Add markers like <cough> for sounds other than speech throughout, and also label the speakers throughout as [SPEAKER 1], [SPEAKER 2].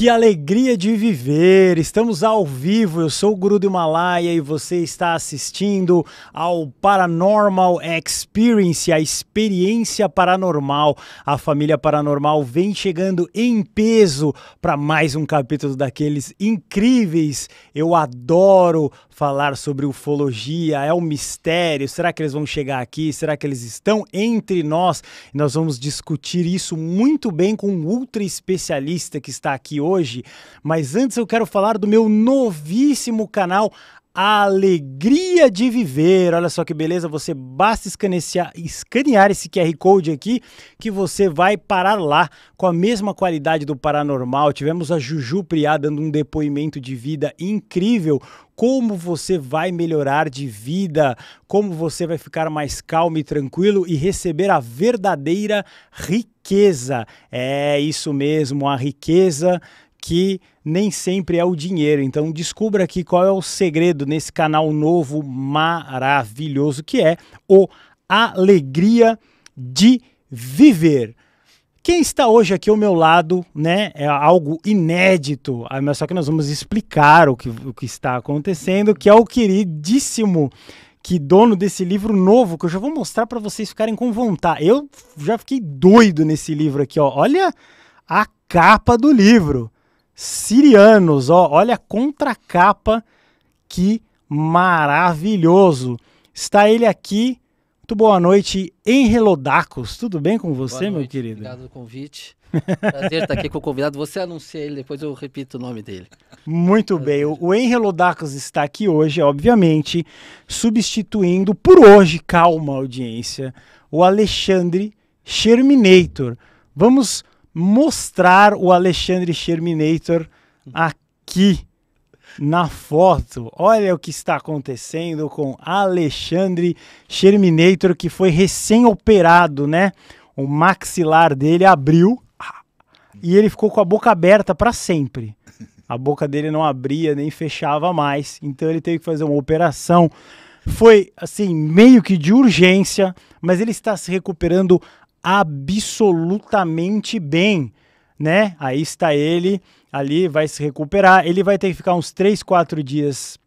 [SPEAKER 1] Que alegria de viver! Estamos ao vivo. Eu sou o Guru do Himalaia e você está assistindo ao Paranormal Experience, a experiência paranormal. A família paranormal vem chegando em peso para mais um capítulo daqueles incríveis. Eu adoro falar sobre ufologia, é um mistério. Será que eles vão chegar aqui? Será que eles estão entre nós? Nós vamos discutir isso muito bem com um ultra especialista que está aqui hoje hoje, mas antes eu quero falar do meu novíssimo canal a alegria de viver. Olha só que beleza, você basta escanear, escanear esse QR Code aqui que você vai parar lá com a mesma qualidade do paranormal. Tivemos a Juju Priá dando um depoimento de vida incrível. Como você vai melhorar de vida, como você vai ficar mais calmo e tranquilo e receber a verdadeira riqueza. É isso mesmo, a riqueza que nem sempre é o dinheiro. Então descubra aqui qual é o segredo nesse canal novo maravilhoso que é o Alegria de Viver. Quem está hoje aqui ao meu lado, né? É algo inédito, ah, mas só que nós vamos explicar o que, o que está acontecendo, que é o queridíssimo que dono desse livro novo, que eu já vou mostrar para vocês ficarem com vontade. Eu já fiquei doido nesse livro aqui, ó. Olha a capa do livro. Sirianos, ó, olha a contracapa, que maravilhoso. Está ele aqui. Muito boa noite, Enrelodacos. Tudo bem com você, boa meu querido? Obrigado
[SPEAKER 2] pelo convite. Prazer estar aqui com o convidado. Você anuncia ele, depois eu repito o nome dele.
[SPEAKER 1] Muito Prazer. bem. O Enrelodacos está aqui hoje, obviamente, substituindo por hoje, calma audiência, o Alexandre Sherminator. Vamos mostrar o Alexandre Sherminator aqui na foto. Olha o que está acontecendo com Alexandre Sherminator, que foi recém-operado, né? O maxilar dele abriu e ele ficou com a boca aberta para sempre. A boca dele não abria nem fechava mais, então ele teve que fazer uma operação. Foi assim, meio que de urgência, mas ele está se recuperando absolutamente bem, né? Aí está ele ali, vai se recuperar. Ele vai ter que ficar uns 3, 4 dias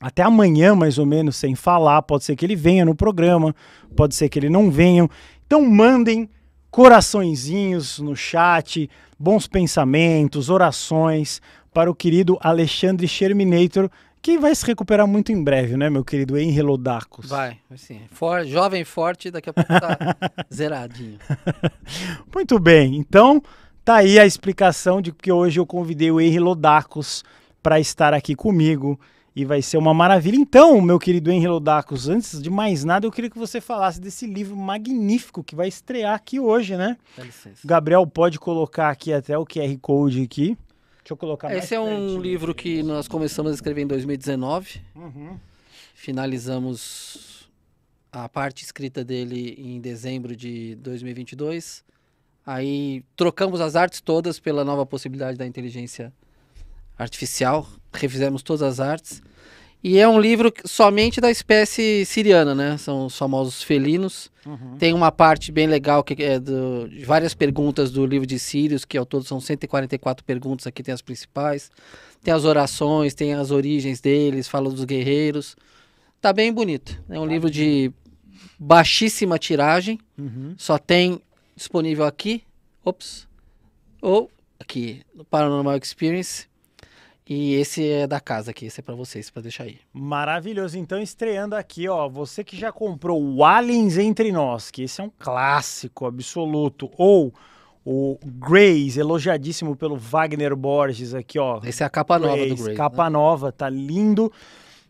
[SPEAKER 1] até amanhã, mais ou menos, sem falar. Pode ser que ele venha no programa, pode ser que ele não venha. Então mandem coraçõezinhos no chat, bons pensamentos, orações para o querido Alexandre Sherminator que vai se recuperar muito em breve, né, meu querido Henri Lodacos? Vai,
[SPEAKER 2] assim, for, jovem forte, daqui a pouco tá <laughs> zeradinho.
[SPEAKER 1] muito bem, então tá aí a explicação de que hoje eu convidei o Henri Lodacos para estar aqui comigo e vai ser uma maravilha. Então, meu querido Henri Lodacos, antes de mais nada, eu queria que você falasse desse livro magnífico que vai estrear aqui hoje, né? Dá licença. Gabriel pode colocar aqui até o QR Code aqui. Deixa eu colocar Esse é
[SPEAKER 2] um livro que nós começamos a escrever em 2019. Uhum. Finalizamos a parte escrita dele em dezembro de 2022. Aí trocamos as artes todas pela nova possibilidade da inteligência artificial, refizemos todas as artes. E é um livro somente da espécie siriana, né? São os famosos felinos. Uhum. Tem uma parte bem legal que é do, de várias perguntas do livro de Sírios, que ao todo são 144 perguntas, aqui tem as principais. Tem as orações, tem as origens deles, fala dos guerreiros. Tá bem bonito. É um tá livro bem. de baixíssima tiragem. Uhum. Só tem disponível aqui. Ops. Ou aqui, no Paranormal Experience. E esse é da casa aqui, esse é para vocês, para deixar aí. Maravilhoso.
[SPEAKER 1] Então, estreando aqui, ó, você que já comprou o Aliens Entre Nós, que esse é um clássico absoluto, ou o Grace, elogiadíssimo pelo Wagner Borges aqui, ó. Esse é a capa nova do Grace. Capa né? nova, tá lindo.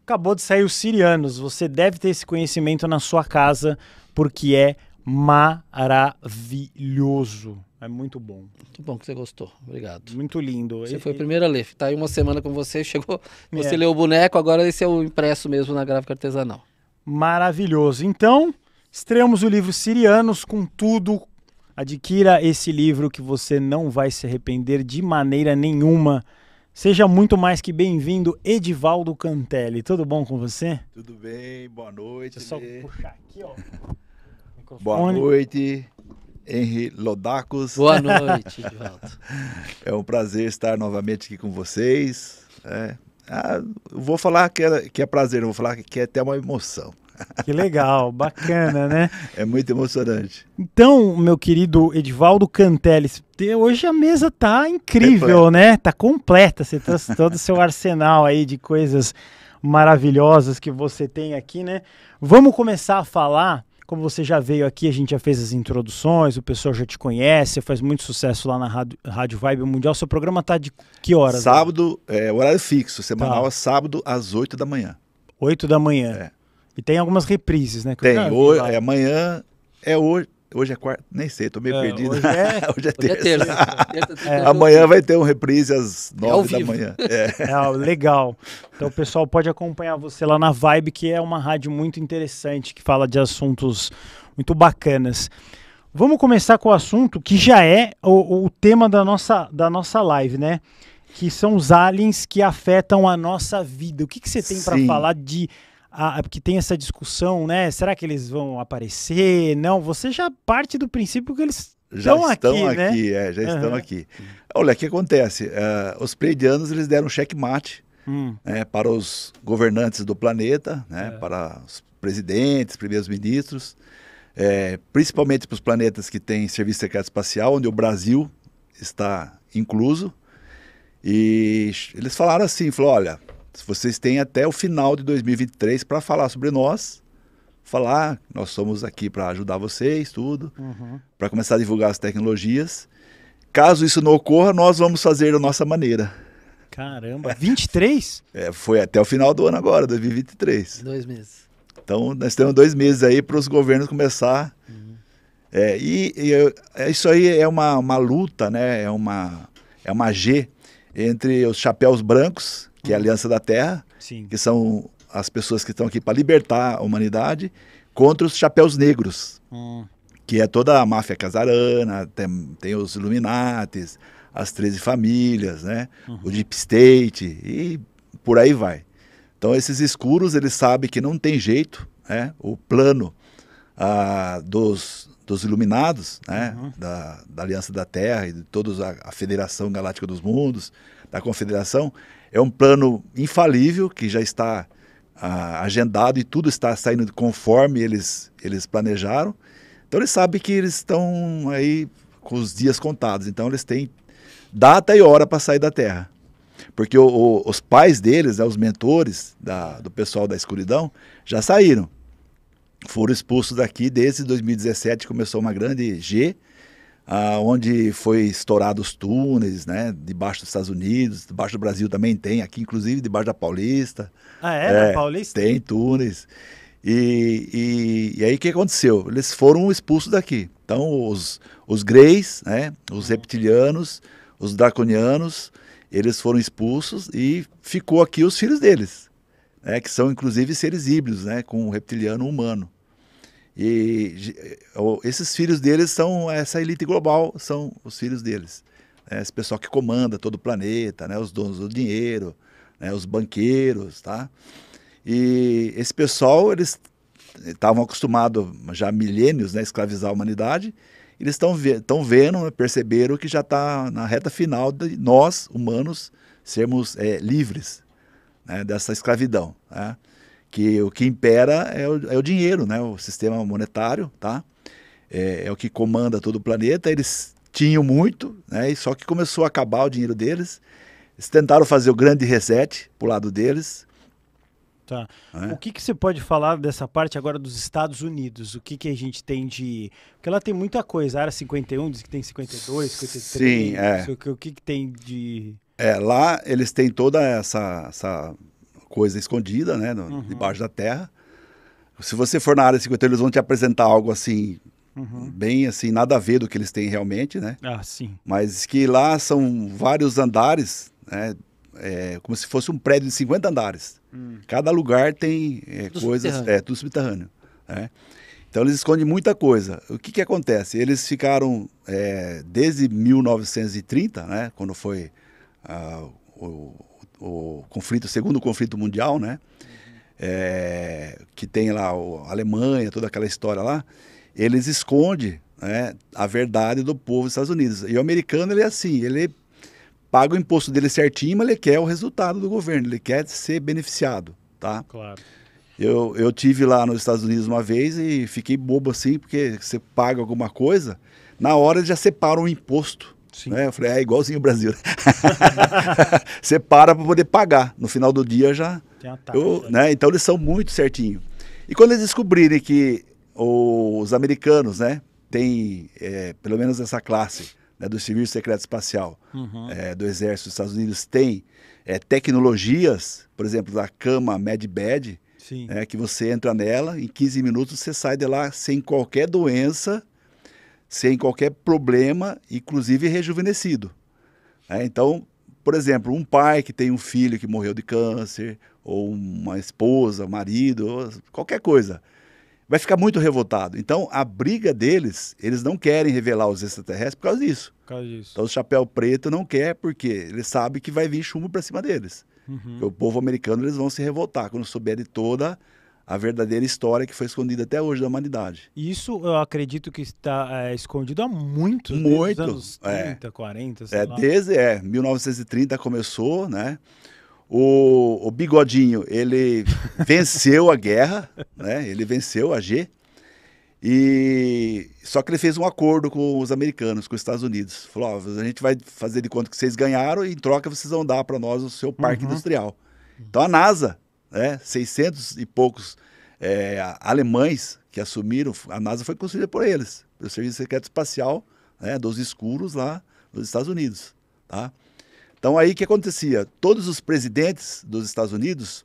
[SPEAKER 1] Acabou de sair os Sirianos. Você deve ter esse conhecimento na sua casa, porque é maravilhoso. É muito bom. Muito bom que você gostou. Obrigado. Muito
[SPEAKER 2] lindo. Você e... foi o primeiro a ler. Tá aí uma semana com você, chegou. <laughs> Você é. leu o boneco, agora esse é o impresso mesmo na gráfica artesanal.
[SPEAKER 1] Maravilhoso. Então, estreamos o livro Sirianos com tudo. Adquira esse livro que você não vai se arrepender de maneira nenhuma. Seja muito mais que bem-vindo, Edivaldo Cantelli. Tudo bom
[SPEAKER 3] com você? Tudo bem, boa noite. É só puxar aqui, ó. <laughs> microfone. Boa noite, Henri Lodacos. Boa <laughs> noite, Edivaldo. é um prazer estar novamente aqui com vocês. É. Ah, vou falar que é, que é prazer, vou falar que é até uma emoção. <laughs> Que legal, bacana, né? É muito emocionante.
[SPEAKER 1] Então, meu querido Edivaldo Canteles, hoje a mesa tá incrível, né? Tá completa. Você trouxe <laughs> todo o seu arsenal aí de coisas maravilhosas que você tem aqui, né? Vamos começar a falar como você já veio aqui, a gente já fez as introduções, o pessoal já te conhece, faz muito sucesso lá na Rádio, Rádio Vibe Mundial. Seu programa tá de
[SPEAKER 3] que horas? Né? Sábado, né? é, horário fixo, semanal tá. é sábado às 8 da manhã.
[SPEAKER 1] 8 da manhã. É. E tem algumas reprises, né? Que tem, hoje, é,
[SPEAKER 3] amanhã é hoje. Hoje é quarta, nem sei, tô meio é, perdido. Hoje é, <laughs> é hoje é terça. Hoje é terça. é. Amanhã vai ter um reprise às nove da manhã. <laughs> É.
[SPEAKER 1] É, legal. Então o pessoal pode acompanhar você lá na Vibe, que é uma rádio muito interessante, que fala de assuntos muito bacanas. Vamos começar com o assunto que já é o, o tema da nossa, da nossa live, né? Que são os aliens que afetam a nossa vida. O que, que você tem para falar de a, que tem essa discussão, né? Será que eles vão aparecer? Não, você já
[SPEAKER 3] parte do princípio
[SPEAKER 1] que eles já estão, estão aqui, né? aqui né? é, já uhum. estão
[SPEAKER 3] aqui. Olha, o que acontece? Uh, os pleidianos eles deram um checkmate hum. né, para os governantes do planeta, né, é. para os presidentes, primeiros ministros, é, principalmente para os planetas que têm serviço secreto espacial, onde o Brasil está incluso. E eles falaram assim, falou, olha, vocês têm até o final de 2023 para falar sobre nós, falar, ah, nós somos aqui para ajudar vocês, tudo, uhum. para começar a divulgar as tecnologias. Caso isso não ocorra, nós vamos fazer da nossa maneira.
[SPEAKER 2] Caramba,
[SPEAKER 3] 23? É, foi até o final do ano agora, 2023.
[SPEAKER 2] Dois meses.
[SPEAKER 3] Então, nós temos dois meses aí para os governos começar. Uhum. É, e, e é, isso aí é uma, uma luta, né? É uma, é uma G entre os chapéus brancos que é a uhum. Aliança da Terra, Sim. que são as pessoas que estão aqui para libertar a humanidade contra os chapéus negros, hum. que é toda a máfia casarana, tem, tem os Illuminates, as 13 famílias, né? Uhum. o Deep State e por aí vai. Então esses escuros eles sabem que não tem jeito, né? o plano ah, dos, dos iluminados, né? Uhum. Da, da, Aliança da Terra e de toda a, a Federação Galáctica dos Mundos, da Confederação, é um plano infalível que já está ah, agendado e tudo está saindo conforme eles, eles planejaram. Então eles sabem que eles estão aí com os dias contados. Então eles têm data e hora para sair da Terra. Porque o, o, os pais deles, né, os mentores da, do pessoal da escuridão, já saíram. Foram expulsos daqui desde 2017, começou uma grande G ah, onde foi estourado os túneis, né? Debaixo dos Estados Unidos, debaixo do Brasil também tem, aqui inclusive debaixo da Paulista. Ah, é? é Paulista? Tem túneis. E, e, e aí o que aconteceu? Eles foram expulsos daqui. Então os, os greys, né? Os uhum. reptilianos, os draconianos, eles foram expulsos e ficou aqui os filhos deles, né? Que são inclusive seres híbridos, né? Com o reptiliano humano. E esses filhos deles são essa elite global, são os filhos deles. Né? Esse pessoal que comanda todo o planeta, né? os donos do dinheiro, né? os banqueiros, tá? E esse pessoal, eles estavam acostumados já há milênios né? a escravizar a humanidade. Eles estão ve vendo, né? perceberam que já está na reta final de nós, humanos, sermos é, livres né? dessa escravidão. Né? que o que impera é o, é o dinheiro, né? O sistema monetário, tá? É, é, o que comanda todo o planeta. Eles tinham muito, né? E só que começou a acabar o dinheiro deles. Eles tentaram fazer o grande reset pro lado deles. Tá. É. O
[SPEAKER 1] que, que você pode falar dessa parte agora dos Estados Unidos? O que, que a gente tem de. Porque lá tem muita coisa. A área 51 diz que tem 52, 53. Sim, é. O que, que, que tem de.
[SPEAKER 3] É, lá eles têm toda essa, essa coisa escondida, né? No, uhum. Debaixo da terra. Se você for na área 50, eles vão te apresentar algo assim, uhum. bem assim, nada a ver do que eles têm realmente, né? Ah, sim. Mas que lá são vários andares, né? É, como se fosse um prédio de 50 andares. Hum. Cada lugar tem é, tudo coisas, é tudo subterrâneo. Né? Então eles escondem muita coisa. O que, que acontece? Eles ficaram é, desde 1930, né, quando foi ah, o, o conflito, o segundo conflito mundial, né? É, que tem lá a Alemanha, toda aquela história lá, eles escondem né, a verdade do povo dos Estados Unidos. E o americano, ele é assim, ele paga o imposto dele certinho, mas ele quer o resultado do governo, ele quer ser beneficiado, tá? Claro. Eu, eu tive lá nos Estados Unidos uma vez e fiquei bobo assim, porque você paga alguma coisa, na hora já separa o imposto Sim. Né? Eu falei, é igualzinho o Brasil. <laughs> você para para poder pagar. No final do dia já.
[SPEAKER 4] Tem taxa, eu,
[SPEAKER 3] né? né? Então eles são muito certinho. E quando eles descobrirem que os americanos, né, tem é, pelo menos essa classe né, do Serviço Secreto Espacial uhum. é, do Exército dos Estados Unidos tem é, tecnologias, por exemplo, da cama MedBed, é, né, que você entra nela, em 15 minutos você sai de lá sem qualquer doença sem qualquer problema, inclusive rejuvenescido. É, então, por exemplo, um pai que tem um filho que morreu de câncer, ou uma esposa, marido, qualquer coisa, vai ficar muito revoltado. Então, a briga deles, eles não querem revelar os extraterrestres por causa disso. Por causa disso. Então, o Chapéu Preto não quer porque ele sabe que vai vir chumbo para cima deles. Uhum. O povo americano, eles vão se revoltar quando souber de toda a a verdadeira história que foi escondida até hoje da humanidade.
[SPEAKER 1] Isso eu acredito que está é, escondido há muitos, muitos anos 30, é. 40, sei é, lá. Desde
[SPEAKER 3] é, 1930 começou, né? O, o Bigodinho, ele <laughs> venceu a guerra, né? Ele venceu a G. E só que ele fez um acordo com os americanos, com os Estados Unidos. Falou: oh, a gente vai fazer de conta que vocês ganharam e em troca vocês vão dar para nós o seu parque uhum. industrial. Então a NASA né? 600 e poucos é, alemães que assumiram, a NASA foi construída por eles, pelo Serviço Secreto Espacial né, dos Escuros lá nos Estados Unidos. Tá? Então aí o que acontecia? Todos os presidentes dos Estados Unidos,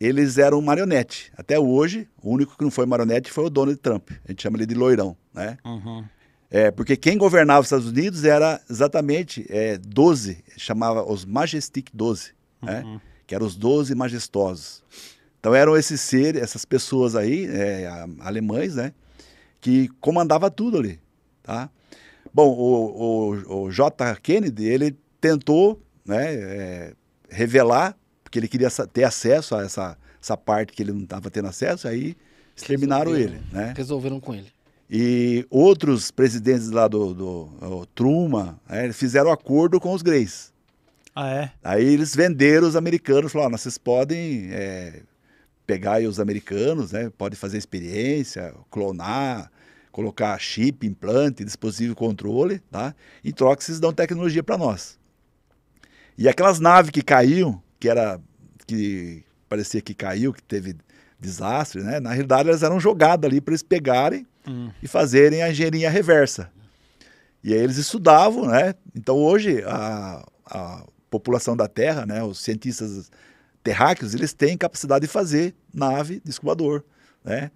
[SPEAKER 3] eles eram marionete. Até hoje, o único que não foi marionete foi o Donald Trump. A gente chama ele de loirão, né? Uhum. É, porque quem governava os Estados Unidos era exatamente é, 12, chamava os Majestic 12, né? uhum. né? que eram os Doze Majestosos. Então eram esses seres, essas pessoas aí, é, alemães, né? Que comandava tudo ali, tá? Bom, o, o, o J. Kennedy, ele tentou né, é, revelar, porque ele queria ter acesso a essa, essa parte que ele não estava tendo acesso, aí exterminaram ele,
[SPEAKER 2] né? Resolveram com ele.
[SPEAKER 3] E outros presidentes lá do, do, do Truman, né, fizeram acordo com os Greys. Ah, é? Aí eles venderam os americanos, falaram, vocês podem é, pegar os americanos, né? Pode fazer experiência, clonar, colocar chip, implante, dispositivo controle, tá? Em troca vocês dão tecnologia para nós. E aquelas naves que caíam, que era que parecia que caiu, que teve desastre, né? Na realidade elas eram jogadas ali para eles pegarem hum. e fazerem a engenharia reversa. E aí eles estudavam, né? Então hoje a, a população da Terra, né, os cientistas terráqueos, eles têm capacidade de fazer nave de escubador, né?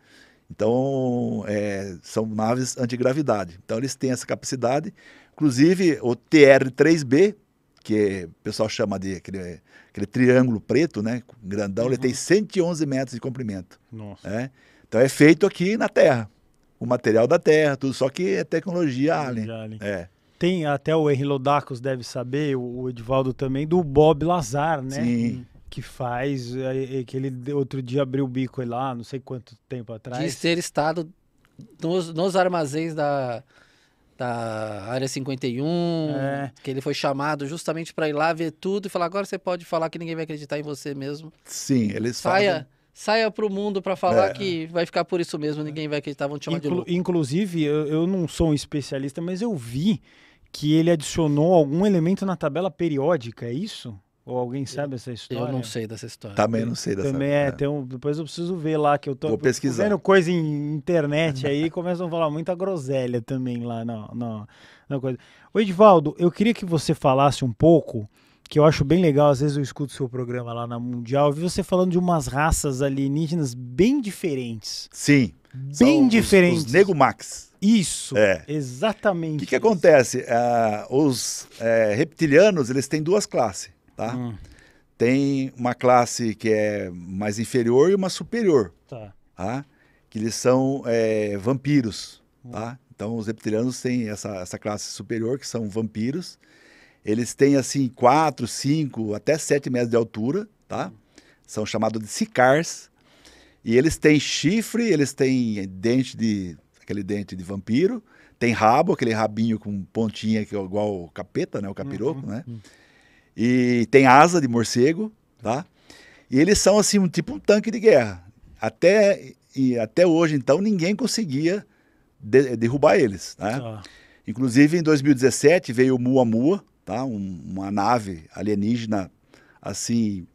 [SPEAKER 3] Então, é, são naves antigravidade. Então, eles têm essa capacidade. Inclusive, o TR-3B, que é, o pessoal chama de aquele, aquele triângulo preto, né? Grandão, uhum. ele tem 111 uhum. metros de comprimento. Nossa. Né? Então, é feito aqui na Terra. O material da Terra, tudo. Só que é tecnologia alien. alien. É.
[SPEAKER 1] Tem até o Henry Lodacos deve saber, o Edivaldo também, do Bob Lazar, né? Sim. Que faz, é, é, que ele outro dia abriu o bico lá, ah, não sei quanto tempo atrás. Diz ter
[SPEAKER 2] estado nos, nos armazéns da, da área 51, é. que ele foi chamado justamente para ir lá ver tudo e falar: agora você pode falar que ninguém vai acreditar em você mesmo.
[SPEAKER 3] Sim, eles Saia, fazem
[SPEAKER 2] saia para o mundo para falar é. que vai ficar por isso mesmo, ninguém vai acreditar, vão te chamar Inclu de louco.
[SPEAKER 1] Inclusive, eu, eu não sou um especialista, mas eu vi que ele adicionou algum elemento na tabela periódica, é isso? Ou alguém sabe essa história? Eu não sei dessa história. Também não sei dessa Também é, tem então, um, depois eu preciso ver lá, que eu tô, Vou pesquisar. vendo coisa em internet aí, <laughs> começam a falar muita groselha também lá na, na, na coisa. O Edivaldo, eu queria que você falasse um pouco que eu acho bem legal, às vezes eu escuto seu programa lá na Mundial, eu vi você falando de umas raças
[SPEAKER 3] alienígenas bem diferentes. Sim. Bem São diferentes. Os, os Nego Max. Isso, é. exatamente. O que, que acontece? Uh, os é, reptilianos, eles têm duas classes, tá? Hum. Tem uma classe que é mais inferior e uma superior, tá? tá? Que eles são é, vampiros, tá? hum. tá? Então, os reptilianos têm essa, essa classe superior, que são vampiros, eles têm assim 4, 5, até 7 metros de altura, tá? São chamados de sicars. E eles têm chifre, eles têm dente de aquele dente de vampiro, tem rabo, aquele rabinho com pontinha que é igual o capeta, né, o capiroco, uhum. né? E tem asa de morcego, tá? E eles são assim um tipo um tanque de guerra. Até e até hoje então ninguém conseguia de, derrubar eles, né? Ah. Inclusive em 2017 veio o Muamua, tá? Um, uma nave alienígena assim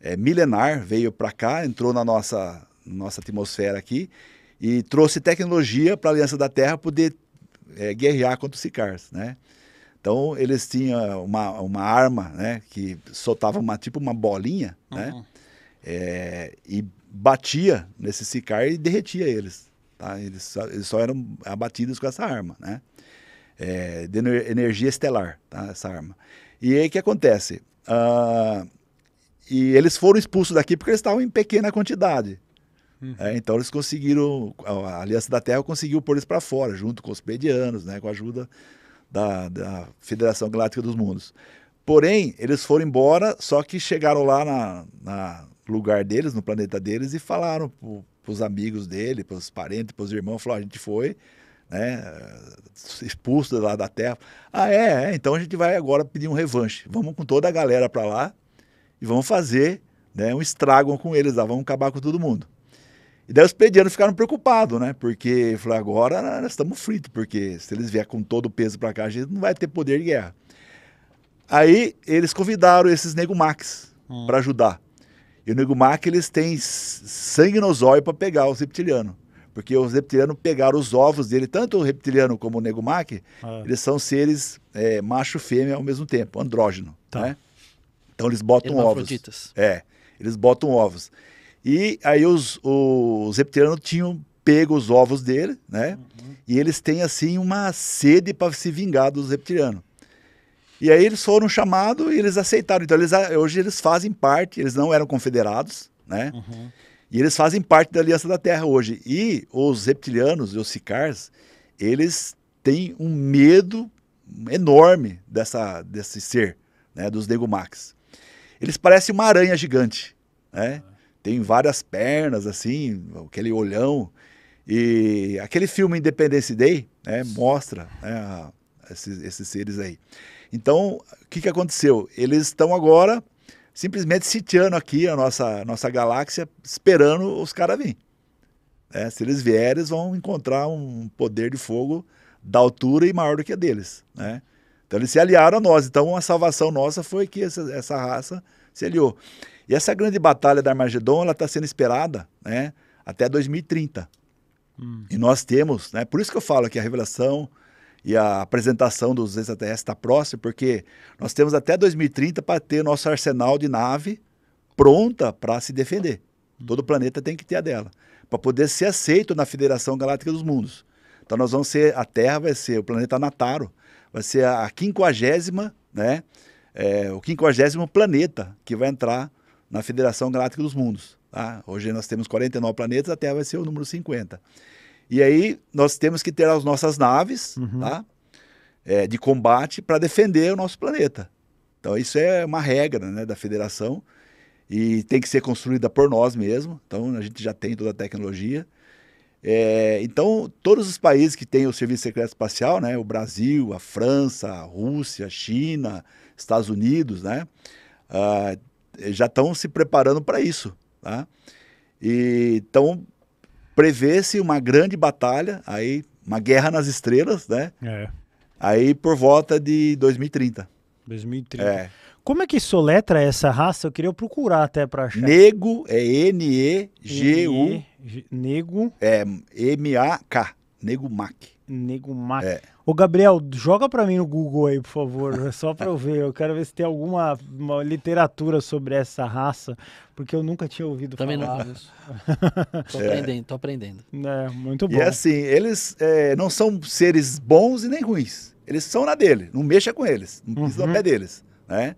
[SPEAKER 3] é, milenar veio para cá, entrou na nossa nossa atmosfera aqui e trouxe tecnologia para a Aliança da Terra poder é, guerrear contra os Sicars, né? Então eles tinham uma, uma arma, né, que soltava uma tipo uma bolinha, né? uhum. né? É, e batia nesse Sicar e derretia eles, tá? Eles só, eles só eram abatidos com essa arma, né? é, de energia estelar, tá? essa arma. E aí que acontece? Uh, e eles foram expulsos daqui porque eles estavam em pequena quantidade. Uhum. É, então eles conseguiram, a Aliança da Terra conseguiu pôr eles para fora, junto com os pedianos, né, com a ajuda da, da Federação Galáctica dos Mundos. Porém, eles foram embora, só que chegaram lá na, na lugar deles, no planeta deles, e falaram para os amigos dele, para os parentes, para os irmãos, falaram, a gente foi, né, expulso lá da terra. Ah, é, é, então a gente vai agora pedir um revanche. Vamos com toda a galera para lá e vamos fazer né, um estrago com eles lá, vamos acabar com todo mundo. E daí os pedianos ficaram preocupados, né? Porque falou, agora nós estamos fritos, porque se eles vier com todo o peso para cá, a gente não vai ter poder de guerra. Aí eles convidaram esses nego Max hum. para ajudar. E o nego Max, eles têm sangue nos olhos para pegar o reptilianos. Porque os reptilianos pegaram os ovos dele, tanto o reptiliano como o negumac, ah. É. eles são seres é, macho e fêmea ao mesmo tempo, andrógeno. Tá. Né? Então eles botam ovos. É, eles botam ovos. E aí os, os reptilianos tinham pego os ovos dele, né? Uhum. E eles têm assim uma sede para se vingar dos reptilianos. E aí eles foram chamados e eles aceitaram. Então eles, hoje eles fazem parte, eles não eram confederados, né? Uhum. E eles fazem parte da Aliança da Terra hoje. E os reptilianos, os Sicars, eles têm um medo enorme dessa, desse ser, né, dos Degumax. Eles parecem uma aranha gigante, né? Tem várias pernas, assim, aquele olhão. E aquele filme Independence Day né, mostra né, esses, esses seres aí. Então, o que, que aconteceu? Eles estão agora simplesmente sitiando aqui a nossa, nossa galáxia, esperando os caras virem. É, se eles vierem, eles vão encontrar um poder de fogo da altura e maior do que a deles. Né? Então eles se aliaram a nós. Então a salvação nossa foi que essa, essa raça se aliou. E essa grande batalha da Armagedon está sendo esperada né, até 2030. Hum. E nós temos, né, por isso que eu falo que a revelação e a apresentação dos extraterrestres está próxima, porque nós temos até 2030 para ter nosso arsenal de nave pronta para se defender. Todo planeta tem que ter a dela, para poder ser aceito na Federação Galáctica dos Mundos. Então nós vamos ser, a Terra vai ser, o planeta Nataro, vai ser a quinquagésima, né, é, o quinquagésimo planeta que vai entrar na Federação Galáctica dos Mundos. Tá? Hoje nós temos 49 planetas, a Terra vai ser o número 50. E aí nós temos que ter as nossas naves uhum. tá? É, de combate para defender o nosso planeta. Então isso é uma regra né, da federação e tem que ser construída por nós mesmos. Então a gente já tem toda a tecnologia. É, então todos os países que têm o serviço secreto espacial, né, o Brasil, a França, a Rússia, a China, Estados Unidos, né, ah, já estão se preparando para isso, tá? E, então prevê-se uma grande batalha, aí uma guerra nas estrelas, né? É. Aí por volta de 2030.
[SPEAKER 1] 2030. É. Como é que soletra essa raça? Eu queria procurar até para achar.
[SPEAKER 3] Nego é N E G U. Nego. É M A K. Nego Mac. Nego mac É.
[SPEAKER 1] Ô, Gabriel, joga para mim no Google aí, por favor, <laughs> só para eu ver. Eu quero ver se tem alguma literatura sobre essa raça, porque eu nunca tinha ouvido Também falar. Também
[SPEAKER 2] não <laughs> Tô aprendendo, tô aprendendo. É, muito bom. E assim,
[SPEAKER 3] eles é, não são seres bons e nem ruins. Eles são na dele, não mexa com eles, não pisa uhum. no pé deles, né?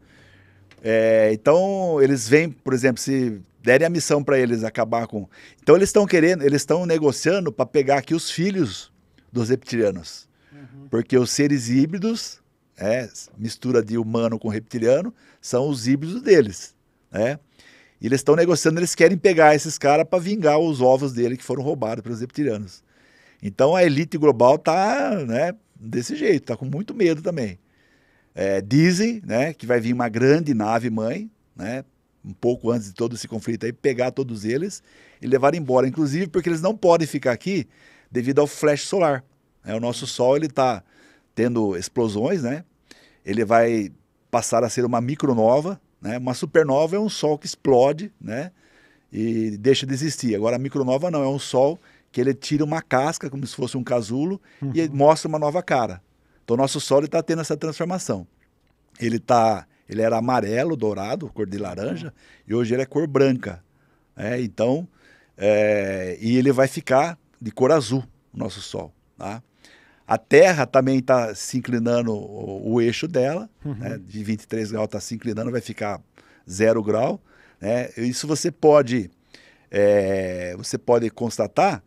[SPEAKER 3] É, então, eles vêm, por exemplo, se derem a missão para eles acabar com... Então, eles estão querendo, eles estão negociando para pegar aqui os filhos dos reptilianos. Uhum. Porque os seres híbridos, é, mistura de humano com reptiliano, são os híbridos deles. Né? E eles estão negociando, eles querem pegar esses caras para vingar os ovos dele que foram roubados pelos reptilianos. Então a elite global está, né, desse jeito, está com muito medo também. É, dizem né, que vai vir uma grande nave mãe, né, um pouco antes de todo esse conflito aí, pegar todos eles e levar embora, inclusive porque eles não podem ficar aqui, devido ao flash solar. É, o nosso Sol ele está tendo explosões, né? Ele vai passar a ser uma micronova, né? Uma supernova é um Sol que explode, né? E deixa de existir. Agora a micronova não, é um Sol que ele tira uma casca como se fosse um casulo uhum. e mostra uma nova cara. Então nosso Sol está tendo essa transformação. Ele tá, ele era amarelo, dourado, cor de laranja, uhum. e hoje ele é cor branca. É, então, é, e ele vai ficar de cor azul, o nosso Sol. Tá? A Terra também está se inclinando o, o eixo dela, uhum. né? de 23 graus está se inclinando, vai ficar zero grau. Né? Isso você pode, é, você pode constatar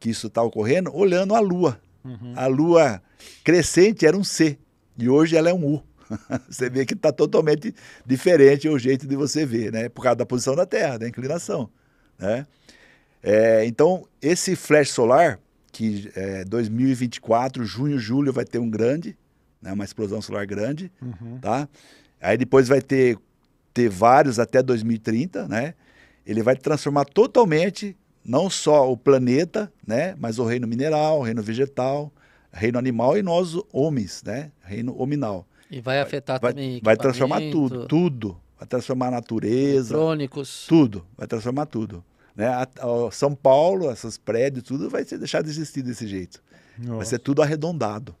[SPEAKER 3] que isso está ocorrendo olhando a Lua. Uhum. A Lua crescente era um C e hoje ela é um U. <laughs> você vê que está totalmente diferente o jeito de você ver, né? por causa da posição da Terra, da inclinação. Né? É, então, esse flash solar, que é 2024, junho, julho, vai ter um grande, né, uma explosão solar grande, uhum. tá? Aí depois vai ter, ter vários até 2030, né? Ele vai transformar totalmente não só o planeta, né, mas o reino mineral, o reino vegetal, reino animal e nós homens, né, reino hominal.
[SPEAKER 2] E vai afetar vai, também vai transformar tudo,
[SPEAKER 3] tudo, vai transformar a natureza, crônicos, tudo, vai transformar tudo. Né? A, a São Paulo, esses prédios, tudo vai ser deixado de existir desse jeito. Nossa. Vai ser tudo arredondado.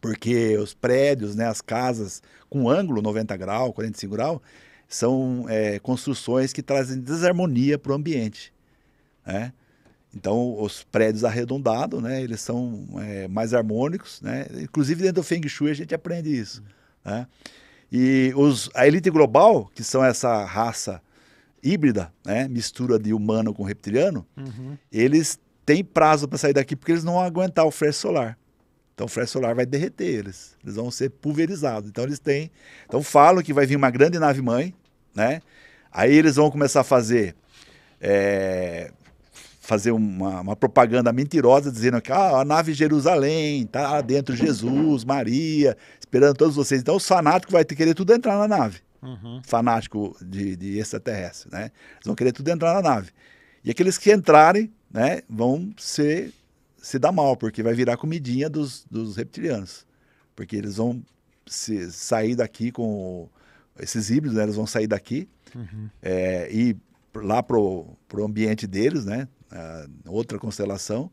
[SPEAKER 3] Porque os prédios, né, as casas com ângulo 90 graus, 45 graus, são é, construções que trazem desarmonia para o ambiente. Né? Então, os prédios arredondados, né, eles são é, mais harmônicos, né? Inclusive, dentro do Feng Shui, a gente aprende isso, né? E os, a elite global, que são essa raça híbrida, né, mistura de humano com reptiliano, uhum. eles têm prazo para sair daqui porque eles não vão aguentar o flare solar. Então o flare solar vai derreter eles, eles vão ser pulverizados. Então eles têm, então falam que vai vir uma grande nave mãe, né? Aí eles vão começar a fazer é, fazer uma, uma, propaganda mentirosa dizendo que ah, a nave Jerusalém tá dentro Jesus, Maria, esperando todos vocês. Então o fanático vai ter que querer tudo entrar na nave uhum. fanático de, de extraterrestre, né? Eles vão querer tudo entrar na nave. E aqueles que entrarem, né, vão se se dar mal, porque vai virar comidinha dos, dos reptilianos. Porque eles vão se, sair daqui com esses híbridos, né, eles vão sair daqui uhum. é, e lá pro, pro ambiente deles, né, outra constelação,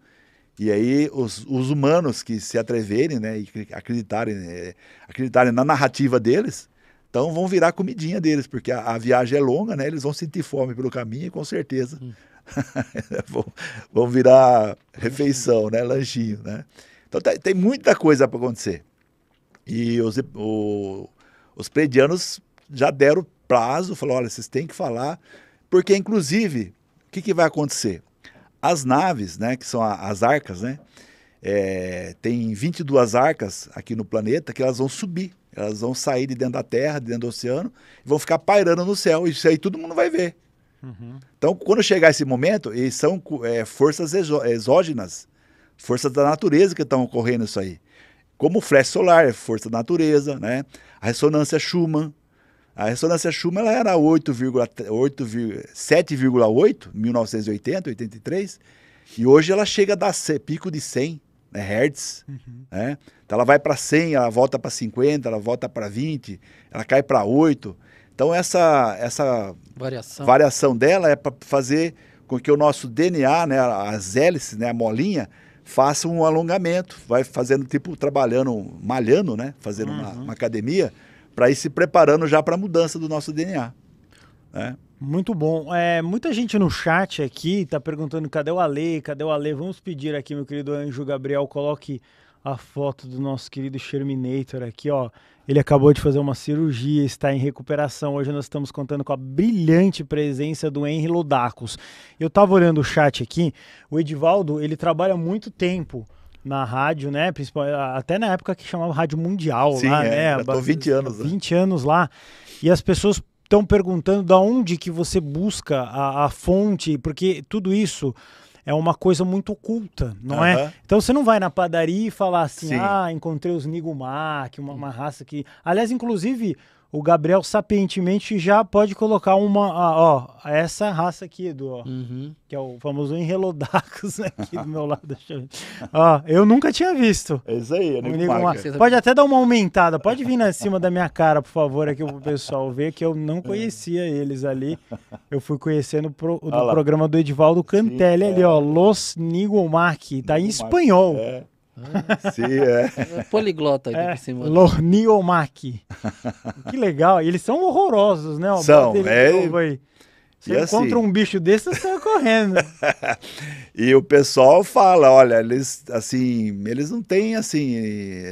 [SPEAKER 3] e aí os, os, humanos que se atreverem, né, e acreditarem, eh, acreditarem na narrativa deles, então vão virar comidinha deles, porque a, a viagem é longa, né? Eles vão sentir fome pelo caminho e com certeza hum. <laughs> vão, virar refeição, né? Lanchinho, né? Então tem muita coisa para acontecer. E os, o, os predianos já deram prazo, falou, olha, vocês têm que falar, porque inclusive, o que, que vai acontecer? As naves, né, que são a, as arcas, né, é, tem 22 arcas aqui no planeta que elas vão subir elas vão sair de dentro da Terra, de dentro do oceano, e vão ficar pairando no céu. Isso aí todo mundo vai ver. Uhum. Então, quando chegar esse momento, eles são é, forças exó exógenas, forças da natureza que estão ocorrendo isso aí. Como o flash solar, é força da natureza, né? A ressonância Schumann. A ressonância Schumann ela era 7,8, 1980, 83, e hoje ela chega a dar pico de 100 né, hertz, uhum. né? Então ela vai para 100, ela volta para 50, ela volta para 20, ela cai para 8. Então essa essa
[SPEAKER 2] variação, variação
[SPEAKER 3] dela é para fazer com que o nosso DNA, né, as hélices, né, a molinha, faça um alongamento, vai fazendo tipo trabalhando, malhando, né, fazendo uhum. uma, uma academia para ir se preparando já para a mudança do nosso DNA, né? Muito
[SPEAKER 1] bom. É, muita gente no chat aqui tá perguntando cadê o Ale, cadê o Ale? Vamos pedir aqui, meu querido anjo Gabriel, coloque a foto do nosso querido Sherminator aqui, ó. Ele acabou de fazer uma cirurgia, está em recuperação. Hoje nós estamos contando com a brilhante presença do Henry Lodacos. Eu estava olhando o chat aqui, o Edivaldo, ele trabalha muito tempo na rádio, né? Principalmente, até na época que chamava Rádio Mundial Sim, lá, é, né? Tô 20 anos. 20 né? anos lá. E as pessoas estão perguntando da onde que você busca a, a fonte, porque tudo isso é uma coisa muito oculta, não uhum. é? Então você não vai na padaria e falar assim, Sim. ah, encontrei os Nigumak, uma, uma raça que... Aliás, inclusive, o Gabriel sapientemente já pode colocar uma, ó, essa raça aqui do, ó, uhum. que é o famoso Enrelodacus né, aqui do meu lado. Eu... ó, eu nunca tinha visto. É isso
[SPEAKER 3] aí, amigo amigo uma... Pode até
[SPEAKER 1] dar uma aumentada, pode vir na cima da minha cara, por favor, aqui pro pessoal ver que eu não é. conhecia eles ali. Eu fui conhecendo pro, do programa do Edivaldo Cantelli Sim, ali, é. ó, Los Nigomarque, tá em espanhol. É.
[SPEAKER 2] É. Sim, é. é. Poliglota aqui é, por cima.
[SPEAKER 1] Que legal. E eles são horrorosos, né? O são, é. Você e assim encontra
[SPEAKER 3] um bicho desse, você sai correndo. <laughs> e o pessoal fala, olha, eles assim, eles não têm assim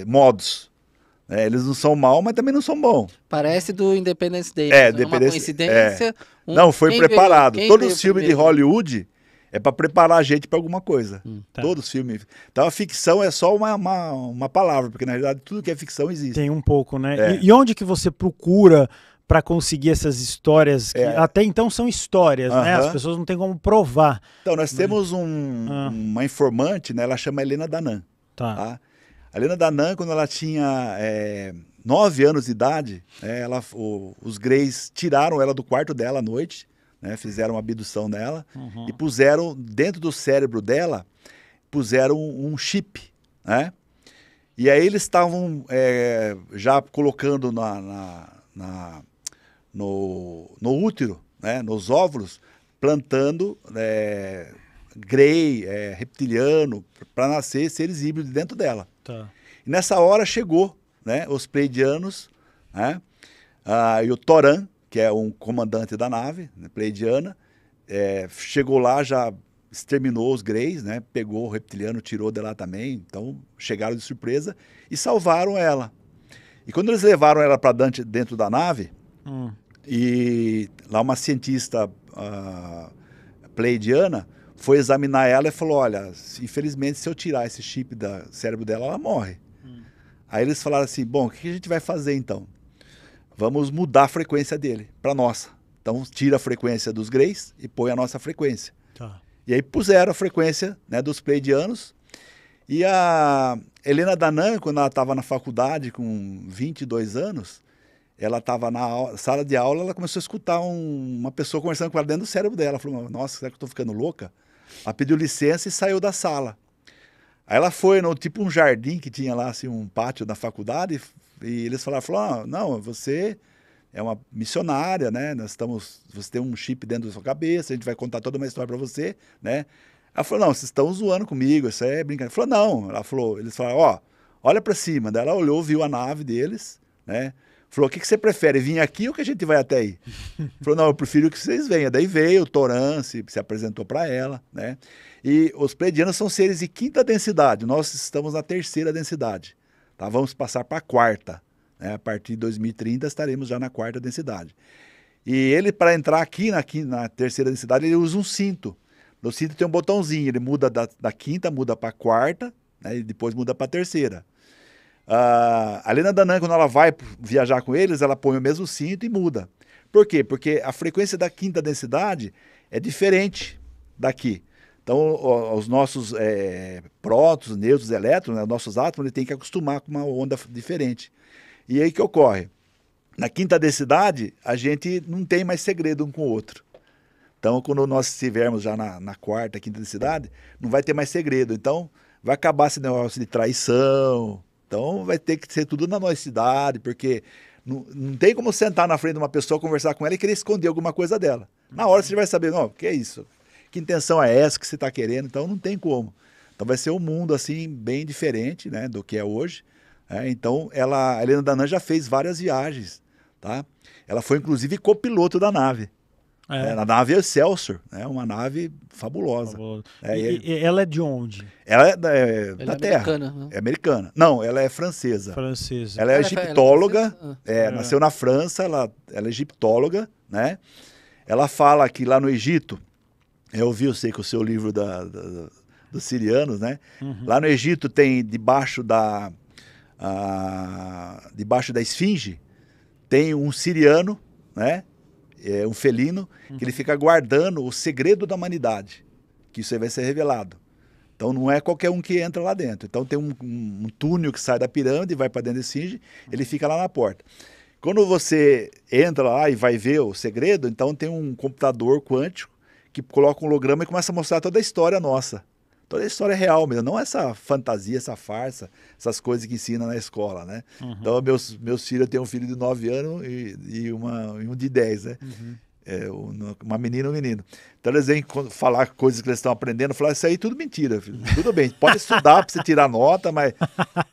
[SPEAKER 3] modos. Né? eles não são mal, mas também não são bons.
[SPEAKER 2] Parece do Independence
[SPEAKER 3] Day. É, né? Independence... é uma coincidência. É. Um... Não, foi quem preparado. Todos os filmes de Hollywood é para preparar a gente para alguma coisa. Hum, tá. Todos os filmes. Então a ficção é só uma, uma, uma, palavra, porque na realidade tudo que é ficção existe. Tem um pouco, né? É. E,
[SPEAKER 1] e, onde que você procura para conseguir essas histórias que é. até então são histórias, uh -huh. né? As pessoas não têm como provar.
[SPEAKER 3] Então nós temos um, ah. uma informante, né? Ela chama Helena Danan. Tá. tá? A Helena Danan, quando ela tinha é, nove anos de idade, né? ela, o, os Greys tiraram ela do quarto dela à noite né? Fizeram uma abdução dela uhum. e puseram dentro do cérebro dela, puseram um, chip, né? E aí eles estavam é, já colocando na, na, na, no, no útero, né? Nos óvulos, plantando é, grey, é, reptiliano, para nascer seres híbridos dentro dela. Tá. E nessa hora chegou, né? Os pleidianos, né? Ah, e o Toran, que é um comandante da nave, né, pleidiana, é, chegou lá, já exterminou os greys, né, pegou o reptiliano, tirou lá também, então chegaram de surpresa e salvaram ela. E quando eles levaram ela para dentro da nave, hum. e lá uma cientista uh, pleidiana foi examinar ela e falou: Olha, infelizmente, se eu tirar esse chip do cérebro dela, ela morre. Hum. Aí eles falaram assim: Bom, o que a gente vai fazer então? vamos mudar a frequência dele para nossa. Então tira a frequência dos greys e põe a nossa frequência. Tá. E aí puseram a frequência né, dos pleidianos. E a Helena Danan, quando ela estava na faculdade com 22 anos, ela estava na sala de aula, ela começou a escutar um, uma pessoa conversando com ela dentro do cérebro dela. Ela falou, nossa, será que eu estou ficando louca? Ela pediu licença e saiu da sala. Aí ela foi no tipo um jardim que tinha lá, assim, um pátio da faculdade, e eles falaram, falaram não, você é uma missionária, né? Nós estamos, você tem um chip dentro da sua cabeça, a gente vai contar toda uma história para você, né? Ela falou, não, vocês estão zoando comigo, isso é brincadeira. falou, não. Ela falou, eles falaram, ó, olha para cima. Daí ela olhou, viu a nave deles, né? Falou, o que, que você prefere, vir aqui ou que a gente vai até aí? <laughs> falou, não, eu prefiro que vocês venham. Daí veio o Toran, se, se apresentou para ela, né? E os pleidianos são seres de quinta densidade, nós estamos na terceira densidade. Tá? Vamos passar para a quarta. Né? A partir de 2030 estaremos já na quarta densidade. E ele, para entrar aqui na, na terceira densidade, ele usa um cinto. No cinto tem um botãozinho, ele muda da, da quinta, muda para a quarta, né? e depois muda para a terceira. Uh, a Lena Danan, quando ela vai viajar com eles, ela põe o mesmo cinto e muda. Por quê? Porque a frequência da quinta densidade é diferente daqui. Então, os nossos é, prótons, neutros, elétrons, né, nossos átomos, ele tem que acostumar com uma onda diferente. E aí que ocorre? Na quinta densidade, a gente não tem mais segredo um com o outro. Então, quando nós estivermos já na, na quarta, quinta densidade, não vai ter mais segredo. Então, vai acabar esse negócio de traição. Então, vai ter que ser tudo na noicidade, porque não, não tem como sentar na frente de uma pessoa, conversar com ela e querer esconder alguma coisa dela. Na hora você vai saber, não, o que é isso? que intenção é essa que você está querendo? Então não tem como. Então vai ser um mundo assim bem diferente, né, do que é hoje. É, então ela, a Helena Danan já fez várias viagens, tá? Ela foi inclusive copiloto da nave. Ah, é. É, nave é Excelsior, é né? uma nave fabulosa. É, e, é e,
[SPEAKER 1] ela é de onde?
[SPEAKER 3] Ela é da, é, ela da Terra. Americana, né? É americana. Não, ela é francesa. Francesa. Ela é ela egiptóloga. Ela ah. nasceu na França, ela, ela é egiptóloga, né? Ela fala que lá no Egito é, eu vi, eu sei que o seu livro da, da dos sirianos, né? Uhum. Lá no Egito tem debaixo da a, debaixo da esfinge tem um siriano, né? É um felino uhum. que ele uhum. fica guardando o segredo da humanidade, que isso aí vai ser revelado. Então não é qualquer um que entra lá dentro. Então tem um, um, um túnel que sai da pirâmide, vai para dentro da esfinge, uhum. ele fica lá na porta. Quando você entra lá e vai ver o segredo, então tem um computador quântico que coloca um holograma e começa a mostrar toda a história nossa. Toda a história real mesmo, não essa fantasia, essa farsa, essas coisas que ensina na escola, né? Uhum. Então, meus, meus filhos, eu tenho um filho de 9 anos e, e, uma, e um de 10, né? Uhum é, uma menina ou um menino. Então eles vêm falar coisas que eles estão aprendendo, falar, isso aí é tudo mentira, filho. Tudo bem, pode estudar para você tirar nota, mas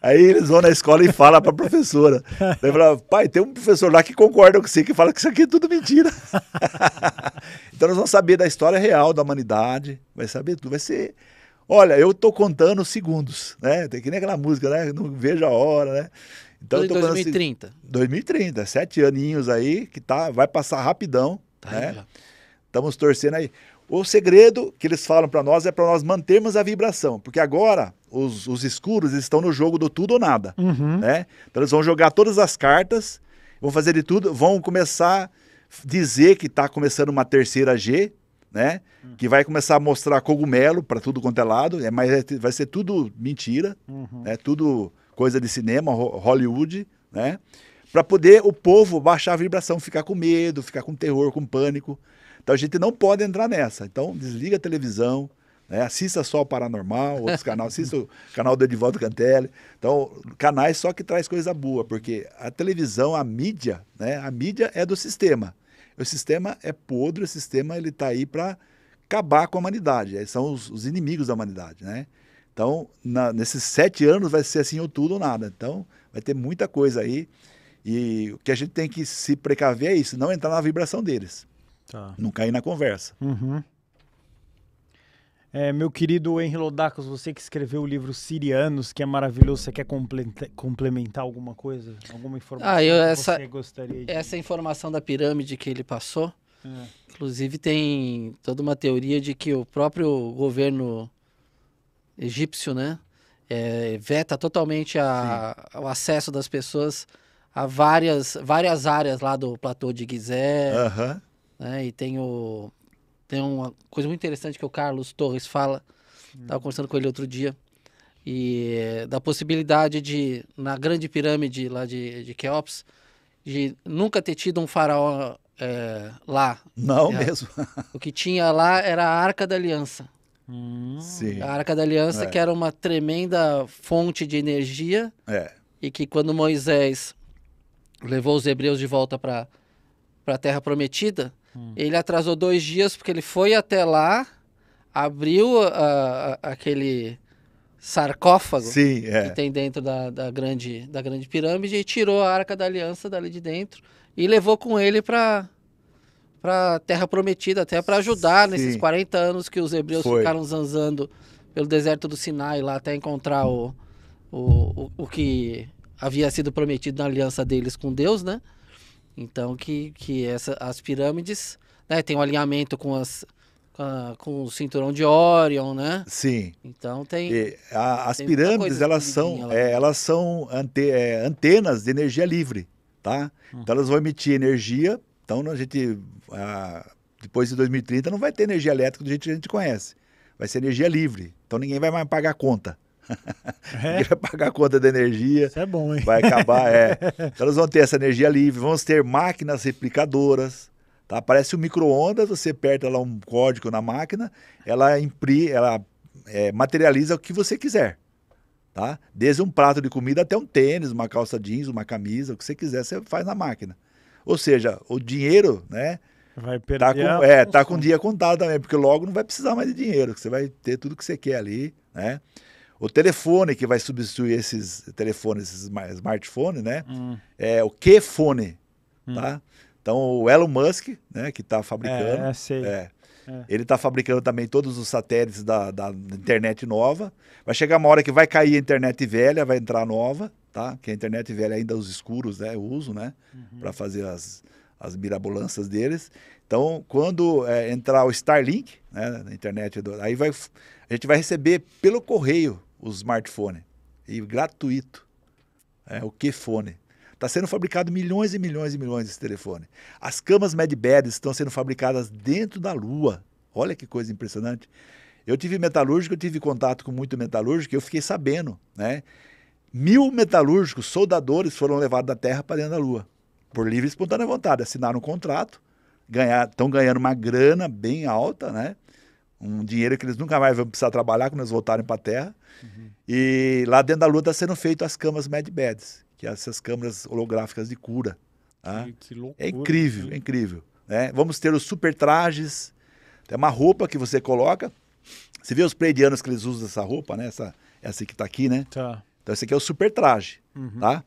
[SPEAKER 3] aí eles vão na escola e falam para a professora. lembra fala, pai, tem um professor lá que concorda com você, que fala que isso aqui é tudo mentira. <laughs> então nós vamos saber da história real da humanidade, vai saber tudo, vai ser... Olha, eu estou contando segundos, né? Tem que nem aquela música, né? Não vejo a hora, né? Então, Tudo eu tô em 2030. 2030, sete aninhos aí, que tá, vai passar rapidão. Tá né? Estamos torcendo aí. O segredo que eles falam para nós é para nós mantermos a vibração, porque agora os, os escuros estão no jogo do tudo ou nada, uhum. né? Então eles vão jogar todas as cartas, vão fazer de tudo, vão começar a dizer que está começando uma terceira G, né? Uhum. Que vai começar a mostrar cogumelo para tudo quanto é lado, é, mas é, vai ser tudo mentira, uhum. né? Tudo coisa de cinema, Hollywood, né? para poder o povo baixar a vibração, ficar com medo, ficar com terror, com pânico. Então a gente não pode entrar nessa. Então desliga a televisão, né? assista só o Paranormal, outros <laughs> canais, assista o canal do Edivaldo Cantelli. Então, canais só que traz coisa boa, porque a televisão, a mídia, né? a mídia é do sistema. O sistema é podre, o sistema ele está aí para acabar com a humanidade. são os, os, inimigos da humanidade, né? Então, na, nesses sete anos vai ser assim ou tudo ou nada. Então, vai ter muita coisa aí. E o que a gente tem que se precaver é isso, não entrar na vibração deles. Tá. Não cair na conversa. Uhum.
[SPEAKER 1] É, meu querido Henry Lodacos, você que escreveu o livro Sirianos, que é maravilhoso, você quer complementar alguma coisa? Alguma informação ah, eu,
[SPEAKER 2] essa, que gostaria de... Essa informação da pirâmide que ele passou, é. inclusive tem toda uma teoria de que o próprio governo egípcio, né, é, veta totalmente a, o acesso das pessoas a várias, várias áreas lá do platô de Gizé. Uhum. Né? E tem, o, tem uma coisa muito interessante que o Carlos Torres fala. Estava hum. conversando com ele outro dia. E eh, da possibilidade de, na grande pirâmide lá de, de Keops, de nunca ter tido um faraó é, lá. Não é, mesmo. <laughs> o que tinha lá era a Arca da Aliança.
[SPEAKER 4] Hum. A Arca da Aliança, é. que
[SPEAKER 2] era uma tremenda fonte de energia. É. E que quando Moisés levou os hebreus de volta para a Terra Prometida, hum. ele atrasou dois dias porque ele foi até lá, abriu a, a, aquele sarcófago Sim, é. que tem dentro da, da, grande, da grande pirâmide e tirou a Arca da Aliança dali de dentro e levou com ele para para Terra Prometida, até para ajudar Sim. nesses 40 anos que os hebreus foi. ficaram zanzando pelo deserto do Sinai lá até encontrar o, o, o, o que havia sido prometido na aliança deles com Deus, né? Então que, que essa, as pirâmides né, tem um alinhamento com as com o cinturão de Orion, né?
[SPEAKER 3] Sim. Então tem. E, a, as tem pirâmides elas são, é, elas são ante, é, antenas de energia livre, tá? Hum. Então elas vão emitir energia. Então a gente a, depois de 2030 não vai ter energia elétrica do jeito que a gente conhece. Vai ser energia livre. Então ninguém vai mais pagar conta. <laughs> É? Vai pagar a conta da energia. Isso é bom, hein? Vai acabar, é. <laughs> Então nós vamos ter essa energia livre, vamos ter máquinas replicadoras. Tá? Aparece um micro-ondas, você aperta lá um código na máquina, ela impri, ela é, materializa o que você quiser. Tá? Desde um prato de comida até um tênis, uma calça jeans, uma camisa, o que você quiser, você faz na máquina. Ou seja, o dinheiro, né?
[SPEAKER 1] Vai tá perder. Tá com, é,
[SPEAKER 3] tá com o dia contado também, porque logo não vai precisar mais de dinheiro, você vai ter tudo que você quer ali, né? o telefone que vai substituir esses telefones, esses smartphones, né? Hum. É o que fone hum. tá? Então, o Elon Musk, né, que está fabricando. É, é, sei. É, é. Ele está fabricando também todos os satélites da, da, internet nova. Vai chegar uma hora que vai cair a internet velha, vai entrar nova, tá? Que a internet velha ainda os escuros, né, eu uso, né, uhum. para fazer as, as mirabolanças deles. Então, quando é, entrar o Starlink, né, na internet, aí vai, a gente vai receber pelo correio o smartphone. E gratuito. É, o que fone. Está sendo fabricado milhões e milhões e milhões desse telefone. As camas Medbeds estão sendo fabricadas dentro da Lua. Olha que coisa impressionante. Eu tive metalúrgico, eu tive contato com muito metalúrgico, eu fiquei sabendo, né? Mil metalúrgicos, soldadores foram levados da Terra para dentro da Lua, por livre e espontânea vontade. Assinaram um contrato, estão ganhando uma grana bem alta, né? Um dinheiro que eles nunca mais vão precisar trabalhar quando eles voltarem para a Terra. Uhum. E lá dentro da Lua está sendo feito as camas Mad Beds, que são é essas câmaras holográficas de cura. Tá? que loucura, é incrível, né? é incrível. Né? Vamos ter os super trajes, é uma roupa que você coloca. Você vê os pleidianos que eles usam essa roupa, né? Essa, essa que está aqui, né? Tá. Então esse aqui é o super traje,
[SPEAKER 4] uhum.
[SPEAKER 1] tá?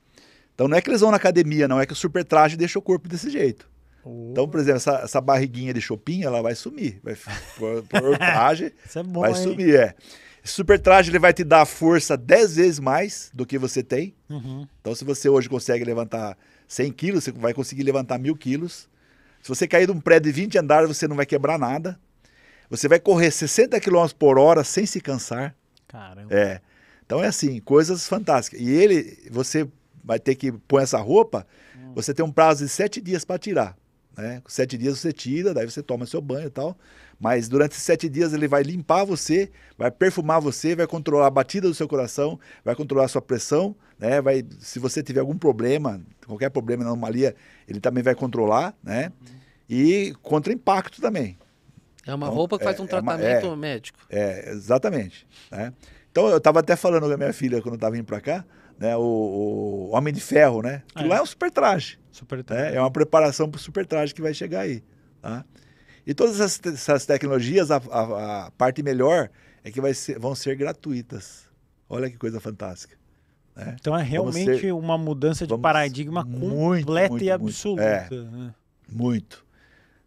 [SPEAKER 3] Então não é que eles vão na academia, não. É que o super traje deixa o corpo desse jeito. Então, por exemplo, essa, essa, barriguinha de chopinha, ela vai sumir. Vai, por, por <laughs> traje,
[SPEAKER 1] é bom, vai hein? sumir,
[SPEAKER 3] é. super traje ele vai te dar força 10 vezes mais do que você tem. Uhum. Então, se você hoje consegue levantar 100 quilos, você vai conseguir levantar mil quilos. Se você cair de um prédio de 20 andares, você não vai quebrar nada. Você vai correr 60 km por hora sem se cansar. Caramba. É. Então é assim, coisas fantásticas. E ele, você vai ter que pôr essa roupa, hum. você tem um prazo de 7 dias para tirar. Né? Sete dias você tira, daí você toma seu banho e tal. Mas durante esses sete dias ele vai limpar você, vai perfumar você, vai controlar a batida do seu coração, vai controlar a sua pressão, né? Vai, se você tiver algum problema, qualquer problema, anomalia, ele também vai controlar, né? Uhum. E contra impacto também. É uma então, roupa que é, faz um tratamento é uma, é, médico. É, exatamente. Né? Então eu estava até falando com a minha filha quando estava vindo para cá né, o, o, Homem de Ferro, né? Que é. lá é um super traje. Super né? traje. Né? É uma preparação para o super traje que vai chegar aí. Tá? E todas essas, essas tecnologias, a, a, a, parte melhor é que ser, vão ser gratuitas. Olha que coisa fantástica.
[SPEAKER 1] Né? Então é realmente ser,
[SPEAKER 3] uma mudança de paradigma
[SPEAKER 1] muito, completa muito, e absoluta. É, né?
[SPEAKER 3] muito.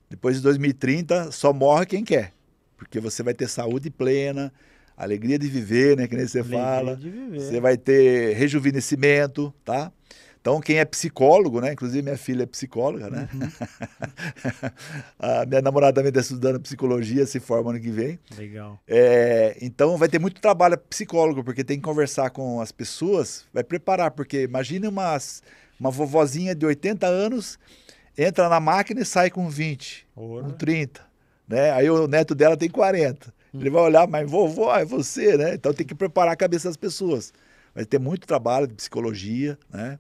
[SPEAKER 3] Depois de 2030, só morre quem quer. Porque você vai ter saúde plena, Alegria de viver, né? Que nem você Alegria fala. De viver. Você vai ter rejuvenescimento, tá? Então, quem é psicólogo, né? Inclusive, minha filha é psicóloga, né? Uhum. <laughs> a minha namorada também está estudando psicologia, se forma ano que vem. Legal. É, então, vai ter muito trabalho psicólogo, porque tem que conversar com as pessoas, vai preparar, porque imagine uma uma vovozinha de 80 anos, entra na máquina e sai com 20, Ora. com 30. Né? Aí o neto dela tem 40. Ele vai olhar, mas vovó, é você, né? Então tem que preparar a cabeça das pessoas. Vai ter muito trabalho de psicologia, né?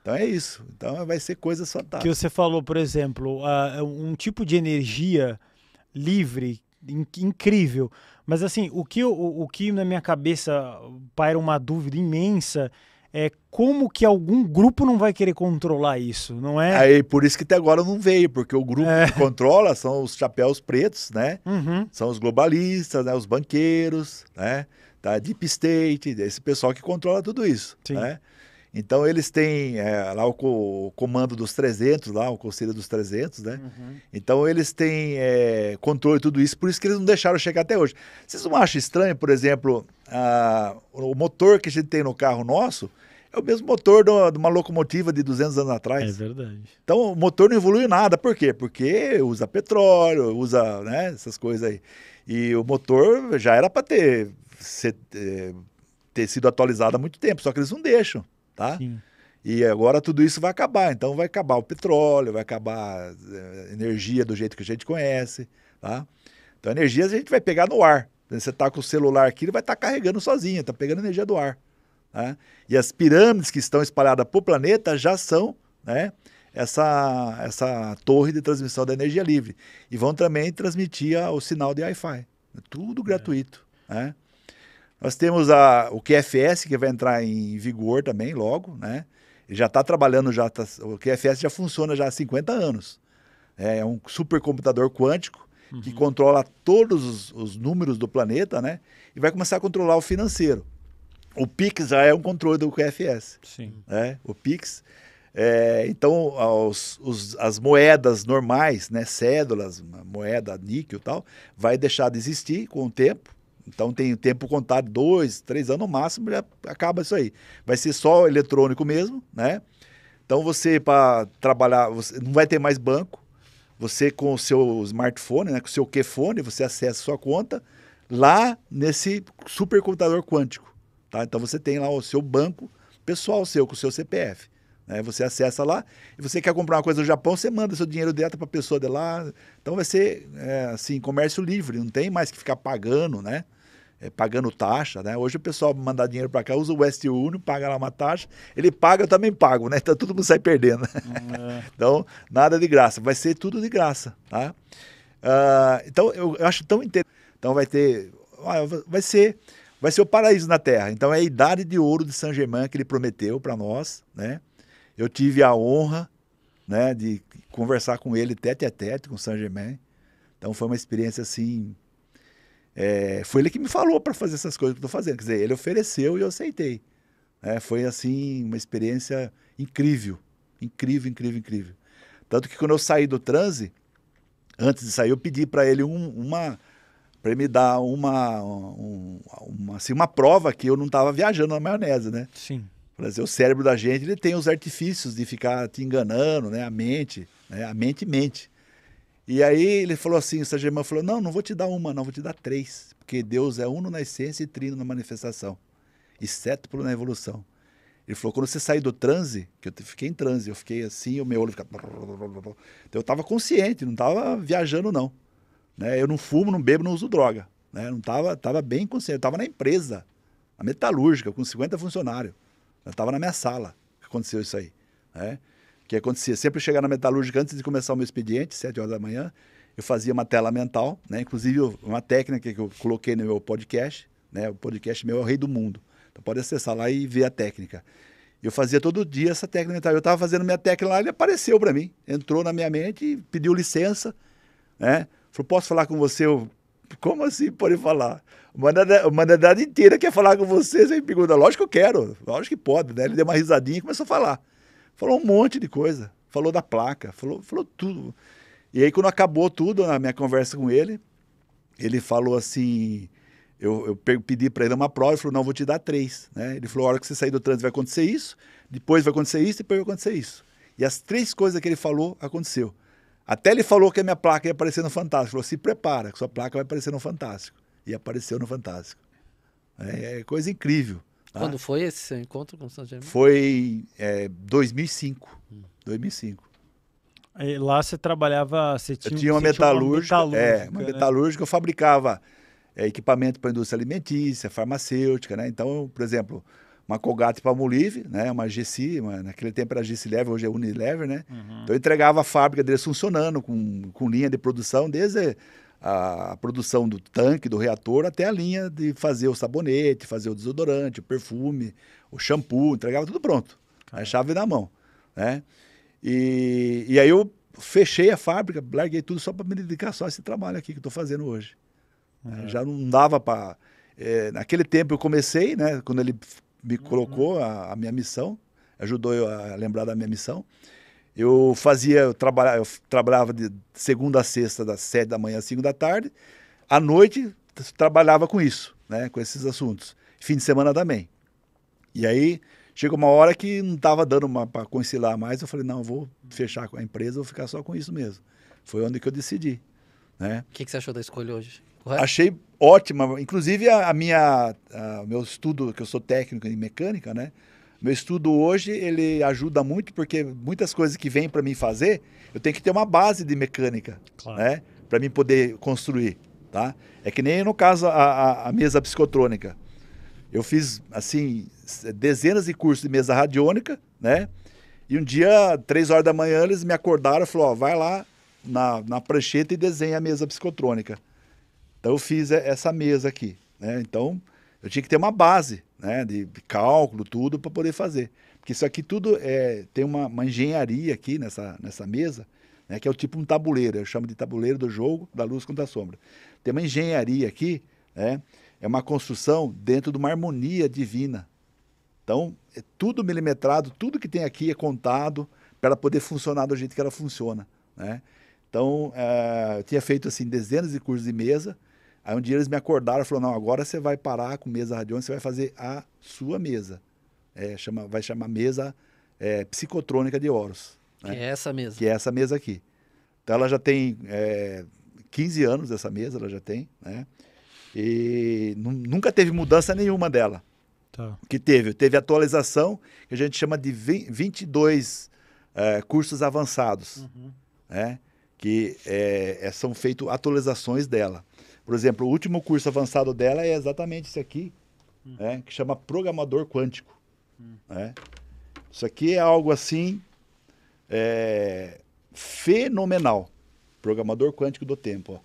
[SPEAKER 3] Então é isso. Então vai ser coisa fantásticas. Que você
[SPEAKER 1] falou, por exemplo, uh, um tipo de energia livre, incrível. Mas assim, o que, o, o que na minha cabeça paira uma dúvida imensa é como que algum grupo não vai querer controlar isso, não é?
[SPEAKER 3] Aí, por isso que até agora não veio, porque o grupo é. que controla são os chapéus pretos, né? Uhum. São os globalistas, né? os banqueiros, né? Da tá, Deep State, esse pessoal que controla tudo isso, Sim. né? Então eles têm é, lá o, comando dos 300, lá o conselho dos 300, né? Uhum. Então eles têm é, controle de tudo isso, por isso que eles não deixaram chegar até hoje. Vocês não acham estranho, por exemplo, a, o motor que a gente tem no carro nosso, é o mesmo motor de uma, locomotiva de 200 anos atrás. É verdade. Então o motor não evoluiu nada. Por quê? Porque usa petróleo, usa né, essas coisas aí. E o motor já era para ter, é, ter sido atualizado há muito tempo, só que eles não deixam, tá? Sim. E agora tudo isso vai acabar. Então vai acabar o petróleo, vai acabar é, a energia do jeito que a gente conhece, tá? Então a energia a gente vai pegar no ar. Você está com o celular aqui, ele vai estar tá carregando sozinho, está pegando energia do ar. Né? E as pirâmides que estão espalhadas por planeta já são né, essa, essa torre de transmissão da energia livre. E vão também transmitir a, o sinal de Wi-Fi. É tudo é. gratuito. É. Né? Nós temos a, o QFS, que vai entrar em vigor também logo, né? já está trabalhando, já tá, o QFS já funciona já há 50 anos. É, é um supercomputador quântico uhum. que controla todos os, os números do planeta, né? E vai começar a controlar o financeiro o Pix já é um controle do QFS. Sim. Né? O Pix. É, então, os, as moedas normais, né, cédulas, moeda, níquel e tal, vai deixar de existir com o tempo. Então, tem o tempo contado, dois, três anos no máximo, já acaba isso aí. Vai ser só eletrônico mesmo, né? Então, você, para trabalhar, você não vai ter mais banco. Você, com o seu smartphone, né, com o seu q você acessa a sua conta lá nesse supercomputador quântico. Tá? Então você tem lá o seu banco pessoal seu, com o seu CPF. Né? Você acessa lá e você quer comprar uma coisa do Japão, você manda seu dinheiro direto para a pessoa de lá. Então vai ser é, assim, comércio livre, não tem mais que ficar pagando, né? É, pagando taxa, né? Hoje o pessoal mandar dinheiro para cá usa o West Union, paga lá uma taxa, ele paga, eu também pago, né? Então todo mundo sai perdendo. Né? É. <laughs> então, nada de graça, vai ser tudo de graça, tá? Uh, então eu, eu, acho tão interessante. Então vai ter, ah, vai ser vai ser o paraíso na Terra. Então é a idade de ouro de Saint Germain que ele prometeu para nós, né? Eu tive a honra, né, de conversar com ele tete a tete com Saint Germain. Então foi uma experiência assim. É, foi ele que me falou para fazer essas coisas que eu estou fazendo. Quer dizer, ele ofereceu e eu aceitei. É, foi assim uma experiência incrível, incrível, incrível, incrível. Tanto que quando eu saí do transe, antes de sair, eu pedi para ele um, uma para me dar uma, uma, assim, uma prova que eu não estava viajando na maionese, né? Sim. Dizer, o cérebro da gente ele tem os artifícios de ficar te enganando, né? A mente, né? a mente mente. E aí ele falou assim, o Sagemã falou, não, não vou te dar uma, não, vou te dar três, porque Deus é uno na essência e trino na manifestação, exceto pelo na evolução. Ele falou, quando você sair do transe, que eu fiquei em transe, eu fiquei assim, o meu olho fica... Então eu estava consciente, não estava viajando, não. Né? Eu não fumo, não bebo, não uso droga. Né? Não tava, tava bem consciente. Eu tava na empresa, a metalúrgica, com 50 funcionários. Eu tava na minha sala que aconteceu isso aí. Né? que acontecia? Sempre chegar na metalúrgica antes de começar o meu expediente, 7 horas da manhã, eu fazia uma tela mental, né? inclusive uma técnica que eu coloquei no meu podcast, né? o podcast meu é o Rei do Mundo, então pode acessar lá e ver a técnica. Eu fazia todo dia essa técnica mental, eu estava fazendo minha técnica lá, ele apareceu para mim, entrou na minha mente, pediu licença, né? Falou, posso falar com você? Eu, como assim pode falar? uma idade inteira quer falar com você. Você me pergunta, lógico que eu quero, lógico que pode, né? Ele deu uma risadinha e começou a falar. Falou um monte de coisa. Falou da placa, falou, falou tudo. E aí, quando acabou tudo, na minha conversa com ele, ele falou assim: eu, eu pedi para ele uma prova, ele falou, não, vou te dar três. Né? Ele falou: a hora que você sair do trânsito vai acontecer isso, depois vai acontecer isso, depois vai acontecer isso. E as três coisas que ele falou aconteceu. Até ele falou que a minha placa ia aparecer no Fantástico. Falou: se prepara, que sua placa vai aparecer no Fantástico. E apareceu no Fantástico. É, é coisa incrível. Tá? Quando
[SPEAKER 2] foi esse seu encontro com o São Germão?
[SPEAKER 3] Foi é, 2005. 2005.
[SPEAKER 2] E
[SPEAKER 1] lá você trabalhava. Você tinha, eu tinha uma metalúrgica. Uma metalúrgica, é, né? uma né? metalúrgica
[SPEAKER 3] eu fabricava é, equipamento para indústria alimentícia, farmacêutica, né? Então, por exemplo, uma Colgate Palmolive, né? Uma GC, uma, naquele tempo era GC Lever, hoje é Unilever, né? Uhum. Então eu entregava a fábrica deles funcionando com, com linha de produção desde a, a produção do tanque, do reator, até a linha de fazer o sabonete, fazer o desodorante, o perfume, o shampoo, entregava tudo pronto, Caramba. a chave na mão, né? E, e aí eu fechei a fábrica, larguei tudo só para me dedicar só a esse trabalho aqui que estou fazendo hoje. Uhum. Já não dava para... É, eh, naquele tempo eu comecei, né? Quando ele me colocou, a, a minha missão, ajudou eu a lembrar da minha missão. Eu fazia, eu trabalhava, eu trabalhava de segunda a sexta, das sete da manhã às cinco da tarde. À noite, trabalhava com isso, né, com esses assuntos. Fim de semana também. E aí, chegou uma hora que não estava dando para conciliar mais. Eu falei, não, eu vou fechar com a empresa, vou ficar só com isso mesmo. Foi onde que eu decidi. Né?
[SPEAKER 2] O que, que você achou da escolha hoje? Correto. Achei
[SPEAKER 3] ótima. Inclusive, a, a minha, a, meu estudo, que eu sou técnico em mecânica, né? Meu estudo hoje, ele ajuda muito, porque muitas coisas que vêm para mim fazer, eu tenho que ter uma base de mecânica, claro. né? Para mim poder construir, tá? É que nem no caso a, a, mesa psicotrônica. Eu fiz, assim, dezenas de cursos de mesa radiônica, né? E um dia, três horas da manhã, eles me acordaram e falaram, ó, vai lá na, na prancheta e desenha a mesa psicotrônica. Então eu fiz essa mesa aqui, né? Então eu tinha que ter uma base, né, de cálculo, tudo para poder fazer. Porque isso aqui tudo é, tem uma, uma engenharia aqui nessa, nessa mesa, né, que é o tipo um tabuleiro, eu chamo de tabuleiro do jogo da luz contra a sombra. Tem uma engenharia aqui, né, é uma construção dentro de uma harmonia divina. Então, é tudo milimetrado, tudo que tem aqui é contado para ela poder funcionar do jeito que ela funciona. Né? Então, eh, eu tinha feito assim dezenas de cursos de mesa, Aí um dia eles me acordaram e falaram: não, agora você vai parar com mesa radiônica, você vai fazer a sua mesa. É, chama, vai chamar mesa é, psicotrônica de Horus. Né? Que é essa mesa. Que é essa mesa aqui. Então ela já tem é, 15 anos, essa mesa, ela já tem, né? E nunca teve mudança nenhuma dela. Tá. Que teve? Teve atualização, que a gente chama de 22 é, cursos avançados, uhum. né? que é, é são feitas atualizações dela. Por exemplo, o último curso avançado dela é exatamente esse aqui, hum. né, que chama Programador Quântico. Hum. Né? Isso aqui é algo assim é, fenomenal. Programador Quântico do Tempo.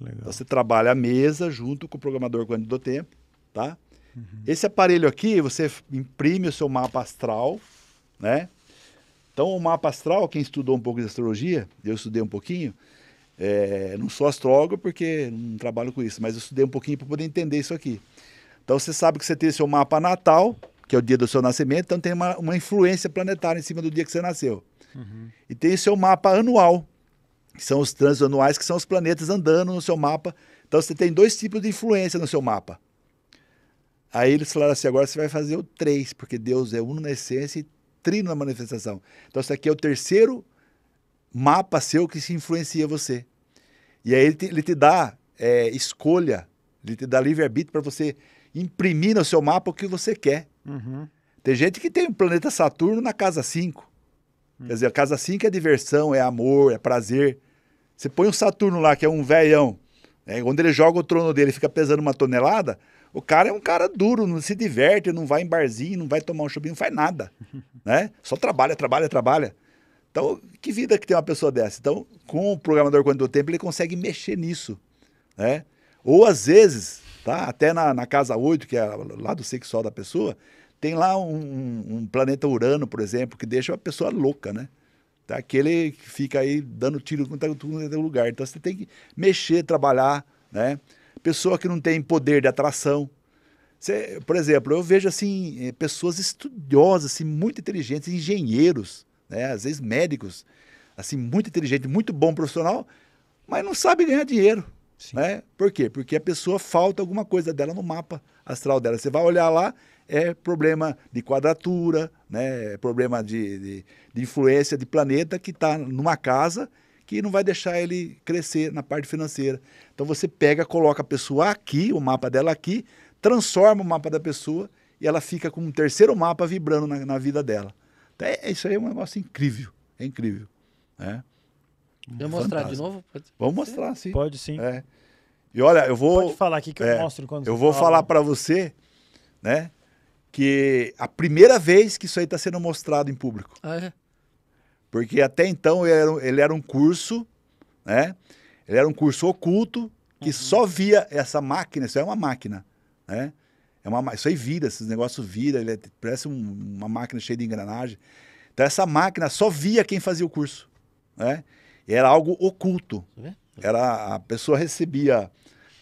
[SPEAKER 3] Então, você trabalha a mesa junto com o Programador Quântico do Tempo. Tá? Uhum. Esse aparelho aqui, você imprime o seu mapa astral, né? Então, o mapa astral, quem estudou um pouco de astrologia, eu estudei um pouquinho, é, não sou astrólogo porque não trabalho com isso, mas eu estudei um pouquinho para poder entender isso aqui. Então você sabe que você tem seu mapa natal, que é o dia do seu nascimento, então tem uma, uma influência planetária em cima do dia que você nasceu. Uhum. E tem o seu mapa anual, que são os trânsitos anuais, que são os planetas andando no seu mapa. Então você tem dois tipos de influência no seu mapa. Aí eles falaram assim: agora você vai fazer o três, porque Deus é uno na essência e trino na manifestação. Então isso aqui é o terceiro mapa seu que se influencia você. E aí ele te, ele te dá é, escolha, ele te dá livre-arbítrio para você imprimir no seu mapa o que você quer. Uhum. Tem gente que tem o planeta Saturno na casa 5. Uhum. Quer dizer, a casa 5 é diversão, é amor, é prazer. Você põe um Saturno lá, que é um velhão, é né, onde ele joga o trono dele fica pesando uma tonelada, o cara é um cara duro, não se diverte, não vai em barzinho, não vai tomar um chubinho, não faz nada. <laughs> né? Só trabalha, trabalha, trabalha. Então, que vida que tem uma pessoa dessa? Então, com o programador quando do tempo, ele consegue mexer nisso, né? Ou às vezes, tá? Até na, na casa 8, que é lá do sexual da pessoa, tem lá um, um, um planeta Urano, por exemplo, que deixa uma pessoa louca, né? Tá? Aquele ele fica aí dando tiro contra no é lugar. Então, você tem que mexer, trabalhar, né? Pessoa que não tem poder de atração, você, por exemplo, eu vejo assim eh, pessoas estudiosas, assim, muito inteligentes, engenheiros, né? às vezes médicos, assim, muito inteligente, muito bom profissional, mas não sabe ganhar dinheiro. Sim. Né? Por quê? Porque a pessoa falta alguma coisa dela no mapa astral dela. Você vai olhar lá, é problema de quadratura, né? É problema de, de, de, influência de planeta que está numa casa que não vai deixar ele crescer na parte financeira. Então você pega, coloca a pessoa aqui, o mapa dela aqui, transforma o mapa da pessoa e ela fica com um terceiro mapa vibrando na, na vida dela é, isso aí é um negócio incrível. É incrível. Né? Vou mostrar de novo? Pode, Vamos mostrar, sim. Pode sim. É. E olha, eu vou. Pode falar aqui que eu é, mostro quando Eu vou fala. falar para você, né? Que a primeira vez que isso aí está sendo mostrado em público. Ah, é? Porque até então ele era, ele era, um curso, né? Ele era um curso oculto que uhum. só via essa máquina, isso é uma máquina, né? É uma, isso aí vira, esses negócios vira, ele é, parece um, uma máquina cheia de engrenagem. Então essa máquina só via quem fazia o curso, né? Era algo oculto. Era a pessoa recebia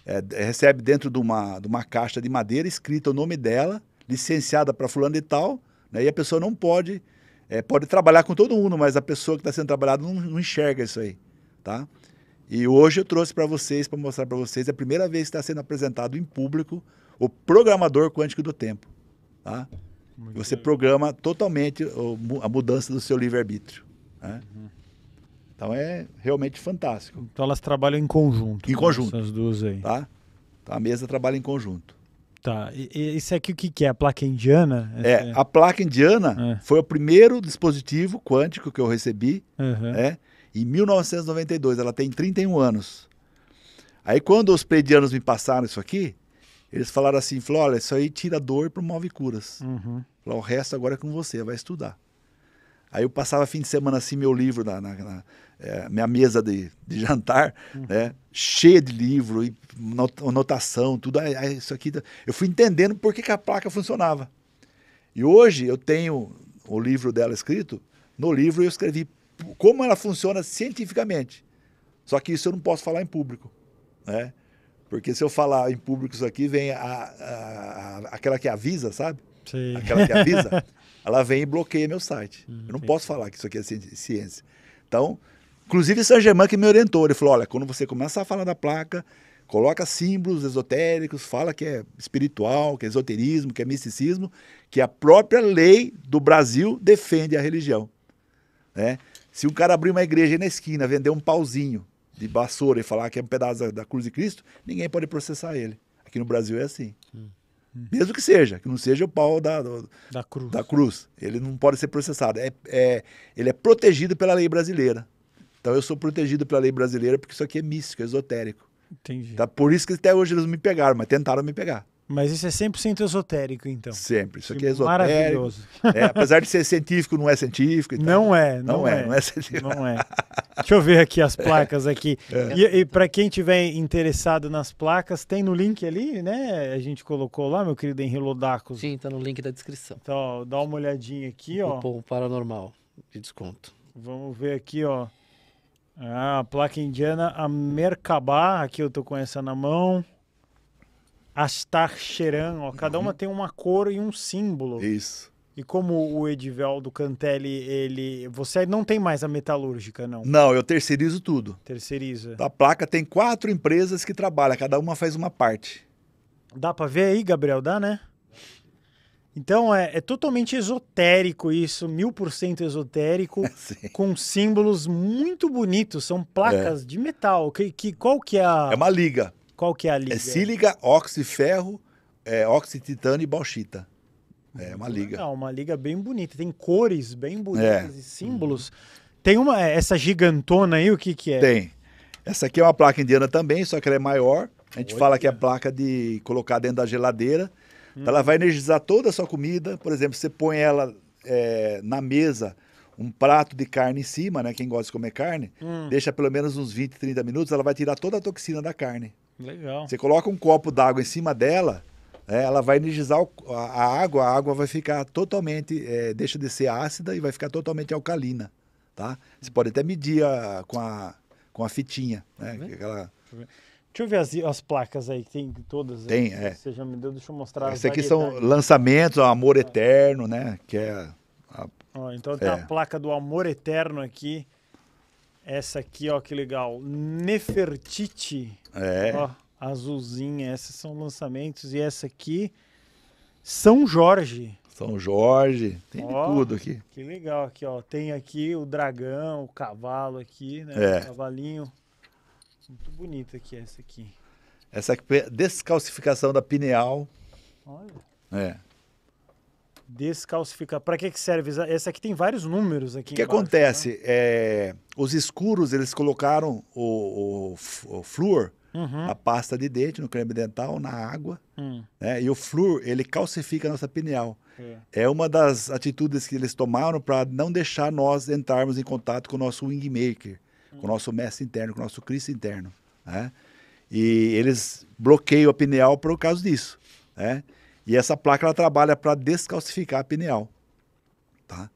[SPEAKER 3] é, é, recebe dentro de uma, de uma caixa de madeira escrita o nome dela, licenciada para fulano e tal, né? E a pessoa não pode é, pode trabalhar com todo mundo, mas a pessoa que está sendo trabalhada não, não enxerga isso aí, tá? E hoje eu trouxe para vocês, para mostrar para vocês, é a primeira vez que está sendo apresentado em público o programador quântico do tempo. Tá? Você legal. programa totalmente o, a mudança do seu livre-arbítrio. Né? Uhum. Então é realmente fantástico. Então elas trabalham em conjunto. Em né, conjunto. Essas duas aí. Tá? Então a mesa trabalha em
[SPEAKER 1] conjunto. Tá. E, isso aqui o que, que, é? A placa indiana? É, é...
[SPEAKER 3] a placa indiana é. foi o primeiro dispositivo quântico que eu recebi. Uhum. Né? em 1992, ela tem 31 anos. Aí quando os predianos me passaram isso aqui, eles falaram assim, falou, olha, isso aí tira dor e promove curas. Uhum. Falou, o resto agora é com você, vai estudar. Aí eu passava fim de semana assim, meu livro na, na, na é, minha mesa de, de jantar, uhum. né? Cheia de livro, e anotação, tudo. Aí, aí, isso aqui. Eu fui entendendo por que, que a placa funcionava. E hoje eu tenho o livro dela escrito. No livro eu escrevi como ela funciona cientificamente. Só que isso eu não posso falar em público, né? Porque se eu falar em público isso aqui, vem a, a, a aquela que avisa, sabe?
[SPEAKER 4] Sim.
[SPEAKER 1] Aquela que avisa,
[SPEAKER 3] <laughs> ela vem e bloqueia meu site. Hum, eu não sim. posso falar que isso aqui é ciência. Então, inclusive Saint Germain que me orientou, ele falou, olha, quando você começa a falar da placa, coloca símbolos esotéricos, fala que é espiritual, que é esoterismo, que é misticismo, que a própria lei do Brasil defende a religião, né? Se um cara abrir uma igreja aí na esquina, vender um pauzinho de vassoura e falar que é um pedaço da, da cruz de Cristo, ninguém pode processar ele. Aqui no Brasil é assim. Hum. Mesmo que seja, que não seja o pau da, do, da, cruz. da cruz. Ele não pode ser processado. É, é, ele é protegido pela lei brasileira. Então eu sou protegido pela lei brasileira porque isso aqui é místico, é esotérico. Entendi. Tá, por isso que até hoje eles me pegaram, mas tentaram me pegar.
[SPEAKER 1] Mas isso é 100% esotérico, então.
[SPEAKER 3] Sempre. Isso aqui é tipo, esotérico. Maravilhoso. É, apesar de ser
[SPEAKER 1] científico, não é científico. Não é, não, não é, é, Não é científico. Não é. Deixa eu ver aqui as placas aqui. <laughs> É. E, e para quem tiver interessado nas placas, tem no link ali, né? A gente colocou lá, meu querido Henrique Lodacos. Sim, tá no link da descrição. Então, ó, dá uma olhadinha aqui, ó. pouco paranormal de desconto. Vamos ver aqui, ó. Ah, a placa indiana, a Merkabah. Aqui eu tô com essa na mão. Astar Sheran, ó, cada uhum. uma tem uma cor e um símbolo. Isso. E como o Edivaldo Cantelli, ele. Você não tem mais a metalúrgica, não?
[SPEAKER 3] Não, eu terceirizo tudo.
[SPEAKER 1] Terceiriza. A
[SPEAKER 3] placa tem quatro empresas que trabalham, cada uma faz uma parte. Dá
[SPEAKER 1] para ver aí, Gabriel? Dá, né? Então é, é totalmente esotérico isso, mil por cento esotérico, <laughs> Sim. com símbolos muito bonitos. São placas
[SPEAKER 3] é. de metal. Que, que, qual que é a. É uma liga. Qual que é a é liga? É sílica, oxiferro, é, titânio e bauxita. É uma liga. É
[SPEAKER 1] uma liga bem bonita. Tem
[SPEAKER 3] cores bem é. bonitas é. e uhum. símbolos. Tem uma é, essa gigantona aí, o que que é? Tem. Essa aqui é uma placa indiana também, só que ela é maior. A gente Olha. fala que é placa de colocar dentro da geladeira. Hum. ela vai energizar toda a sua comida. Por exemplo, você põe ela é, na mesa, um prato de carne em cima, né? Quem gosta de comer carne, hum. deixa pelo menos uns 20, 30 minutos, ela vai tirar toda a toxina da carne. Legal. Você coloca um copo d'água em cima dela, é, ela vai energizar o, a, a, água, a água vai ficar totalmente, é, deixa de ser ácida e vai ficar totalmente alcalina, tá? Você pode até medir a, com, a, com a fitinha, né? Uhum. Aquela...
[SPEAKER 1] Deixa eu ver as, as, placas aí, que tem todas. Tem, aí, é. Você já me deu, deixa eu mostrar. Essas aqui são
[SPEAKER 3] lançamentos, Amor Eterno, né? Que é... A,
[SPEAKER 1] então é. tem a é. placa do Amor Eterno aqui. Essa aqui, ó, que legal. Nefertiti. É. Ó, azulzinha. Esses são lançamentos. E essa aqui,
[SPEAKER 3] São Jorge. São Jorge, tem ó, tudo aqui.
[SPEAKER 1] Que legal aqui, ó. Tem aqui o dragão, o cavalo aqui, né? É. O cavalinho. Muito bonita aqui essa aqui.
[SPEAKER 3] Essa aqui, descalcificação da pineal. Olha. É.
[SPEAKER 1] Descalcificar. Para que, que serve? Essa aqui tem vários números aqui. O que embaixo, tá?
[SPEAKER 3] acontece? Né? É, os escuros, eles colocaram o, o, o flúor, uhum. a pasta de dente, no creme dental, na água. Uhum. Né? E o flúor, ele calcifica a nossa pineal. É. é uma das atitudes que eles tomaram para não deixar nós entrarmos em contato com o nosso wingmaker, uhum. com o hum. nosso mestre interno, com o nosso Cristo interno. Né? E eles bloqueiam a pineal por causa disso. Né? E essa placa ela trabalha para descalcificar a pineal. Tá?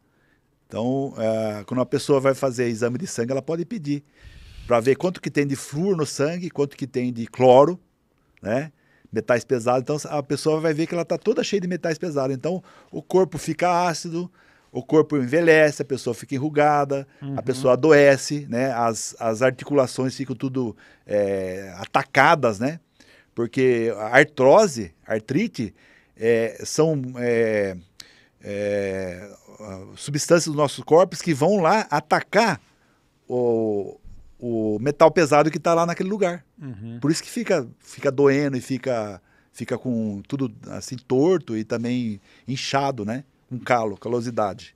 [SPEAKER 3] Então, é, quando uma pessoa vai fazer exame de sangue, ela pode pedir para ver quanto que tem de flúor no sangue, quanto que tem de cloro, né? metais pesados. Então, a pessoa vai ver que ela está toda cheia de metais pesados. Então, o corpo fica ácido, o corpo envelhece, a pessoa fica enrugada, uhum. a pessoa adoece, né? As, as articulações ficam tudo é, atacadas, né? Porque a artrose, artrite, é, são é, é, substâncias dos nossos corpos que vão lá atacar o, o metal pesado que está lá naquele lugar. Uhum. Por isso que fica, fica doendo e fica, fica com tudo assim torto e também inchado, né? Com calo, calosidade.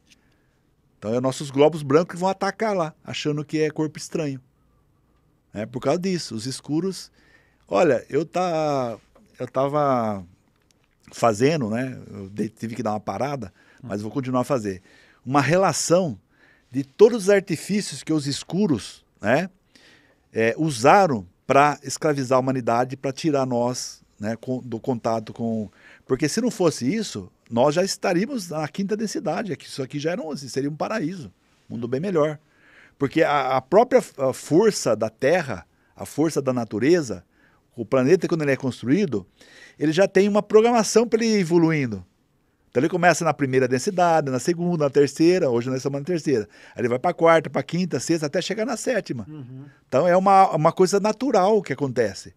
[SPEAKER 3] Então é nossos globos brancos que vão atacar lá, achando que é corpo estranho. É por causa disso, os escuros. Olha, eu tá, eu tava fazendo, né? Eu tive que dar uma parada, mas vou continuar a fazer. Uma relação de todos os artifícios que os escuros, né? É, usaram para escravizar a humanidade, para tirar nós né, com, do contato com. Porque se não fosse isso, nós já estaríamos na quinta densidade. Isso aqui já era um, seria um paraíso, mundo bem melhor. Porque a, a própria força da Terra, a força da natureza, o planeta, quando ele é construído, ele já tem uma programação para ele ir evoluindo. Então ele começa na primeira densidade, na segunda, na terceira, hoje nós é estamos na terceira. Aí ele vai para a quarta, para a quinta, sexta, até chegar na sétima. Uhum. Então é uma, uma coisa natural que acontece.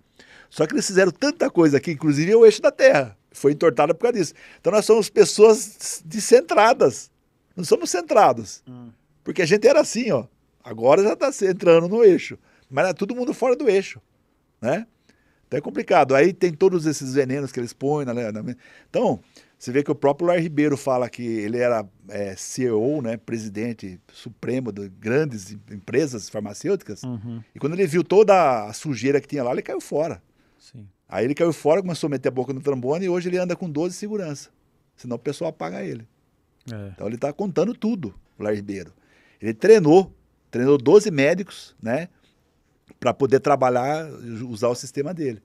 [SPEAKER 3] Só que eles fizeram tanta coisa aqui, inclusive o eixo da Terra. Foi entortado por causa disso. Então nós somos pessoas descentradas. Não somos centrados. Uhum. Porque a gente era assim, ó. Agora já está entrando no eixo. Mas era é todo mundo fora do eixo. Né? Então é complicado. Aí tem todos esses venenos que eles põem. Né? Então, você vê que o próprio Lar Ribeiro fala que ele era é, CEO, né, presidente supremo de grandes empresas farmacêuticas. Uhum. E quando ele viu toda a sujeira que tinha lá, ele caiu fora. Sim. Aí ele caiu fora, começou a meter a boca no trambone e hoje ele anda com 12 segurança. Senão o pessoal apaga ele. É. Então ele está contando tudo, o Lar Ribeiro. Ele treinou, treinou 12 médicos, né? para poder trabalhar, usar o sistema dele.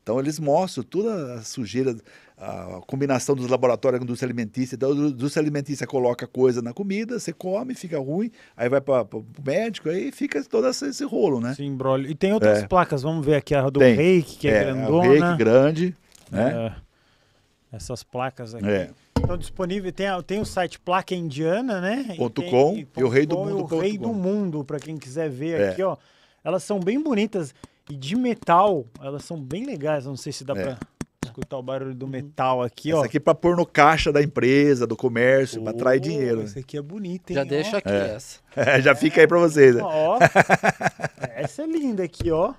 [SPEAKER 3] Então eles mostram toda a sujeira, a combinação dos laboratórios com a indústria alimentícia. Então, a indústria alimentícia coloca coisa na comida, você come, fica ruim, aí vai para o médico, aí fica todo esse, esse rolo, né? Sim, brolho. E tem outras é.
[SPEAKER 1] placas, vamos ver aqui, a do tem. Reiki, que é, é grandona. Reiki grande, né? É. Essas placas aqui. É. Estão disponíveis, tem, tem o site Placa Indiana, né? Ponto e, tem, com, e, o Rei do Mundo. E o Rei do Mundo, para quem quiser ver é. aqui, ó. Elas são bem bonitas e de metal, elas são bem legais. Não sei se dá é. pra escutar o
[SPEAKER 3] barulho do metal aqui, essa ó. Essa aqui é pra pôr no caixa da empresa, do comércio, oh, pra atrair dinheiro. Né? Essa aqui é
[SPEAKER 2] bonita, hein? Já ó. deixa aqui é. essa.
[SPEAKER 3] É, <laughs> já fica aí pra vocês. Né? Ó, <laughs>
[SPEAKER 2] essa é
[SPEAKER 1] linda aqui, ó.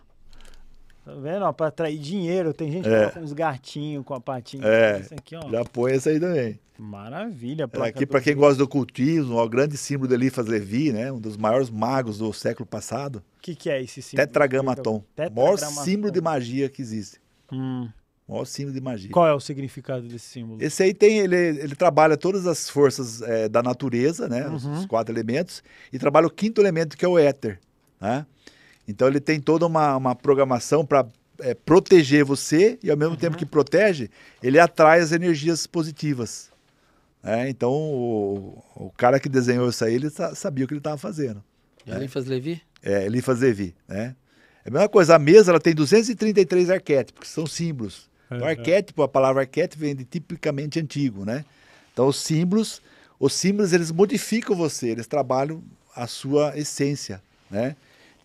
[SPEAKER 1] Tá vendo? Para atrair dinheiro. Tem gente é. que coloca uns gatinhos com a patinha. É. aqui, ó. Já
[SPEAKER 3] põe essa aí também. Maravilha. É, aqui, para quem gosta do ocultismo, o grande símbolo de é Eliphas Levi, né? Um dos maiores magos do século passado.
[SPEAKER 1] O que, que é esse símbolo? Tetragamaton. Tetragamaton. Maior
[SPEAKER 3] símbolo de magia que existe. Hum. Maior símbolo de magia.
[SPEAKER 1] Qual é o significado desse símbolo? Esse
[SPEAKER 3] aí tem, ele, ele trabalha todas as forças é, da natureza, né? Uhum. Os, os quatro elementos. E trabalha o quinto elemento, que é o éter, né? Então ele tem toda uma, uma programação para é, proteger você e ao mesmo uhum. tempo que protege, ele atrai as energias positivas. É, então o, o, cara que desenhou isso aí, ele sabia o que ele estava fazendo. É. Né? Elifas Levi? É, Elifas Levi, né? É a mesma coisa, a mesa ela tem 233 arquétipos, que são símbolos. É, arquétipo, a palavra arquétipo vem de tipicamente antigo, né? Então os símbolos, os símbolos eles modificam você, eles trabalham a sua essência, né?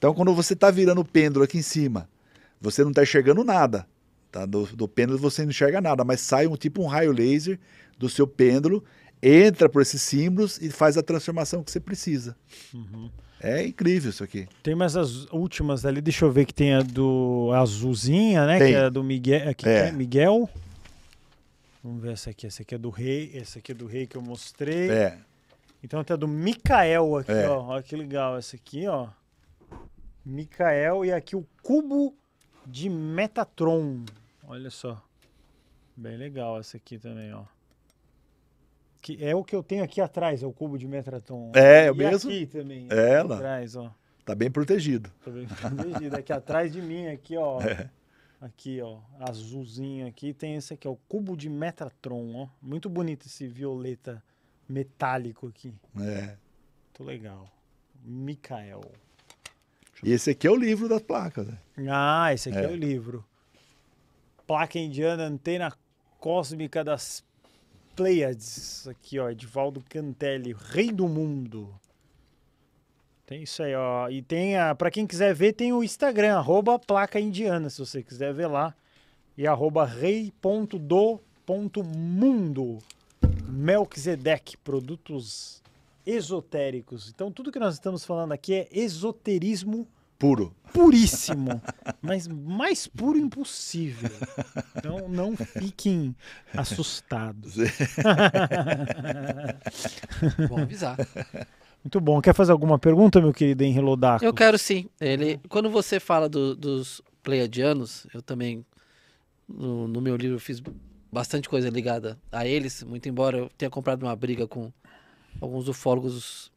[SPEAKER 3] Então, quando você está virando o pêndulo aqui em cima, você não está enxergando nada. Tá? Do, do, pêndulo você não enxerga nada, mas sai um tipo um raio laser do seu pêndulo, entra por esses símbolos e faz a transformação que você precisa. Uhum. É incrível isso aqui.
[SPEAKER 1] Tem mais as últimas ali, deixa eu ver que tem a do azulzinha, né? Tem. Que é do Miguel. É que é. Que é Miguel. Vamos ver essa aqui. Essa aqui é do rei. Essa aqui é do rei que eu mostrei. É. Então até do Micael aqui, é. ó. Olha que legal essa aqui, ó. Mikael e aqui o cubo de Metatron. Olha só. Bem legal essa aqui também, ó. Que é o que eu tenho aqui atrás, é o cubo de Metatron. É, é eu o mesmo. aqui também. É ela. Atrás, ó.
[SPEAKER 3] Tá bem protegido. Tá bem protegido.
[SPEAKER 1] aqui atrás de mim, aqui, ó. <laughs> É. Aqui, ó. Azulzinho aqui. Tem esse aqui, ó. O cubo de Metatron, ó. Muito bonito esse violeta metálico aqui. É. Muito legal. Mikael.
[SPEAKER 3] E esse aqui é o livro das placas. Né? Ah, esse aqui é. é. o
[SPEAKER 1] livro. Placa indiana, antena cósmica das Pleiades. Aqui, ó, Edvaldo Cantelli, Rei do Mundo. Tem isso aí, ó. E tem a. Pra quem quiser ver, tem o Instagram, arroba placa indiana, se você quiser ver lá. E arroba rei.do.mundo. Melquisedeque, produtos esotéricos. Então, tudo que nós estamos falando aqui é esoterismo puro. Puríssimo. <laughs> mas mais puro impossível. Então não fiquem assustados. <laughs> Vou avisar. Muito bom. Quer fazer alguma pergunta, meu querido Henri Lodaco?
[SPEAKER 2] Eu quero sim. Ele, quando você fala do, dos pleiadianos, eu também, no, no meu livro, fiz bastante coisa ligada a eles, muito embora eu tenha comprado uma briga com alguns ufólogos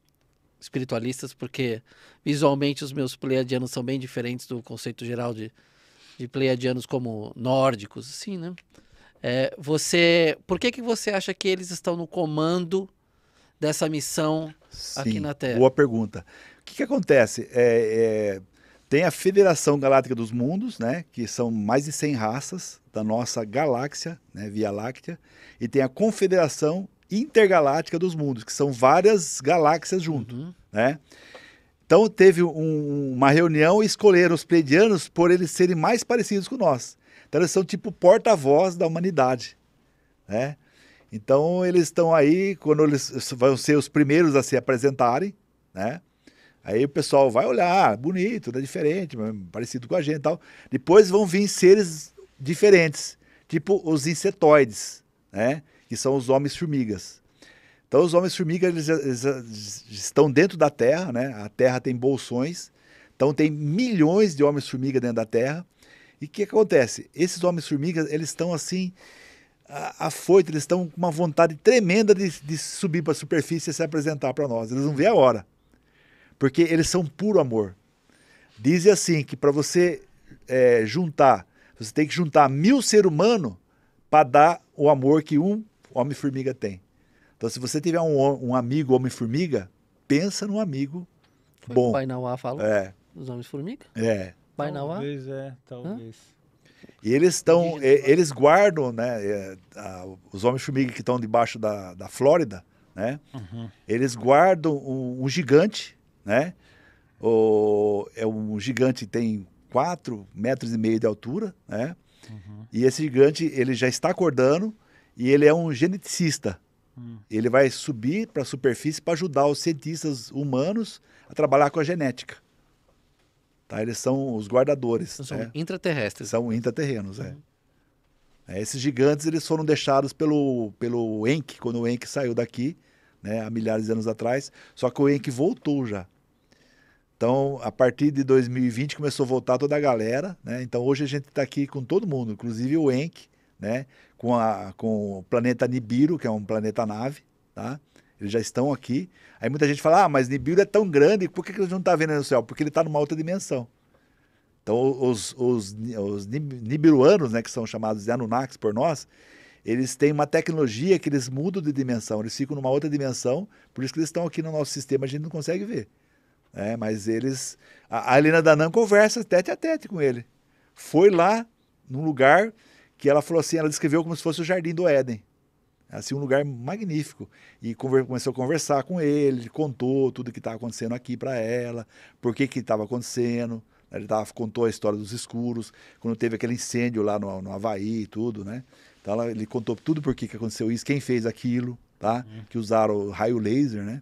[SPEAKER 2] espiritualistas, porque visualmente os meus pleiadianos são bem diferentes do conceito geral de, de pleiadianos como nórdicos, assim, né? É, você, por que, que você acha que eles estão no comando dessa missão Sim, aqui na Terra? Boa
[SPEAKER 3] pergunta. O que, que acontece? É, é, tem a Federação Galáctica dos Mundos, né, que são mais de 100 raças da nossa galáxia, né, Via Láctea, e tem a Confederação intergaláctica dos mundos, que são várias galáxias junto, uhum. né? Então teve um, uma reunião e escolheram os pleidianos por eles serem mais parecidos com nós. Então eles são tipo porta-voz da humanidade, né? Então eles estão aí quando eles vão ser os primeiros a se apresentarem, né? Aí o pessoal vai olhar, ah, bonito, né? diferente, parecido com a gente e tal. Depois vão vir seres diferentes, tipo os insetoides, né? que são os homens-formigas. Então, os homens-formigas eles, eles estão dentro da Terra, né? a Terra tem bolsões, então tem milhões de homens-formiga dentro da Terra. E o que acontece? Esses homens-formigas eles estão assim afoito, eles estão com uma vontade tremenda de, de subir para a superfície e se apresentar para nós. Eles não vê a hora, porque eles são puro amor. Dizem assim que para você é, juntar, você tem que juntar mil ser humano para dar o amor que um Homem-Formiga tem. Então, se você tiver um, um amigo Homem-Formiga, pensa num amigo Foi bom. O Bainauá fala. É.
[SPEAKER 2] Os Homens-Formiga? É. Bainauá? Talvez, é. Talvez.
[SPEAKER 3] E eles estão, eles guardam, né? É, os homens-formiga que estão debaixo da, da Flórida, né? Uhum. Eles guardam um, um, gigante, né? O, é um gigante que tem 4 metros e meio de altura, né? Uhum. E esse gigante, ele já está acordando e ele é um geneticista. Hum. Ele vai subir para a superfície para ajudar os cientistas humanos a trabalhar com a genética. Tá? Eles são os guardadores. são né? intraterrestres. São intraterrenos, é. Uhum. é. Esses gigantes eles foram deixados pelo, pelo Enk, quando o Enk saiu daqui, né, há milhares de anos atrás. Só que o Enk voltou já. Então, a partir de 2020 começou a voltar toda a galera. Né? Então, hoje a gente está aqui com todo mundo, inclusive o Enk né? com, a, com o planeta Nibiru, que é um planeta-nave, tá? Eles já estão aqui. Aí muita gente fala, ah, mas Nibiru é tão grande, por que, que não está vendo no céu? Porque ele está numa outra dimensão. Então, os, os, os Nibiruanos, né, que são chamados de Anunnakis por nós, eles têm uma tecnologia que eles mudam de dimensão, eles ficam numa outra dimensão, por isso que eles estão aqui no nosso sistema, a gente não consegue ver. É, mas eles. A Helena Danan conversa tete a tete com ele. Foi lá, num lugar que ela falou assim, ela descreveu como se fosse o Jardim do Éden. Assim, um lugar magnífico. E começou a conversar com ele, contou tudo que estava acontecendo aqui para ela, por que que estava acontecendo. Né? Ele tava, contou a história dos escuros, quando teve aquele incêndio lá no, no Havaí e tudo, né? Então ela, ele contou tudo por que, que aconteceu isso, quem fez aquilo, tá? Uhum. Que usaram o raio laser, né?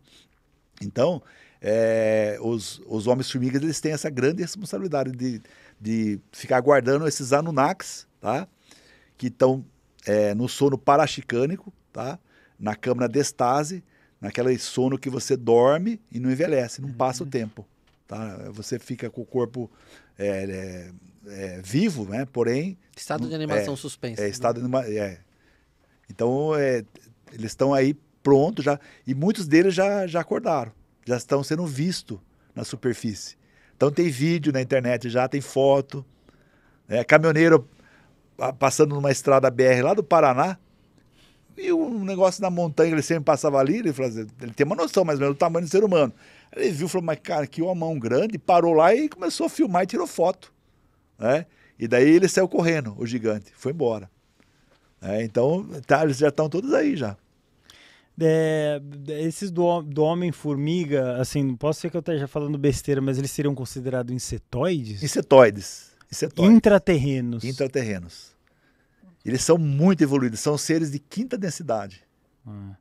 [SPEAKER 3] Então, é, os, os homens-formigas, eles têm essa grande responsabilidade de, de ficar guardando esses Anunnakis, tá? que estão é, no sono parachicânico, tá? na câmara estase, naquele sono que você dorme e não envelhece, não passa o uhum. tempo. Tá? Você fica com o corpo é, é, é vivo, né? porém... Estado de animação suspensa. É, é né? estado de é. Então, eles estão aí prontos já, e muitos deles já, já acordaram, já estão sendo vistos na superfície. Então tem vídeo na internet já, tem foto. É, caminhoneiro passando numa estrada BR lá do Paraná, e um negócio na montanha que ele sempre passava ali, ele, falou assim, ele tem uma noção mais ou menos do tamanho do ser humano. Ele viu, falou, mas cara, que uma mão grande, parou lá e começou a filmar e tirou foto. Né? E daí ele saiu correndo, o gigante, foi embora. É, então, tá, eles já estão todos aí já.
[SPEAKER 1] É, esses do, do Homem-Formiga, assim, posso ser que eu esteja falando besteira, mas eles seriam considerados insetoides?
[SPEAKER 3] Insetoides é top. Intraterrenos. Intraterrenos. Eles são muito evoluídos, são seres de quinta densidade. Ah.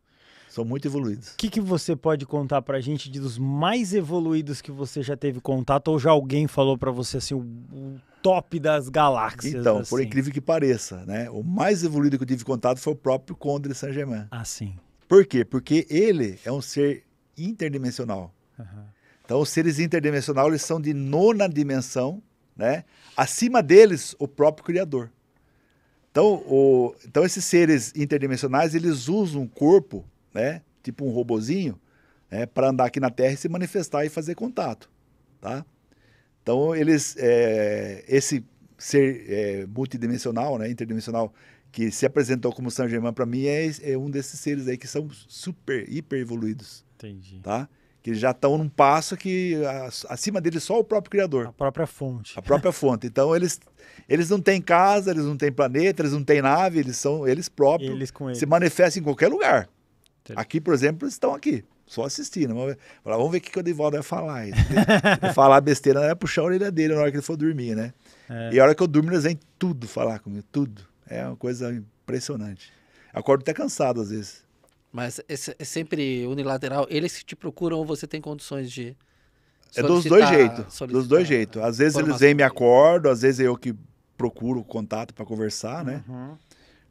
[SPEAKER 3] São muito evoluídos. O que, que você pode contar
[SPEAKER 1] pra gente de dos mais evoluídos que você já teve contato ou já alguém falou para você assim, o, o, top das galáxias?
[SPEAKER 3] Então, assim. por incrível que pareça, né? O mais evoluído que eu tive contato foi o próprio Conde de Saint-Germain. Ah, sim. Por quê? Porque ele é um ser interdimensional. Uhum. Então, os seres interdimensionais eles são de nona dimensão né? Acima deles, o próprio Criador. Então, o, então esses seres interdimensionais, eles usam um corpo, né? Tipo um robozinho, né? para andar aqui na Terra e se manifestar e fazer contato, tá? Então, eles, é, esse ser é, multidimensional, né? Interdimensional, que se apresentou como São Germain para mim, é, é um desses seres aí que são super, hiper evoluídos. Entendi. Tá? que já estão num passo que acima deles é só o próprio criador. A própria fonte. A própria fonte. Então eles eles não têm casa, eles não têm planeta, eles não têm nave, eles são eles próprios. Eles com eles. Se manifestam em qualquer lugar. Entendi. Aqui, por exemplo, eles estão aqui, só assistindo. Vamos ver, vamos ver o que, que o Edivaldo vai falar. <laughs> falar besteira é puxar a orelha dele na hora que ele for dormir, né? É. E a hora que eu durmo, eles vêm tudo falar comigo, tudo. É uma coisa impressionante. Acordo até cansado às vezes.
[SPEAKER 2] Mas é, sempre unilateral. Eles que te procuram ou você tem condições de. É dos dois jeitos. Dos
[SPEAKER 3] dois jeitos. Às vezes eles vêm me acordam, às vezes é eu que procuro contato para conversar, né? Uhum.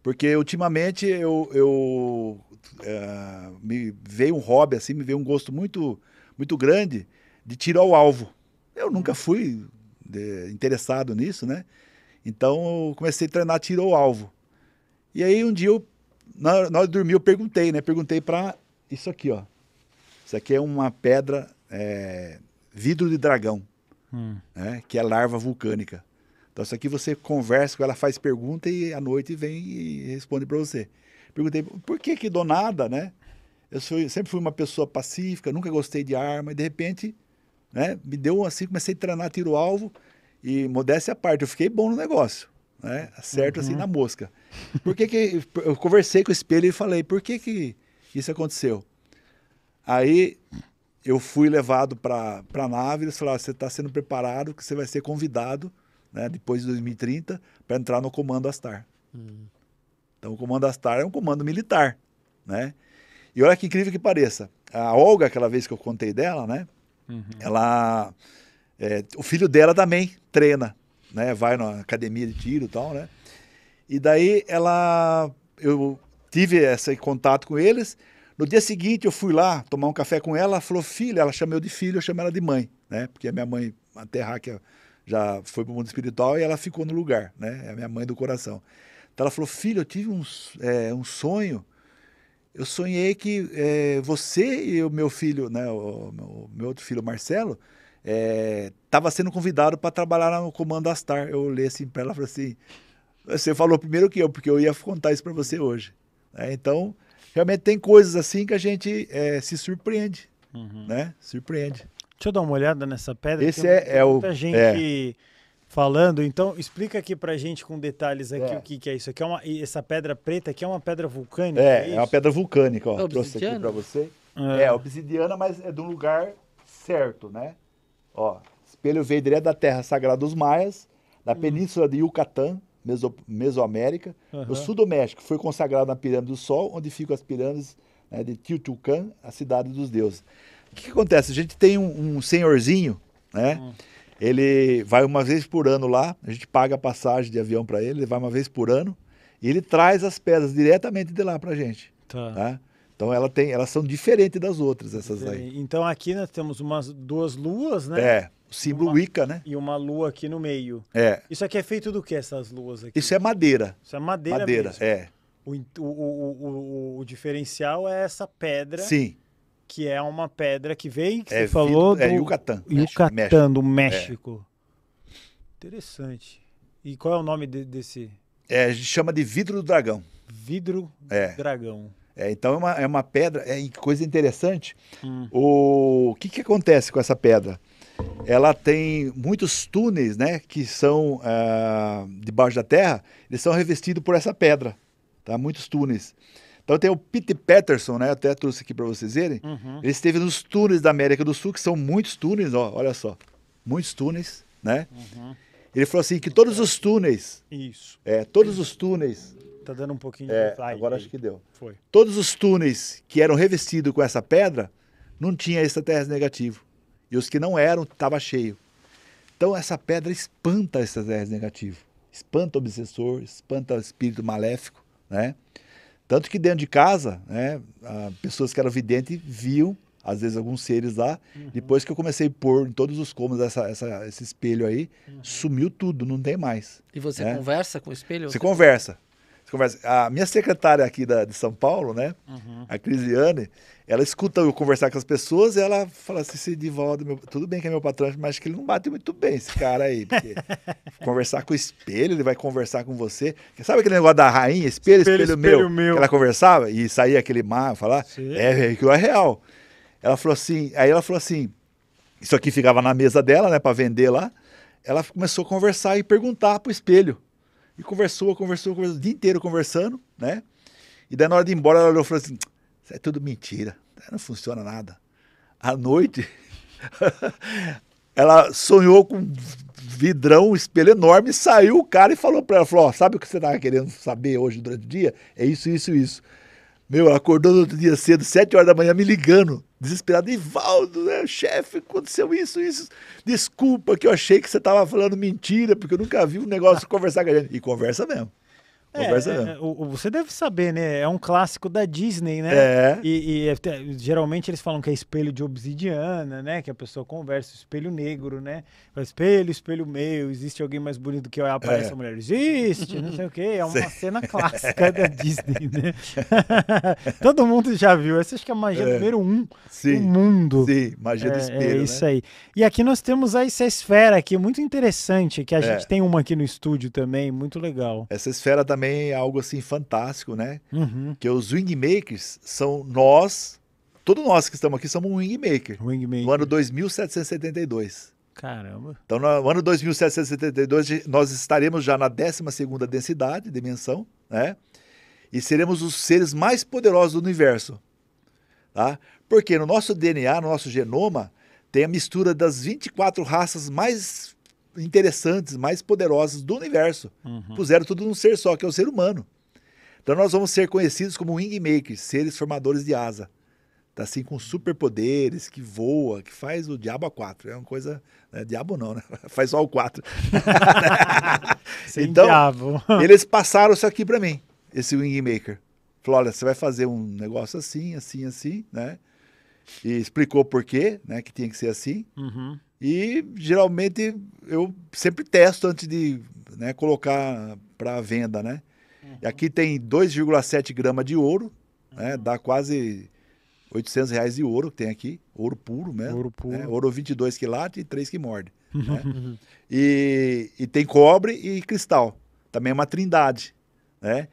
[SPEAKER 3] Porque ultimamente eu, eu é, me veio um hobby assim, me veio um gosto muito muito grande de tirar o alvo. Eu uhum. nunca fui de, é, interessado nisso, né? Então eu comecei a treinar tiro ao alvo. E aí um dia eu na hora, na hora de dormir eu perguntei, né? Perguntei para isso aqui, ó. Isso aqui é uma pedra, é, vidro de dragão, hum. né? que é larva vulcânica. Então isso aqui você conversa com ela, faz pergunta e à noite vem e responde para você. Perguntei, por que que do nada, né? Eu sou, sempre fui uma pessoa pacífica, nunca gostei de arma, e de repente, né? Me deu assim, comecei a treinar tiro-alvo e modéstia à parte, eu fiquei bom no negócio né? Assim, uhum. assim na mosca. Por que que eu conversei com o espelho e falei: "Por que que isso aconteceu?" Aí eu fui levado para a nave, eles falaram: "Você está sendo preparado que você vai ser convidado, né, depois de 2030 para entrar no comando Astar". Uhum. Então o comando Astar é um comando militar, né? E olha que incrível que pareça. A Olga, aquela vez que eu contei dela, né? Uhum. Ela é, o filho dela também treina né, vai na academia de tiro e tal, né? E daí ela eu tive esse contato com eles. No dia seguinte eu fui lá tomar um café com ela, ela falou filha, ela chamou eu de filho, eu chamei ela de mãe, né? Porque a minha mãe, a terráquea, já foi para o mundo espiritual e ela ficou no lugar, né? É a minha mãe do coração. Então ela falou, filho, eu tive um, é, um sonho, eu sonhei que é, você e o meu filho, né, o, o meu outro filho Marcelo, é, estava sendo convidado para trabalhar no Comando Astar. Eu olhei assim para ela e falei assim: você falou primeiro que eu, porque eu ia contar isso para você hoje. É, então, realmente tem coisas assim que a gente é, se surpreende, uhum. né? Surpreende.
[SPEAKER 1] Deixa eu dar uma olhada nessa pedra. Esse é, é, o é muita o, gente falando. Então, explica aqui para gente com detalhes aqui é. o que, que, é isso. Aqui é uma, essa pedra preta aqui
[SPEAKER 3] é uma pedra vulcânica. É, é, é uma pedra vulcânica. Ó, trouxe aqui para você. É. obsidiana, mas é de um lugar certo, né? Ó, espelho veio direto é da terra sagrada dos maias, da uhum. península de Yucatán, Meso, Mesoamérica. Uhum. O sul do México foi consagrado na pirâmide do Sol, onde ficam as pirâmides né, de Teotihuacan, a cidade dos deuses. O que, que acontece? A gente tem um, um senhorzinho, né? Uhum. Ele vai uma vez por ano lá, a gente paga a passagem de avião para ele, ele vai uma vez por ano e ele traz as pedras diretamente de lá para gente. Tá. Tá? Então ela tem, elas são diferentes das outras, essas aí.
[SPEAKER 1] Então aqui nós temos umas duas luas, né? É. O símbolo uma, Wicca, né? E uma lua aqui no meio. É. Isso aqui é feito do que, essas luas aqui? Isso
[SPEAKER 3] é madeira. Isso é madeira Madeira, mesmo. é.
[SPEAKER 1] O, o, o, o, diferencial é essa pedra. Sim. Que é uma pedra que vem, que é, você falou. Vindo, é, do, Yucatán. Yucatán, é. México. do México. É. Interessante. E qual é o nome de, desse?
[SPEAKER 3] É, a gente chama de vidro do dragão. Vidro é. dragão. É, então é uma, é uma pedra. É coisa interessante. Hum. O, o que, que acontece com essa pedra? ela tem muitos túneis, né, que são ah, debaixo da terra, eles são revestidos por essa pedra, tá? Muitos túneis. Então tem o Pete Patterson, né, até trouxe aqui para vocês verem. Uhum. Ele esteve nos túneis da América do Sul, que são muitos túneis, ó, olha só, muitos túneis, né? Uhum. Ele falou assim que todos os túneis, isso, é, todos os túneis.
[SPEAKER 1] Tá dando um pouquinho. de... É, Ai,
[SPEAKER 3] agora aí. acho que deu. Foi. Todos os túneis que eram revestidos com essa pedra não tinha extraterrestre negativo. E os que não eram, estava cheio. Então essa pedra espanta esses estresse negativos espanta o obsessor, espanta o espírito maléfico, né? Tanto que dentro de casa, né, pessoas que eram videntes viam, às vezes, alguns seres lá. Uhum. Depois que eu comecei a pôr em todos os cômodos essa, essa, esse espelho aí, uhum. sumiu tudo, não tem mais. E você né?
[SPEAKER 2] conversa com o espelho? Você, você conversa
[SPEAKER 3] conversa. A minha secretária aqui da, de São Paulo, né? Uhum. A Crisiane, ela escuta eu conversar com as pessoas e ela fala assim, se Divaldo, meu, tudo bem que é meu patrão, mas acho que ele não bate muito bem, esse cara aí. Porque <laughs> conversar com o espelho, ele vai conversar com você. Sabe aquele negócio da rainha, espelho, espelho, espelho, espelho meu, meu, Que ela conversava e saía aquele mar, falar, é, é que é real. Ela falou assim, aí ela falou assim, isso aqui ficava na mesa dela, né, para vender lá. Ela começou a conversar e perguntar pro espelho. E conversou, conversou, conversou, o dia inteiro conversando, né? E daí na hora de ir embora, ela olhou e falou assim: Isso é tudo mentira, não funciona nada. À noite, <laughs> ela sonhou com um vidrão, um espelho enorme, saiu o cara e falou para ela: falou, oh, Sabe o que você estava querendo saber hoje durante o dia? É isso, isso, isso. Meu, ela acordou no outro dia cedo, sete horas da manhã, me ligando desesperado. Ivaldo, né, chefe, aconteceu isso, isso. Desculpa que eu achei que você estava falando mentira, porque eu nunca vi um negócio conversar com a gente. E conversa mesmo. É, é, é o, você deve saber,
[SPEAKER 1] né? É um clássico da Disney, né? É. E, e é, geralmente eles falam que é espelho de obsidiana, né? Que a pessoa conversa, espelho negro, né? espelho, espelho meu, existe alguém mais bonito que eu? Aparece é. a mulher, existe, não sei o quê. É uma <laughs> Sim. cena <laughs> clássica da Disney, né? <laughs> Todo mundo já viu. Essa acho que é a magia é. número um Sim. do mundo.
[SPEAKER 3] Sim, magia do espelho. É né? isso né? aí.
[SPEAKER 1] E aqui nós temos essa esfera aqui, muito interessante, que a gente
[SPEAKER 3] tem uma aqui no estúdio também, muito legal. Essa esfera da também é algo assim fantástico, né? Uhum. Que os wingmakers são nós, todos nós que estamos aqui somos um wingmaker. Wingmaker. No ano 2772.
[SPEAKER 1] Caramba.
[SPEAKER 3] Então, no ano 2772, nós estaremos já na 12 densidade, dimensão, né? E seremos os seres mais poderosos do universo. Tá? Porque no nosso DNA, no nosso genoma, tem a mistura das 24 raças mais interessantes, mais poderosas do universo. Uhum. Puseram tudo num ser só, que é o ser humano. Então nós vamos ser conhecidos como wingmakers, seres formadores de asa. Tá assim com superpoderes, que voa, que faz o diabo a quatro. É uma coisa, né? diabo não, né? <laughs> Faz só o quatro. <laughs> então, diabo. <laughs> eles passaram isso aqui para mim, esse wingmaker. Falou, olha, você vai fazer um negócio assim, assim, assim, né? E explicou por quê, né, que tinha que ser assim. Uhum. E geralmente eu sempre testo antes de né, colocar para venda, né? Uhum. Aqui tem 2,7 gramas de ouro, né? uhum. né? Dá quase 800 reais de ouro que tem aqui, ouro puro mesmo. Ouro puro. Né? Ouro 22 que late e 3 que morde.
[SPEAKER 4] Né? Uhum.
[SPEAKER 3] <laughs> e, e tem cobre e cristal. Também é uma trindade, né?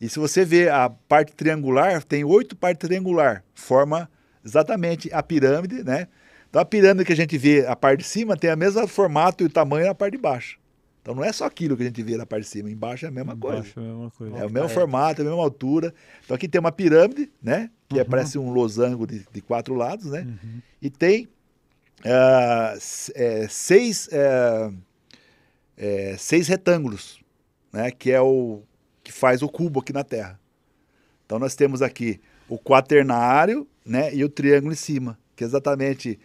[SPEAKER 3] E se você vê a parte triangular, tem oito partes triangular, forma exatamente a pirâmide, né? Então a pirâmide que a gente vê a parte de cima tem o mesmo formato e tamanho na parte de baixo. Então não é só aquilo que a gente vê na parte de cima, embaixo é a mesma coisa. É, a mesma coisa. é o mesmo é. formato, a mesma altura. Então aqui tem uma pirâmide, né? Que uhum. é, parece um losango de, de quatro lados, né? Uhum. E tem uh, seis, uh, seis retângulos, né? Que é o que faz o cubo aqui na Terra. Então nós temos aqui o quaternário, né? E o triângulo em cima, que é exatamente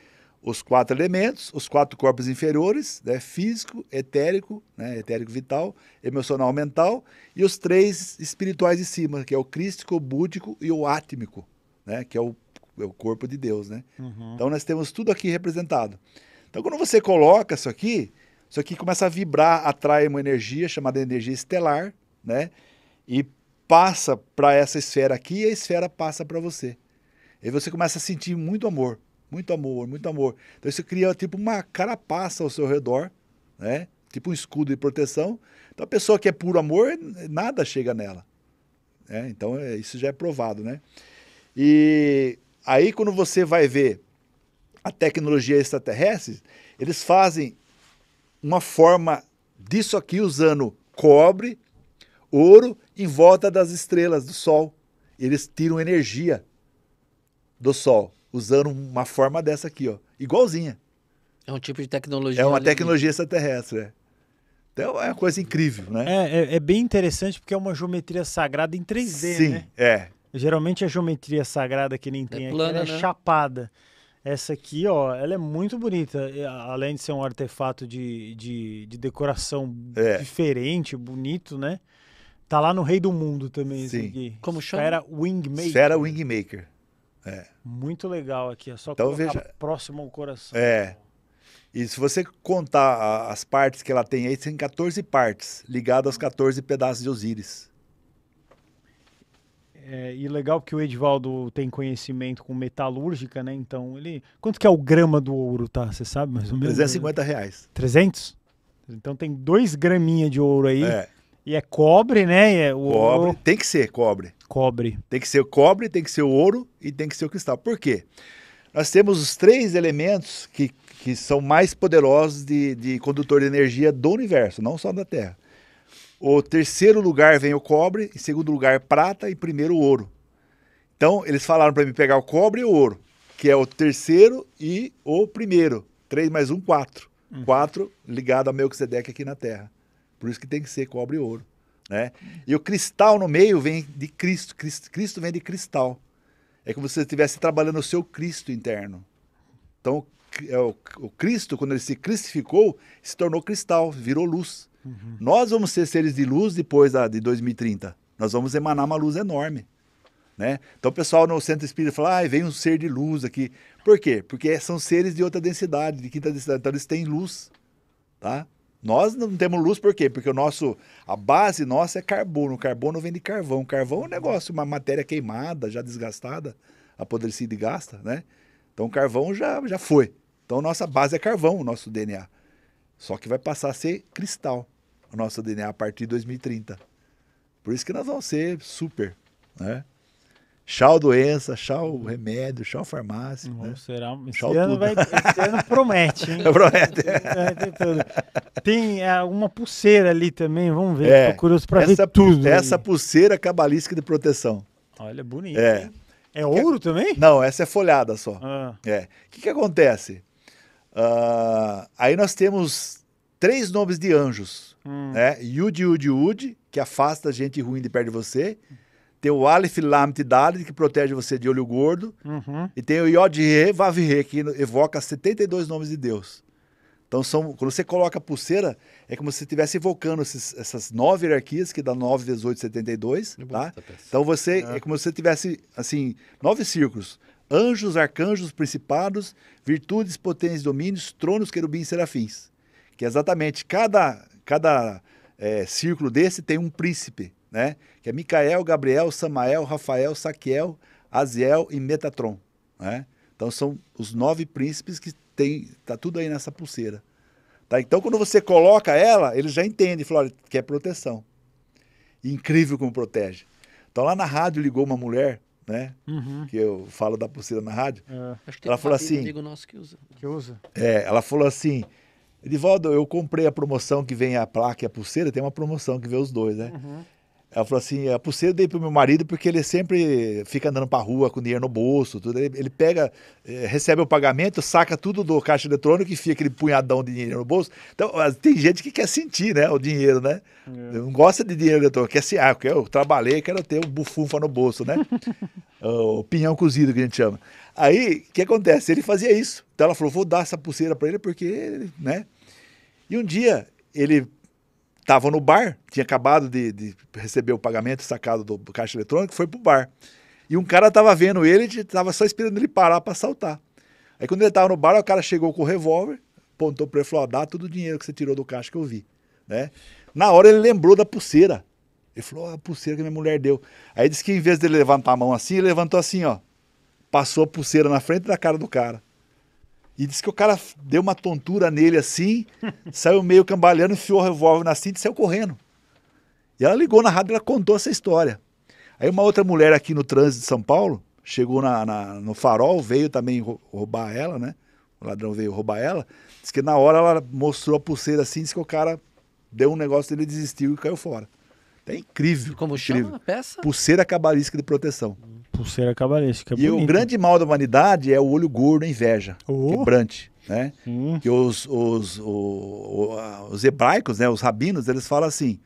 [SPEAKER 3] os quatro elementos, os quatro corpos inferiores, né, físico, etérico, né, etérico vital, emocional mental, e os três espirituais de cima, que é o crístico, o búdico e o átmico, né, que é o, é o corpo de Deus. Né? Uhum. Então nós temos tudo aqui representado. Então quando você coloca isso aqui, isso aqui começa a vibrar, atrai uma energia chamada energia estelar, né? E passa para essa esfera aqui e a esfera passa para você. E você começa a sentir muito amor. Muito amor, muito amor. Então isso cria tipo uma carapaça ao seu redor, né? Tipo um escudo de proteção. Então a pessoa que é puro amor, nada chega nela. Né? Então é, isso já é provado, né? E aí quando você vai ver a tecnologia extraterrestre, eles fazem uma forma disso aqui usando cobre, ouro em volta das estrelas do Sol. Eles tiram energia do Sol usando uma forma dessa aqui, ó. Igualzinha.
[SPEAKER 2] É um tipo de tecnologia. É uma tecnologia
[SPEAKER 3] extraterrestre, é. Então é uma coisa incrível, né?
[SPEAKER 1] É, é, é, bem interessante porque é uma geometria sagrada em 3D, né? Sim, né? é. Geralmente a geometria sagrada que nem é tem é aqui é né? chapada. Essa aqui, ó, ela é muito bonita. É, além de ser um artefato de, de, de decoração é. diferente, bonito, né? Tá lá no Rei do Mundo também, Sim. Como chama? maker. Wingmaker.
[SPEAKER 3] wing Wingmaker. É.
[SPEAKER 1] Muito legal aqui, é só então, veja... próximo ao coração.
[SPEAKER 3] É. E se você contar as partes que ela tem aí, tem 14 partes, ligadas aos 14 pedaços de Osíris.
[SPEAKER 1] É, e legal que o Edivaldo tem conhecimento com metalúrgica, né? Então, ele. Quanto que é o grama do ouro, tá? Você sabe mais ou menos? 350 reais. 300? Então tem dois graminha de ouro aí. É. E é cobre, né? E é o cobre. Ouro.
[SPEAKER 3] Tem que ser cobre. Cobre. Tem que ser o cobre, tem que ser o ouro e tem que ser o cristal. Por quê? Nós temos os três elementos que, que são mais poderosos de, de condutor de energia do universo, não só da Terra. O terceiro lugar vem o cobre, em segundo lugar prata e primeiro o ouro. Então, eles falaram para mim pegar o cobre e o ouro, que é o terceiro e o primeiro. Três mais um quatro, uhum. quatro ligado a Melquisedeque aqui na Terra. Por isso que tem que ser cobre e ouro. Né? E o cristal no meio vem de Cristo. Cristo, Cristo vem de cristal. É como se você estivesse trabalhando o seu Cristo interno. Então, o é, Cristo, quando ele se crucificou, se tornou cristal, virou luz. Uhum. Nós vamos ser seres de luz depois da, de 2030. Nós vamos emanar uma luz enorme. Né? Então o pessoal no centro espírita fala, ah, vem um ser de luz aqui. Por quê? Porque são seres de outra densidade, de quinta densidade. Então eles têm luz. Tá? Nós não temos luz por quê? Porque o nosso, a base nossa é carbono. O carbono vem de carvão. O carvão é um negócio, uma matéria queimada, já desgastada, apodrecida e gasta, né? Então o carvão já, já foi. Então nossa base é carvão, o nosso DNA. Só que vai passar a ser cristal o nosso DNA a partir de 2030. Por isso que nós vamos ser super, né? Tchau doença, tchau remédio, tchau farmácia. Não, né? será, esse, tchau ano vai, esse ano promete, hein? <laughs> É, promete. Tem é, uma pulseira ali também, vamos ver. É, curioso para ver tudo. Essa pulseira cabalística de proteção. Olha, bonita. É. É ouro que, também? Não, essa é folhada só. Ah. É. O que, que acontece? Uh, aí nós temos três nomes de anjos, hum. né? Yudi, Yudi, Yudi, que afasta a gente ruim de perto de você. Hum tem o Aleph Lamt Dalet, que protege você de olho gordo. Uhum. E tem o Yod Re Vav Re, que evoca 72 nomes de Deus. Então, são, quando você coloca a pulseira, é como se você estivesse evocando esses, essas nove hierarquias, que dá 9, 18, 72. Tá? Então, você é. é como se você tivesse, assim, nove círculos. Anjos, arcanjos, principados, virtudes, potências, domínios, tronos, querubins e serafins. Que é exatamente, cada, cada é, círculo desse tem um príncipe né? Que é Micael, Gabriel, Samael, Rafael, Saquiel, Aziel e Metatron, né? Então são os nove príncipes que tem, tá tudo aí nessa pulseira. Tá? Então quando você coloca ela, ele já entende, fala, olha, quer proteção. Incrível como protege. Então lá na rádio ligou uma mulher, né? Uhum. Que eu falo da pulseira na rádio. É. ela falou assim. Amigo
[SPEAKER 2] nosso que usa. Que usa.
[SPEAKER 3] É, ela falou assim. Edivaldo, eu comprei a promoção que vem a placa e a pulseira, tem uma promoção que vem os dois, né? Uhum. Ela falou assim: a é, pulseira eu dei pro meu marido porque ele sempre fica andando pra rua com dinheiro no bolso, tudo. Ele, ele pega, é, recebe o pagamento, saca tudo do caixa eletrônico e fica aquele punhadão de dinheiro no bolso. Então, ah, tem gente que quer sentir, né, o dinheiro, né? É. Não gosta de dinheiro eletrônico, quer se, ah, eu trabalhei, quero ter um bufunfa no bolso, né? <laughs> Ah, o pinhão cozido que a gente chama. Aí, o que acontece? Ele fazia isso. Então ela falou: vou dar essa pulseira para ele porque, né? E um dia ele estava no bar, tinha acabado de, de receber o pagamento sacado do, do, caixa eletrônico, foi pro bar. E um cara tava vendo ele, tava só esperando ele parar para assaltar. Aí quando ele tava no bar, o cara chegou com o revólver, apontou para ele e falou: dá todo o dinheiro que você tirou do caixa que eu vi. Né? Na hora ele lembrou da pulseira. Ele falou: a pulseira que minha mulher deu. Aí disse que em vez dele levantar a mão assim, ele levantou assim, ó. Passou a pulseira na frente da cara do cara. E disse que o cara deu uma tontura nele assim, <laughs> saiu meio cambaleando, enfiou o revólver na cinta e saiu correndo. E ela ligou na rádio, ela contou essa história. Aí uma outra mulher aqui no trânsito de São Paulo, chegou na, na, no farol, veio também roubar ela, né? O ladrão veio roubar ela. Diz que na hora ela mostrou a pulseira assim, disse que o cara deu um negócio dele desistiu e caiu fora. É incrível. Como incrível. chama a peça? Pulseira cabalística de proteção. Hum.
[SPEAKER 1] Pulseira cabalística. É e bonito. o grande
[SPEAKER 3] mal da humanidade é o olho gordo, a inveja, oh. quebrante. Né? Hum. Que os, os, os, os, hebraicos, né, os rabinos, eles falam assim: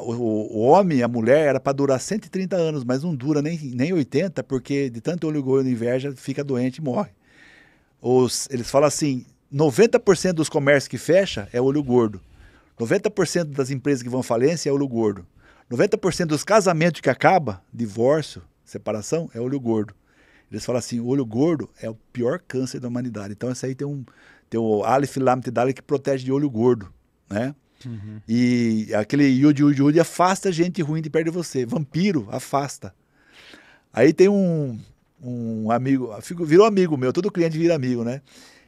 [SPEAKER 3] o, o, homem, a mulher, era para durar 130 anos, mas não dura nem, nem 80, porque de tanto olho gordo e inveja fica doente e morre. Os, eles falam assim: 90% dos comércios que fecha é olho gordo. 90% das empresas que vão à falência é olho gordo. 90% dos casamentos que acaba, divórcio, separação é olho gordo. Eles falam assim, o olho gordo é o pior câncer da humanidade. Então, essa aí tem um tem o Aleph Lam Dali que protege de olho gordo, né? Uhum. E aquele Yud Yud Yud afasta gente ruim de perto de você. Vampiro, afasta. Aí tem um, um amigo, virou amigo meu, todo cliente vira amigo, né?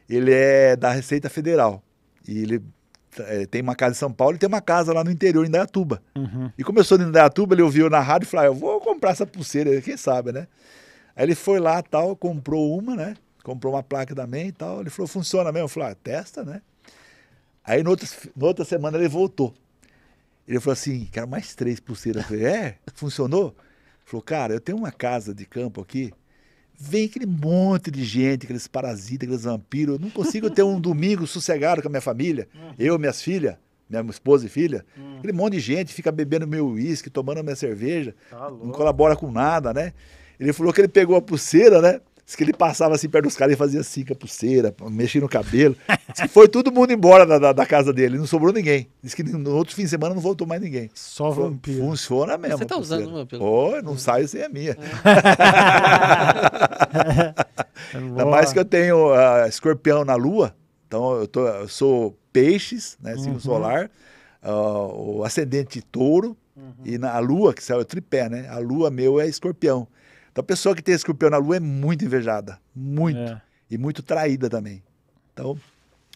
[SPEAKER 3] Ele é da Receita Federal. E ele eh, tem uma casa em São Paulo e tem uma casa lá no interior, em Indaiatuba. Uhum. E começou em Indaiatuba, ele ouviu na rádio e falou, ah, eu vou comprar essa pulseira, quem sabe, né? Aí ele foi lá tal, comprou uma, né? Comprou uma placa também e tal. Ele falou, funciona mesmo? Eu falei, ah, testa, né? Aí, na outra, na outra semana, ele voltou. Ele falou assim, quero mais três pulseiras. Eu falei, é? Funcionou? Ele falou, cara, eu tenho uma casa de campo aqui vem aquele monte de gente, aqueles parasitas, aqueles vampiros. Eu não consigo ter um domingo sossegado com a minha família, uhum. eu, minhas filhas, minha esposa e filha. Uhum. Aquele monte de gente fica bebendo meu uísque, tomando minha cerveja, tá não colabora com nada, né? Ele falou que ele pegou a pulseira, né? Diz que ele passava assim perto dos caras e fazia assim com a pulseira, mexia no cabelo. Diz que foi todo mundo embora da, da, da, casa dele, não sobrou ninguém. Diz que no outro fim de semana não voltou mais ninguém. Só vampiro. Funciona mesmo. Você tá usando uma pelo Oh, não é. saio sem a minha. É. <laughs> Ainda mais que eu tenho uh, escorpião na lua, então eu, tô, eu sou peixes, né, signo uhum. solar, uh, o ascendente touro, uhum. e na a lua, que saiu é tripé, né? A lua meu é escorpião. Então, a pessoa que tem escorpião na lua é muito invejada. Muito. É. E muito traída também. Então,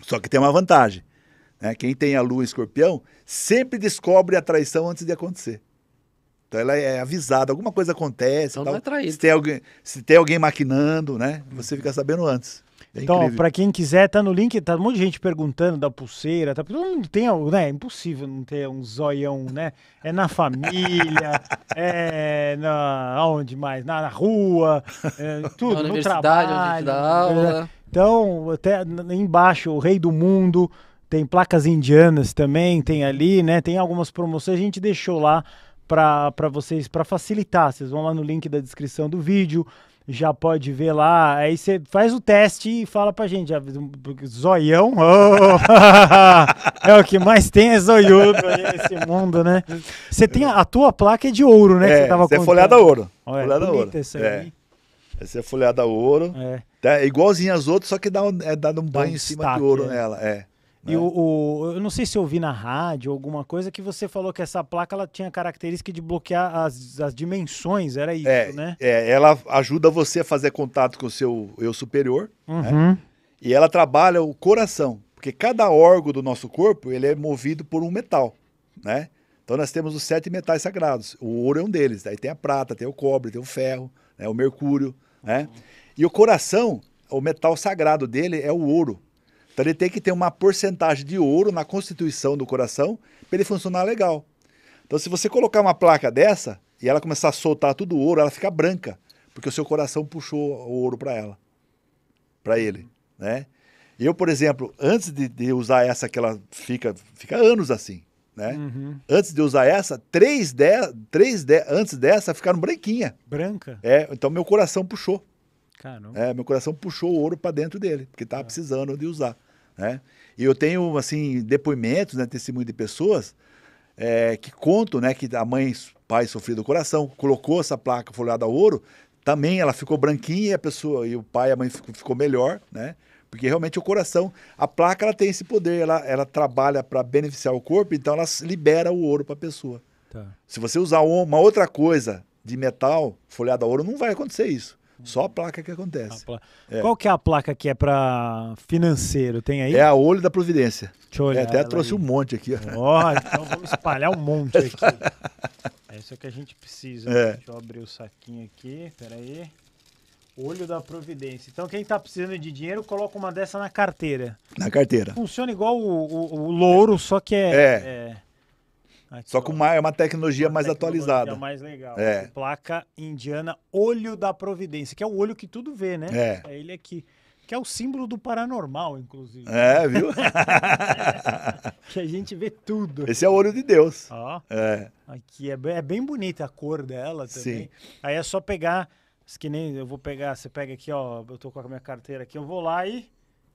[SPEAKER 3] só que tem uma vantagem. Né? Quem tem a lua em escorpião sempre descobre a traição antes de acontecer. Então ela é avisada, alguma coisa acontece. Então tal. Não é traída. Se tem alguém, se tem alguém maquinando, né? Você fica sabendo antes. É então, para
[SPEAKER 1] quem quiser, tá no link, tá um monte de gente perguntando da pulseira, tá, mundo tem, né, é impossível não ter um zoião, né? É na família, <laughs> é na aonde mais? Na, na rua, é, tudo, na no trabalho. Dá aula. Né? Então, até embaixo, o rei do mundo, tem placas indianas também, tem ali, né? Tem algumas promoções, a gente deixou lá para vocês, para facilitar. Vocês vão lá no link da descrição do vídeo, já pode ver lá. Aí você faz o teste e fala pra gente. Já, zoião? Oh, <laughs> é o que mais tem é zoiudo nesse mundo, né? Você tem a, a, tua placa é de ouro, né? É, você tava é folhada ouro.
[SPEAKER 3] Olha, ouro. Isso é. aí. É. Essa é folhada ouro. É. Tá, é igualzinha às outras, só que dá, um, é, dá um banho um em cima de ouro é. nela. É. E é. o, o, eu não sei se eu vi na rádio
[SPEAKER 1] alguma coisa que você falou que essa placa ela tinha característica de bloquear as, as dimensões, era
[SPEAKER 3] isso, é, né? É, ela ajuda você a fazer contato com o seu eu superior, né? uhum. né? E ela trabalha o coração, porque cada órgão do nosso corpo ele é movido por um metal, né? Então nós temos os sete metais sagrados. O ouro é um deles. Daí tem a prata, tem o cobre, tem o ferro, né? o mercúrio, né? E o coração, o metal sagrado dele é o ouro. Então ele tem que ter uma porcentagem de ouro na constituição do coração para ele funcionar legal. Então se você colocar uma placa dessa e ela começar a soltar tudo o ouro, ela fica branca, porque o seu coração puxou o ouro para ela, para ele, né? Eu, por exemplo, antes de, de, usar essa que ela fica, fica anos assim, né? Uhum. Antes de usar essa, três, de, três de, antes dessa ficaram branquinha. Branca? É, então meu coração puxou. Caramba. É, meu coração puxou o ouro para dentro dele, porque estava ah. É. precisando de usar. Né? E eu tenho, assim, depoimentos, né, testemunho de pessoas é, que contam, né, que a mãe, pai sofreu do coração, colocou essa placa folhada a ouro, também ela ficou branquinha e a pessoa, e o pai e a mãe ficou, ficou melhor, né? Porque realmente o coração, a placa ela tem esse poder, ela, ela trabalha para beneficiar o corpo, então ela libera o ouro para a pessoa. Tá. Se você usar uma outra coisa de metal folhado a ouro, não vai acontecer isso. Só a placa que acontece.
[SPEAKER 1] É. Qual que é a placa que é para
[SPEAKER 3] financeiro? Tem aí? É a Olho da Providência. Deixa eu olhar é, até trouxe aí. um monte aqui. Ó, oh, então vamos espalhar um monte
[SPEAKER 1] aqui. É <laughs> isso que a gente precisa. É. Deixa eu abrir o saquinho aqui. Peraí. Olho da Providência. Então, quem está precisando de dinheiro, coloca uma dessa na carteira.
[SPEAKER 3] Na carteira. Funciona igual o, o, o louro, só que é. é. é Aqui, ah, Só com uma, é uma tecnologia uma mais tecnologia atualizada. mais legal. É.
[SPEAKER 1] Placa indiana Olho da Providência, que é o olho que tudo vê, né? É. é ele aqui. Que é o símbolo do paranormal, inclusive. É, viu? <laughs> que a gente
[SPEAKER 3] vê tudo. Esse é o olho de Deus. Ó. É.
[SPEAKER 1] Aqui é bem, é bem bonita a cor dela também. Sim. Aí é só pegar, que nem eu vou pegar, você pega aqui, ó, eu tô com a minha carteira aqui, eu vou lá e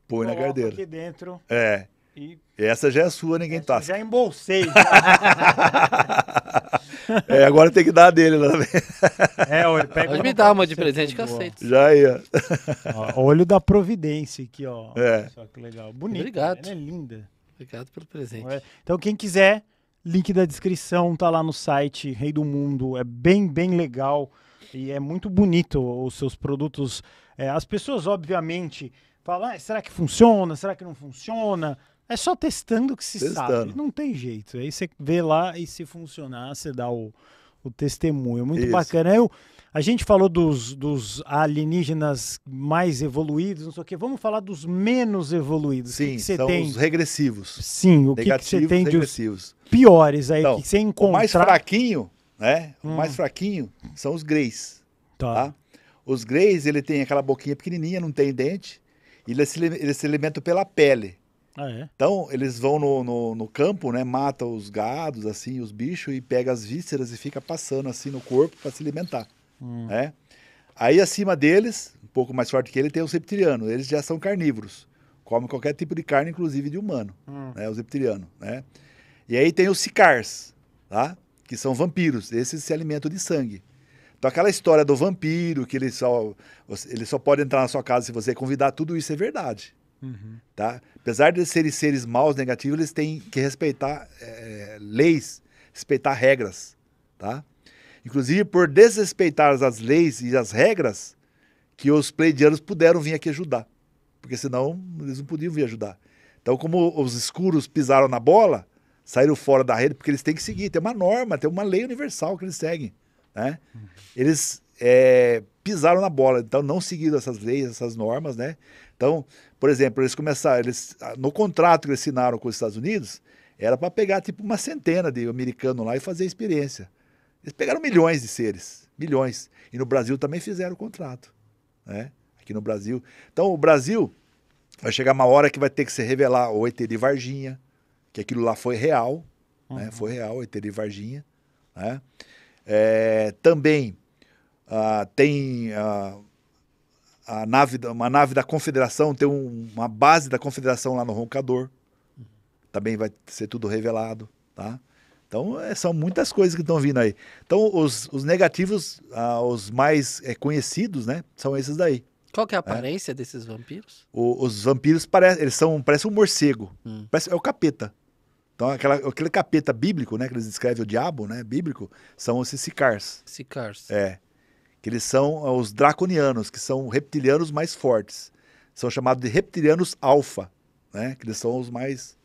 [SPEAKER 1] põe na carteira. aqui dentro. É. E...
[SPEAKER 3] Essa já é sua, ninguém tá. Já embolsei. <laughs> é, agora tem que dar a dele né? lá <laughs> também.
[SPEAKER 1] É, olha, pega Pode me dar uma de presente que eu aceito. Já ia. Ó, olho da providência aqui, ó. É. Só que legal. Bonito. Obrigado. Né? é linda. Obrigado pelo presente. Então, quem quiser, link da descrição tá lá no site Rei do Mundo. É bem, bem legal. E é muito bonito os seus produtos. É, as pessoas, obviamente, falam: ah, será que funciona? Será que não funciona? É só testando que se testando. sabe. Não tem jeito. Aí você vê lá e se funcionar, você dá o, o testemunho. Muito Isso. bacana. Eu, a gente falou dos, dos alienígenas mais evoluídos, não sei o quê. Vamos falar dos menos evoluídos. Sim, que que são tem? os
[SPEAKER 3] regressivos. Sim, o que, que você tem regressivos. de piores aí então, que você encontra. O mais fraquinho, né? O hum. mais fraquinho são os greys. Tá. tá? Os greys, ele tem aquela boquinha pequenininha, não tem dente. Ele se, ele se alimenta pela pele. Ah, é? Então, eles vão no, no, no, campo, né? Mata os gados, assim, os bichos, e pega as vísceras e fica passando assim no corpo para se alimentar. Hum. Né? Aí acima deles, um pouco mais forte que ele, tem os reptilianos. Eles já são carnívoros. Comem qualquer tipo de carne, inclusive de humano. Hum. Né? Os reptilianos. Né? E aí tem os sicars, tá? que são vampiros. Esses se alimentam de sangue. Então aquela história do vampiro, que ele só, ele só pode entrar na sua casa se você convidar, tudo isso é verdade. Uhum. Tá? Apesar de serem seres maus, negativos, eles têm que respeitar é, leis, respeitar regras. Tá? Inclusive, por desrespeitar as leis e as regras, que os pleidianos puderam vir aqui ajudar. Porque senão eles não podiam vir ajudar. Então, como os escuros pisaram na bola, saíram fora da rede, porque eles têm que seguir, tem uma norma, tem uma lei universal que eles seguem. Né? Uhum. Eles é, pisaram na bola, então não seguiram essas leis, essas normas, né? Então, por exemplo, eles começaram, eles, ah, no contrato que eles assinaram com os Estados Unidos, era para pegar tipo uma centena de americanos lá e fazer experiência. Eles pegaram milhões de seres, milhões. E no Brasil também fizeram o contrato, né? Aqui no Brasil. Então, o Brasil vai chegar uma hora que vai ter que se revelar o ET de Varginha, que aquilo lá foi real, né? uhum. né? Foi real o ET de Varginha, né? É, também Uh, tem uh, a nave, uma nave da Confederação, tem um, uma base da Confederação lá no Roncador. Também vai ser tudo revelado, tá? Então, é, são muitas coisas que estão vindo aí. Então, os, os negativos, uh, os mais é, conhecidos, né? São esses daí.
[SPEAKER 2] Qual que é a é. aparência é? desses vampiros?
[SPEAKER 3] O, os vampiros parecem, eles são, parecem um morcego. Hum. Parece, é o capeta. Então, aquela, aquele capeta bíblico, né? Que eles descrevem o diabo, né? Bíblico, são esses sicars.
[SPEAKER 2] Sicars.
[SPEAKER 3] É que eles são eh, os draconianos, que são reptilianos mais fortes. São chamados de reptilianos alfa, né? que eles são os mais.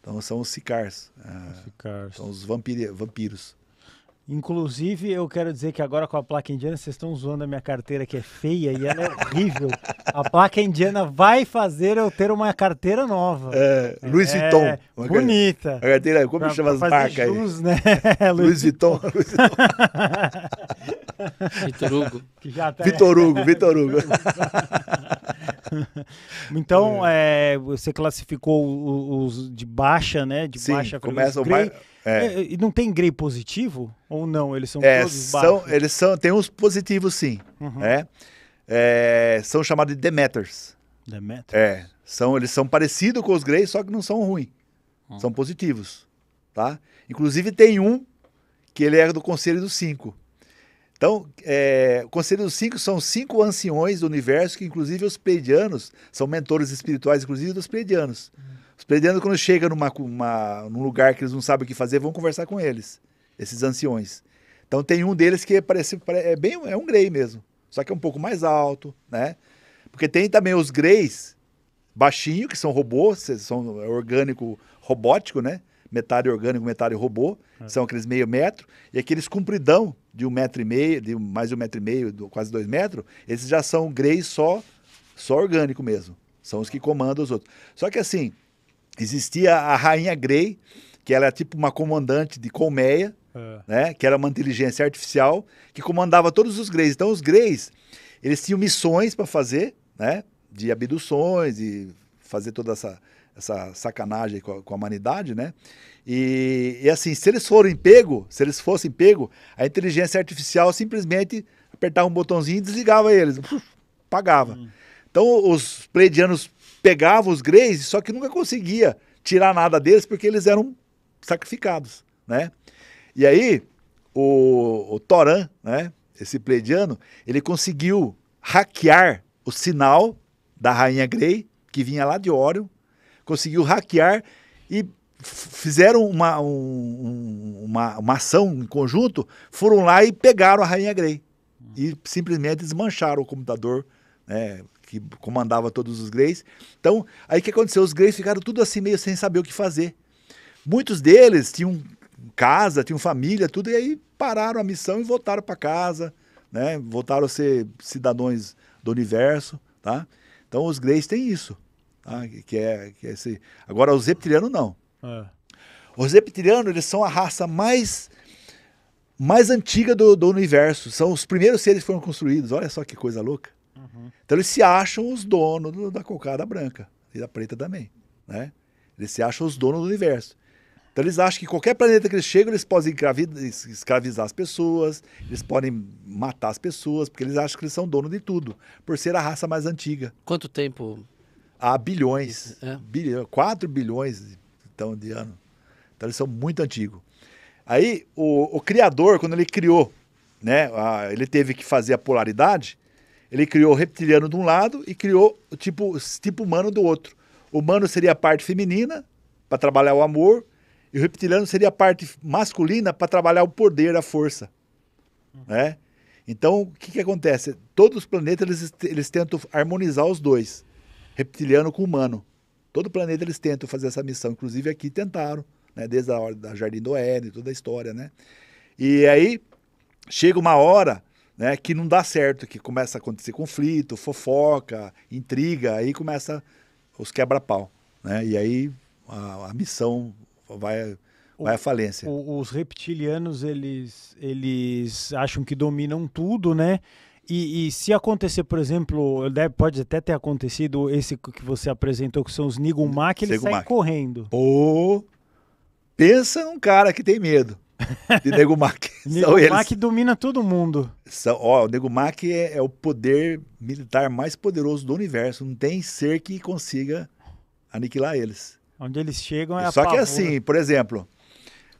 [SPEAKER 3] Então são os sicars. Os eh, sicars. São os vampiri, vampiros.
[SPEAKER 1] Inclusive, eu quero dizer que agora com a placa indiana, vocês estão zoando a minha carteira que é feia e ela é horrível. a placa indiana vai fazer eu ter uma carteira nova. É, Louis é, Vuitton. É, bonita. A carteira, como pra, chama as marcas jus, aí? Né? <laughs> Louis Vuitton. <laughs>
[SPEAKER 3] Vitor Hugo. Que já tá... Vitor Hugo, Vitor Hugo. <laughs>
[SPEAKER 1] então, é. É, você classificou os de baixa, né? De Sim, baixa começa o mais... É. é. E não tem grey positivo ou não? Eles são é, todos são,
[SPEAKER 3] Eles são, tem uns positivos sim, uhum. É, é são chamados de Demeters. Demeters. É, são, eles são parecidos com os greys, só que não são ruins. Uhum. São positivos, tá? Inclusive tem um que ele é do Conselho dos Cinco. Então, é, o Conselho dos Cinco são cinco anciões do universo, que inclusive os pleidianos são mentores espirituais, inclusive dos pleidianos. Uhum. Os pleiadianos, quando chegam numa, uma, num lugar que eles não sabem o que fazer, vão conversar com eles, esses anciões. Então tem um deles que é parece, é bem é um grey mesmo, só que é um pouco mais alto, né? Porque tem também os greys baixinho, que são robôs, são orgânico robótico, né? Metade orgânico, metade robô, é. são aqueles meio metro, e aqueles compridão de um metro e meio, de mais de um metro e meio, do, quase dois metros, esses já são greys só, só orgânico mesmo. São os que comandam os outros. Só que assim, existia a Rainha Grey, que ela é tipo uma comandante de colmeia, é. né? Que era uma inteligência artificial que comandava todos os Greys. Então os Greys, eles tinham missões para fazer, né? De abduções e fazer toda essa essa sacanagem com a, com a humanidade, né? E, e, assim, se eles forem pego, se eles fossem pego, a inteligência artificial simplesmente apertava um botãozinho e desligava eles, pagava. Hum. Então os pleidianos pegava os Greys, só que nunca conseguia tirar nada deles porque eles eram sacrificados, né? E aí o, o Toran, né, esse plediano, ele conseguiu hackear o sinal da rainha Grey, que vinha lá de Orion, conseguiu hackear e fizeram uma, um, uma, uma ação em conjunto, foram lá e pegaram a rainha Grey e simplesmente desmancharam o computador, né, que comandava todos os Greys. Então, aí o que aconteceu? Os Greys ficaram tudo assim meio sem saber o que fazer. Muitos deles tinham casa, tinham família, tudo, e aí pararam a missão e voltaram para casa, né? Voltaram a ser cidadãos do universo, tá? Então os Greys têm isso, tá? que, é, que é esse... Agora os reptilianos não. É. Os reptilianos eles são a raça mais mais antiga do, do universo. São os primeiros seres que foram construídos. Olha só que coisa louca. Uhum. Então eles se acham os donos da cocada branca e da preta também, né? Eles se acham os donos do universo. Então eles acham que qualquer planeta que eles chegam, eles podem escravizar as pessoas, eles podem matar as pessoas, porque eles acham que eles são donos de tudo, por ser a raça mais antiga. Quanto tempo? Há bilhões, é. bilhões 4 bilhões então, de anos. Então eles são muito antigos. Aí o, o criador, quando ele criou, né, a, ele teve que fazer a polaridade, ele criou o reptiliano de um lado e criou o tipo, tipo humano do outro. O humano seria a parte feminina, para trabalhar o amor, e o reptiliano seria a parte masculina para trabalhar o poder, a força. Né? Então, o que, que acontece? Todos os planetas eles, eles tentam harmonizar os dois, reptiliano com humano. Todo planeta eles tentam fazer essa missão, inclusive aqui tentaram, né? desde a hora da Jardim do Éden, toda a história. Né? E aí chega uma hora né, que não dá certo, que começa a acontecer conflito, fofoca, intriga, aí começa os quebra-pau, né? E aí a, a missão vai o, vai à falência.
[SPEAKER 1] O, os reptilianos eles eles acham que dominam tudo, né? E, e, se acontecer, por exemplo, pode até ter acontecido esse que você apresentou, que são os Nigumak, eles Segumak. saem correndo. Pô, pensa num
[SPEAKER 3] cara que tem medo de Nego Mac. <laughs> <laughs> Nego eles... Mac
[SPEAKER 1] domina todo mundo.
[SPEAKER 3] São, ó, o Nego Mac é, é, o poder militar mais poderoso do universo. Não tem ser que consiga aniquilar eles.
[SPEAKER 1] Onde eles chegam é Só que é assim,
[SPEAKER 3] por exemplo,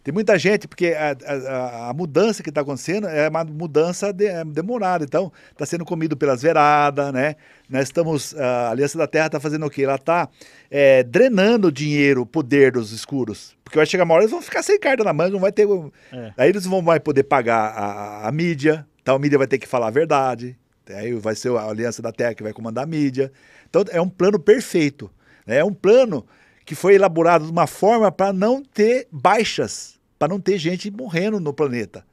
[SPEAKER 3] tem muita gente, porque a, a, a mudança que está acontecendo é uma mudança de, é demorada. Então, está sendo comido pelas veradas, né? Nós estamos. Ah, a Aliança da Terra está fazendo o quê? Ela está é, drenando o dinheiro, o poder dos escuros. Porque vai chegar uma hora eles vão ficar sem carta na manga, não vai ter. É. Aí eles vão mais poder pagar a, a mídia. Então a mídia vai ter que falar a verdade. Aí vai ser a Aliança da Terra que vai comandar a mídia. Então é um plano perfeito. Né? É um plano que foi elaborado de uma forma para não ter baixas para não ter gente morrendo no planeta.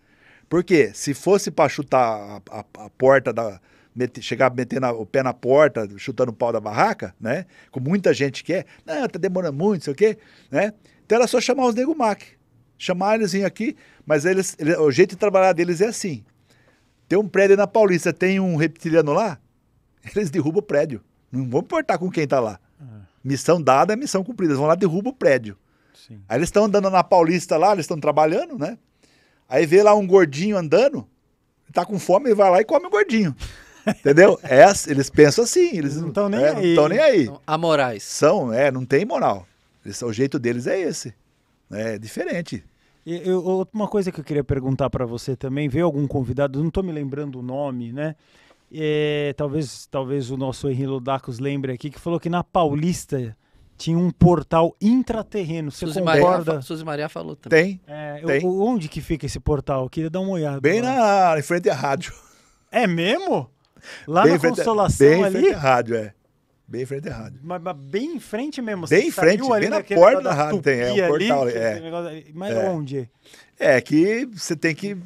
[SPEAKER 3] Porque se fosse para chutar a, a, a, porta da. Met, chegar metendo a, o pé na porta, chutando o pau da barraca, né? Com muita gente que é, não, tá demorando muito, sei o quê, né? Então era só chamar os nego Mac. Chamar eles aqui, mas eles, o jeito de trabalhar deles é assim. Tem um prédio na Paulista, tem um reptiliano lá, <laughs> eles derrubam o prédio. Não vão importar com quem está lá. É. Missão dada é missão cumprida. Eles vão lá derruba derrubam o prédio. Sim. Aí eles estão andando na Paulista lá, eles estão trabalhando, né? Aí vê lá um gordinho andando, tá com fome e vai lá e come o gordinho. <laughs> Entendeu? É, eles pensam assim, eles não estão nem, é, aí. Não nem aí. Amorais. São, é, não tem moral. Eles, o jeito deles é esse. Né? É diferente.
[SPEAKER 1] Eu, uma coisa que eu queria perguntar para você também, veio algum convidado, não estou me lembrando o nome, né? É, talvez, talvez o nosso Henrique Lodacos lembre aqui, que falou que na Paulista tinha um portal intraterreno. Você Suzy concorda? Maria,
[SPEAKER 2] Suzy Maria falou também. Tem, é, tem.
[SPEAKER 1] onde que fica esse portal? Eu queria dar uma olhada. Bem
[SPEAKER 3] na, em frente à rádio.
[SPEAKER 1] É mesmo? Lá bem na frente, Consolação bem ali? Bem em frente à
[SPEAKER 3] rádio, é. Bem em frente à rádio. Mas,
[SPEAKER 1] mas bem em frente mesmo. bem em frente, bem na porta da rádio. Tem, é, um portal ali. É. mas é.
[SPEAKER 3] onde? É que você tem que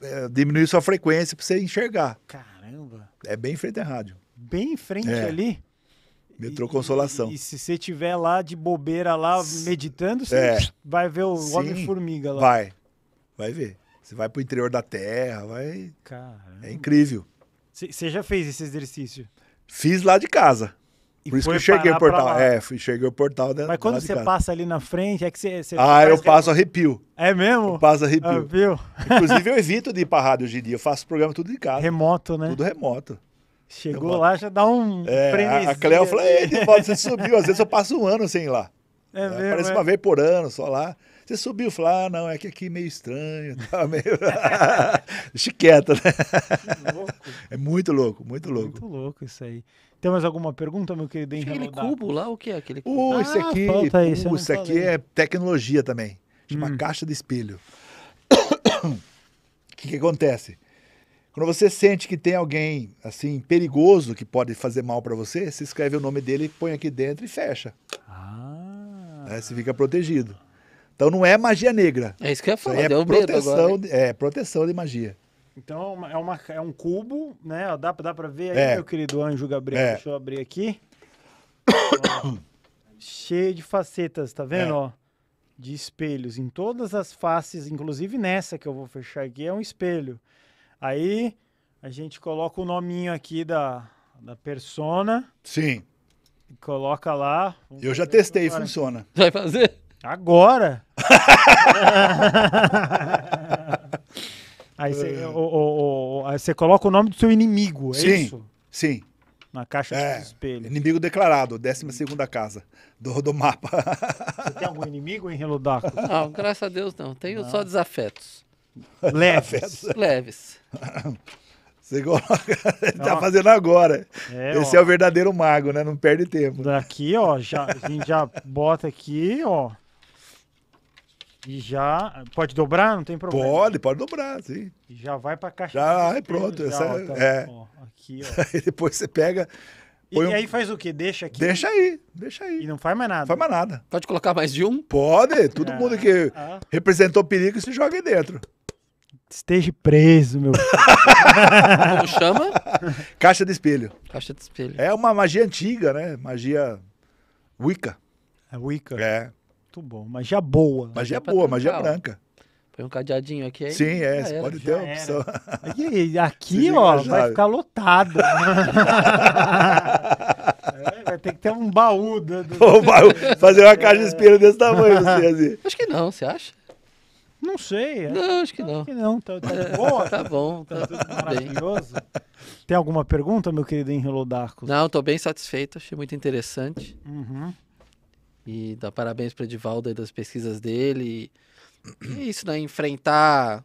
[SPEAKER 3] é, diminuir sua frequência para você enxergar. Caramba. É bem em frente à rádio. Bem em frente é. ali? Metrô Consolação. E, e, se
[SPEAKER 1] você estiver lá de bobeira lá meditando, você é.
[SPEAKER 3] vai ver o Homem-Formiga lá. Vai. Vai ver. Você vai pro interior da terra, vai. Caramba. É incrível.
[SPEAKER 1] Você já fez esse exercício?
[SPEAKER 3] Fiz lá de casa. E Por isso que eu cheguei o portal. É, fui, cheguei o portal da, Mas quando você
[SPEAKER 1] passa ali na frente, é que você. você ah, eu é passo que...
[SPEAKER 3] arrepio. É mesmo? Eu passo arrepio. arrepio. Inclusive, eu evito de ir pra rádio hoje em dia. Eu faço programa tudo de casa. Remoto, né? Tudo remoto. Chegou uma... lá,
[SPEAKER 1] já dá um. É, a Cleo é... falou: você subiu.
[SPEAKER 3] Às vezes eu passo um ano sem ir lá.
[SPEAKER 1] É, é mesmo, Parece é. uma
[SPEAKER 3] vez por ano só lá. Você subiu e falou: ah, não, é que aqui é meio estranho, <laughs> tá meio. <laughs> Chiqueta, né?
[SPEAKER 1] <laughs> É muito louco, muito louco. Muito louco isso aí. Tem mais alguma pergunta, meu querido Henrique? Aquele cubo
[SPEAKER 3] lá, o que é aquele uh, cubo? Ah, uh, isso aqui, ah, uh, isso aqui é tecnologia também. Chama hum. caixa de espelho. <coughs> O que, que acontece? Quando você sente que tem alguém assim perigoso que pode fazer mal para você, você escreve o nome dele, põe aqui dentro e fecha. Ah. Aí você fica protegido. Então não é magia negra. É
[SPEAKER 1] isso que eu ia falar, é deu proteção, de,
[SPEAKER 3] é proteção de magia.
[SPEAKER 1] Então é, uma, é, é um cubo, né? Dá, dá para ver aí, é. meu querido
[SPEAKER 3] anjo Gabriel. É. Deixa
[SPEAKER 1] eu abrir aqui. <coughs> cheio de facetas, tá vendo? É. Ó, de espelhos em todas as faces, inclusive nessa que eu vou fechar aqui, é um espelho. Aí a gente coloca o nominho aqui da, da persona. Sim. Coloca
[SPEAKER 3] lá. Eu já testei, agora. funciona. Vai fazer? Agora! <laughs>
[SPEAKER 1] É. aí você coloca o nome do
[SPEAKER 2] seu inimigo,
[SPEAKER 3] é sim, isso? Sim. Na caixa é, dos espelhos. Inimigo declarado, 12 casa do, do mapa. Você tem algum inimigo em Hello Não, graças
[SPEAKER 2] a Deus não. Tenho não. só desafetos. Leves. <laughs> leves.
[SPEAKER 3] <laughs> Você coloca. Então, tá fazendo agora. É, Esse ó, é o verdadeiro mago, né? Não perde tempo. Daqui, ó, já, a gente já bota aqui, ó. E já. Pode dobrar? Não tem problema. Pode, pode dobrar, sim.
[SPEAKER 1] E já vai pra caixa.
[SPEAKER 3] Já, pronto. Já, essa, ó, é, tá, é. Ó, aqui, ó. <laughs> aí depois você pega. E, um... aí
[SPEAKER 1] faz o quê? Deixa aqui? Deixa
[SPEAKER 3] aí, deixa aí. E não faz mais nada? Não faz mais nada. Pode colocar mais de um? Pode, todo ah, mundo que ah. representou perigo se joga aí dentro. Esteja preso, meu. <laughs> Como chama? Caixa de espelho. Caixa de espelho. É uma magia antiga, né? Magia Wicca. É Wicca? É. Muito bom. Magia boa. Magia, magia boa, magia branca.
[SPEAKER 2] Põe um cadeadinho aqui aí. Sim, é, pode ter uma opção. <laughs> E
[SPEAKER 1] aqui, ó, vai ficar lotado. Né? <laughs> é, vai ter que ter um baú. Do... do... baú. Fazer uma caixa de espelho desse tamanho, você assim, assim.
[SPEAKER 2] Acho que não, você acha?
[SPEAKER 1] Não sei. É. Não, acho que não. Acho que não. Tá, tá <laughs> boa, tá bom. Tá, tá tudo maravilhoso. Tem alguma pergunta, meu querido Henrique Darcos?
[SPEAKER 2] Não, estou bem satisfeito. Achei muito interessante. Uhum. E dá parabéns para Edivaldo e das pesquisas dele. E, é isso, né? Enfrentar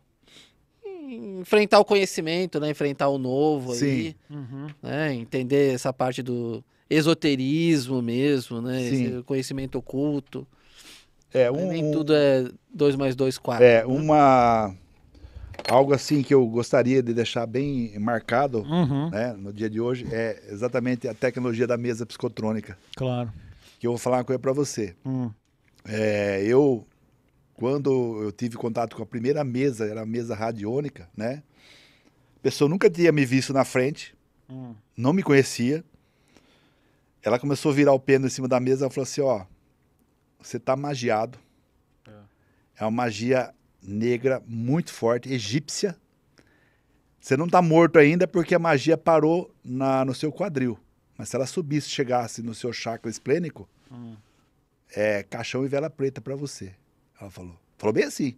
[SPEAKER 2] enfrentar o conhecimento, né? Enfrentar o novo Sim. aí, uhum. né? Entender essa parte do esoterismo mesmo, né? conhecimento oculto. É, um, nem tudo é 2 mais 2, 4. É,
[SPEAKER 3] né? uma. Algo assim que eu gostaria de deixar bem marcado uhum. né, no dia de hoje é exatamente a tecnologia da mesa psicotrônica. Claro. Que eu vou falar uma coisa para você. Hum. É, eu, quando eu tive contato com a primeira mesa, era a mesa radiônica, né? A pessoa nunca tinha me visto na frente, hum. não me conhecia. Ela começou a virar o pêndulo em cima da mesa e falou assim: ó, você está magiado. É. é. uma magia negra muito forte, egípcia. Você não está morto ainda porque a magia parou na, no seu quadril. Mas se ela subisse, chegasse no seu chakra esplênico, hum. é caixão e vela preta para você. Ela falou. Falou bem assim.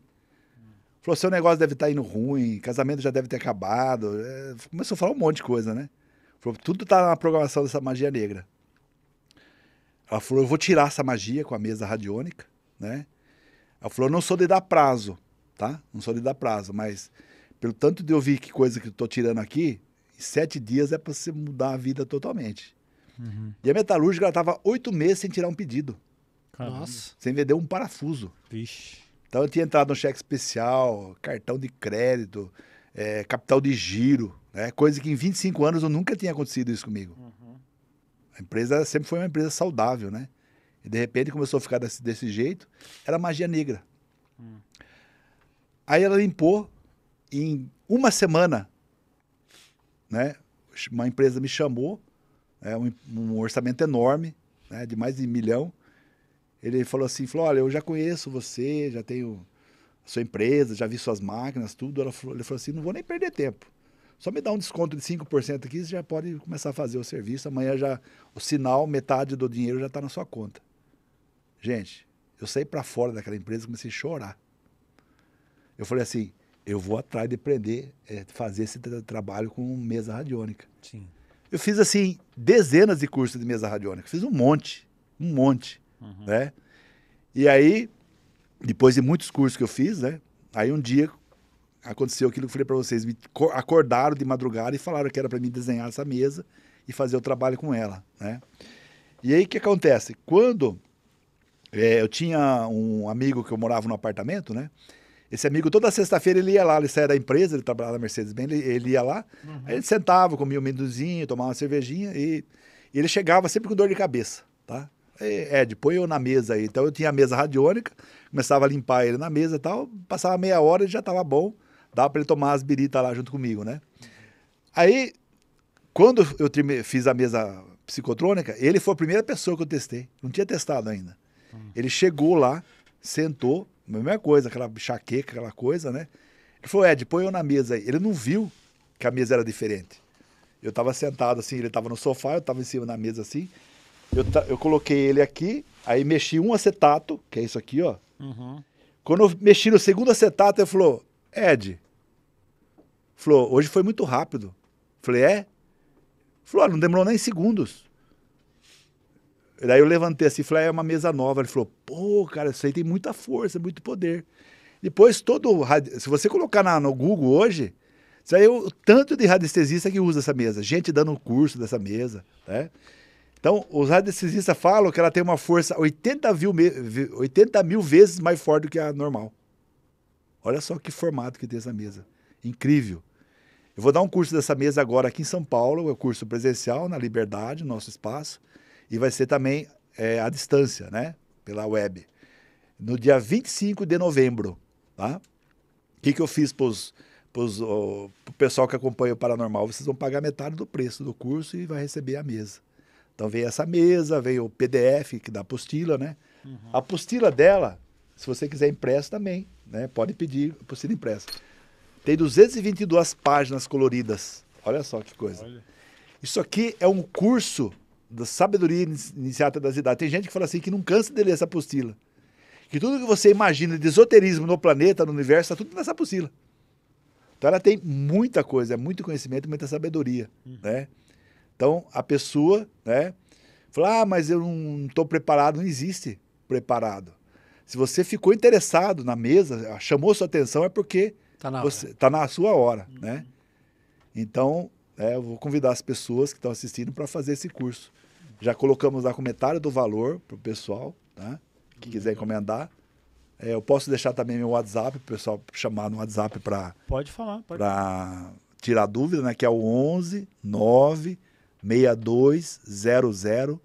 [SPEAKER 3] Hum. Falou, seu negócio deve estar tá indo ruim, casamento já deve ter acabado. É, começou a falar um monte de coisa, né? Falou, tudo está na programação dessa magia negra. Ela falou: eu vou tirar essa magia com a mesa radiônica, né? Ela falou: eu não sou de dar prazo, tá? Não sou de dar prazo, mas pelo tanto de eu ver que coisa que eu tô tirando aqui, em sete dias é para você mudar a vida totalmente. Uhum. E a metalúrgica, ela tava oito meses sem tirar um pedido.
[SPEAKER 2] Caramba. Nossa.
[SPEAKER 3] Sem vender um parafuso. Vixe. Então eu tinha entrado no cheque especial, cartão de crédito, é, capital de giro, né? coisa que em 25 anos eu nunca tinha acontecido isso comigo. Uhum. A empresa sempre foi uma empresa saudável, né? E de repente começou a ficar desse, desse jeito. Era magia negra. Hum. Aí ela limpou em uma semana, né? Uma empresa me chamou, é, um, um orçamento enorme, né? De mais de um milhão. Ele falou assim, falou, olha, eu já conheço você, já tenho sua empresa, já vi suas máquinas, tudo. Falou, ele falou assim, não vou nem perder tempo. Só me dá um desconto de 5% aqui, você já pode começar a fazer o serviço. Amanhã já o sinal, metade do dinheiro já está na sua conta. Gente, eu saí para fora daquela empresa e comecei a chorar. Eu falei assim, eu vou atrás de aprender, é, fazer esse trabalho com mesa radiônica. Sim. Eu fiz assim dezenas de cursos de mesa radiônica, fiz um monte, um monte, uhum. né? E aí, depois de muitos cursos que eu fiz, né? Aí um dia aconteceu aquilo que eu falei para vocês. Me acordaram de madrugada e falaram que era para mim desenhar essa mesa e fazer o trabalho com ela, né? E aí o que acontece? Quando é, eu tinha um amigo que eu morava no apartamento, né? Esse amigo, toda sexta-feira ele ia lá, ele saía da empresa, ele trabalhava na Mercedes-Benz, ele, ele, ia lá, uhum. aí ele sentava, comia um menduzinho, tomava uma cervejinha e, e, ele chegava sempre com dor de cabeça, tá? É, Ed, põe eu na mesa aí. Então eu tinha a mesa radiônica, começava a limpar ele na mesa e tal, passava meia hora e já estava bom dava para ele tomar as birita lá junto comigo, né? Aí, quando eu fiz a mesa psicotrônica, ele foi a primeira pessoa que eu testei. Não tinha testado ainda. Ele chegou lá, sentou, mesma coisa, aquela chaqueca, aquela coisa, né? Ele falou, Ed, põe eu na mesa aí. Ele não viu que a mesa era diferente. Eu estava sentado assim, ele estava no sofá, eu estava em cima da mesa assim. Eu, eu coloquei ele aqui, aí mexi um acetato, que é isso aqui, ó. Uhum. Quando eu mexi no segundo acetato, ele falou, Ed, falou, hoje foi muito rápido. Falei, é? Falou, não demorou nem segundos. Daí eu levantei assim, falei, ah, é uma mesa nova. Ele falou, pô, cara, isso aí tem muita força, muito poder. Depois todo se você colocar na, no Google hoje, aí é o tanto de radiestesista que usa essa mesa, gente dando curso dessa mesa, né? Então, os radiestesistas falam que ela tem uma força 80 mil, 80 mil vezes mais forte do que a normal. Olha só que formato que tem essa mesa. Incrível. Eu vou dar um curso dessa mesa agora aqui em São Paulo, é o curso presencial na Liberdade, nosso espaço, e vai ser também é, à distância, né? Pela web. No dia 25 de novembro, tá? O que, que eu fiz para o pessoal que acompanha o Paranormal? Vocês vão pagar metade do preço do curso e vai receber a mesa. Então veio essa mesa, veio o PDF que dá apostila, né? Uhum. A apostila dela se você quiser impresso também, né? Pode pedir por ser impresso. Tem 222 páginas coloridas. Olha só que coisa. Olha. Isso aqui é um curso da sabedoria iniciada das idades. Tem gente que fala assim que não cansa de ler essa apostila. Que tudo que você imagina de esoterismo no planeta, no universo, está tudo nessa apostila. Então ela tem muita coisa, é muito conhecimento, muita sabedoria, uhum. né? Então a pessoa, né? Fala, ah, mas eu não estou preparado. Não existe preparado. Se você ficou interessado na mesa, ah, chamou sua atenção, é porque está na, tá na, sua hora, uhum. né? Então, é, eu vou convidar as pessoas que estão assistindo para fazer esse curso. Já colocamos lá com metade do valor para o pessoal, tá? que uhum. quiser encomendar. É, eu posso deixar também meu WhatsApp, o pessoal chamar no WhatsApp para...
[SPEAKER 1] Pode falar, pode.
[SPEAKER 3] Para tirar dúvida, né? Que é o 11 9 62 00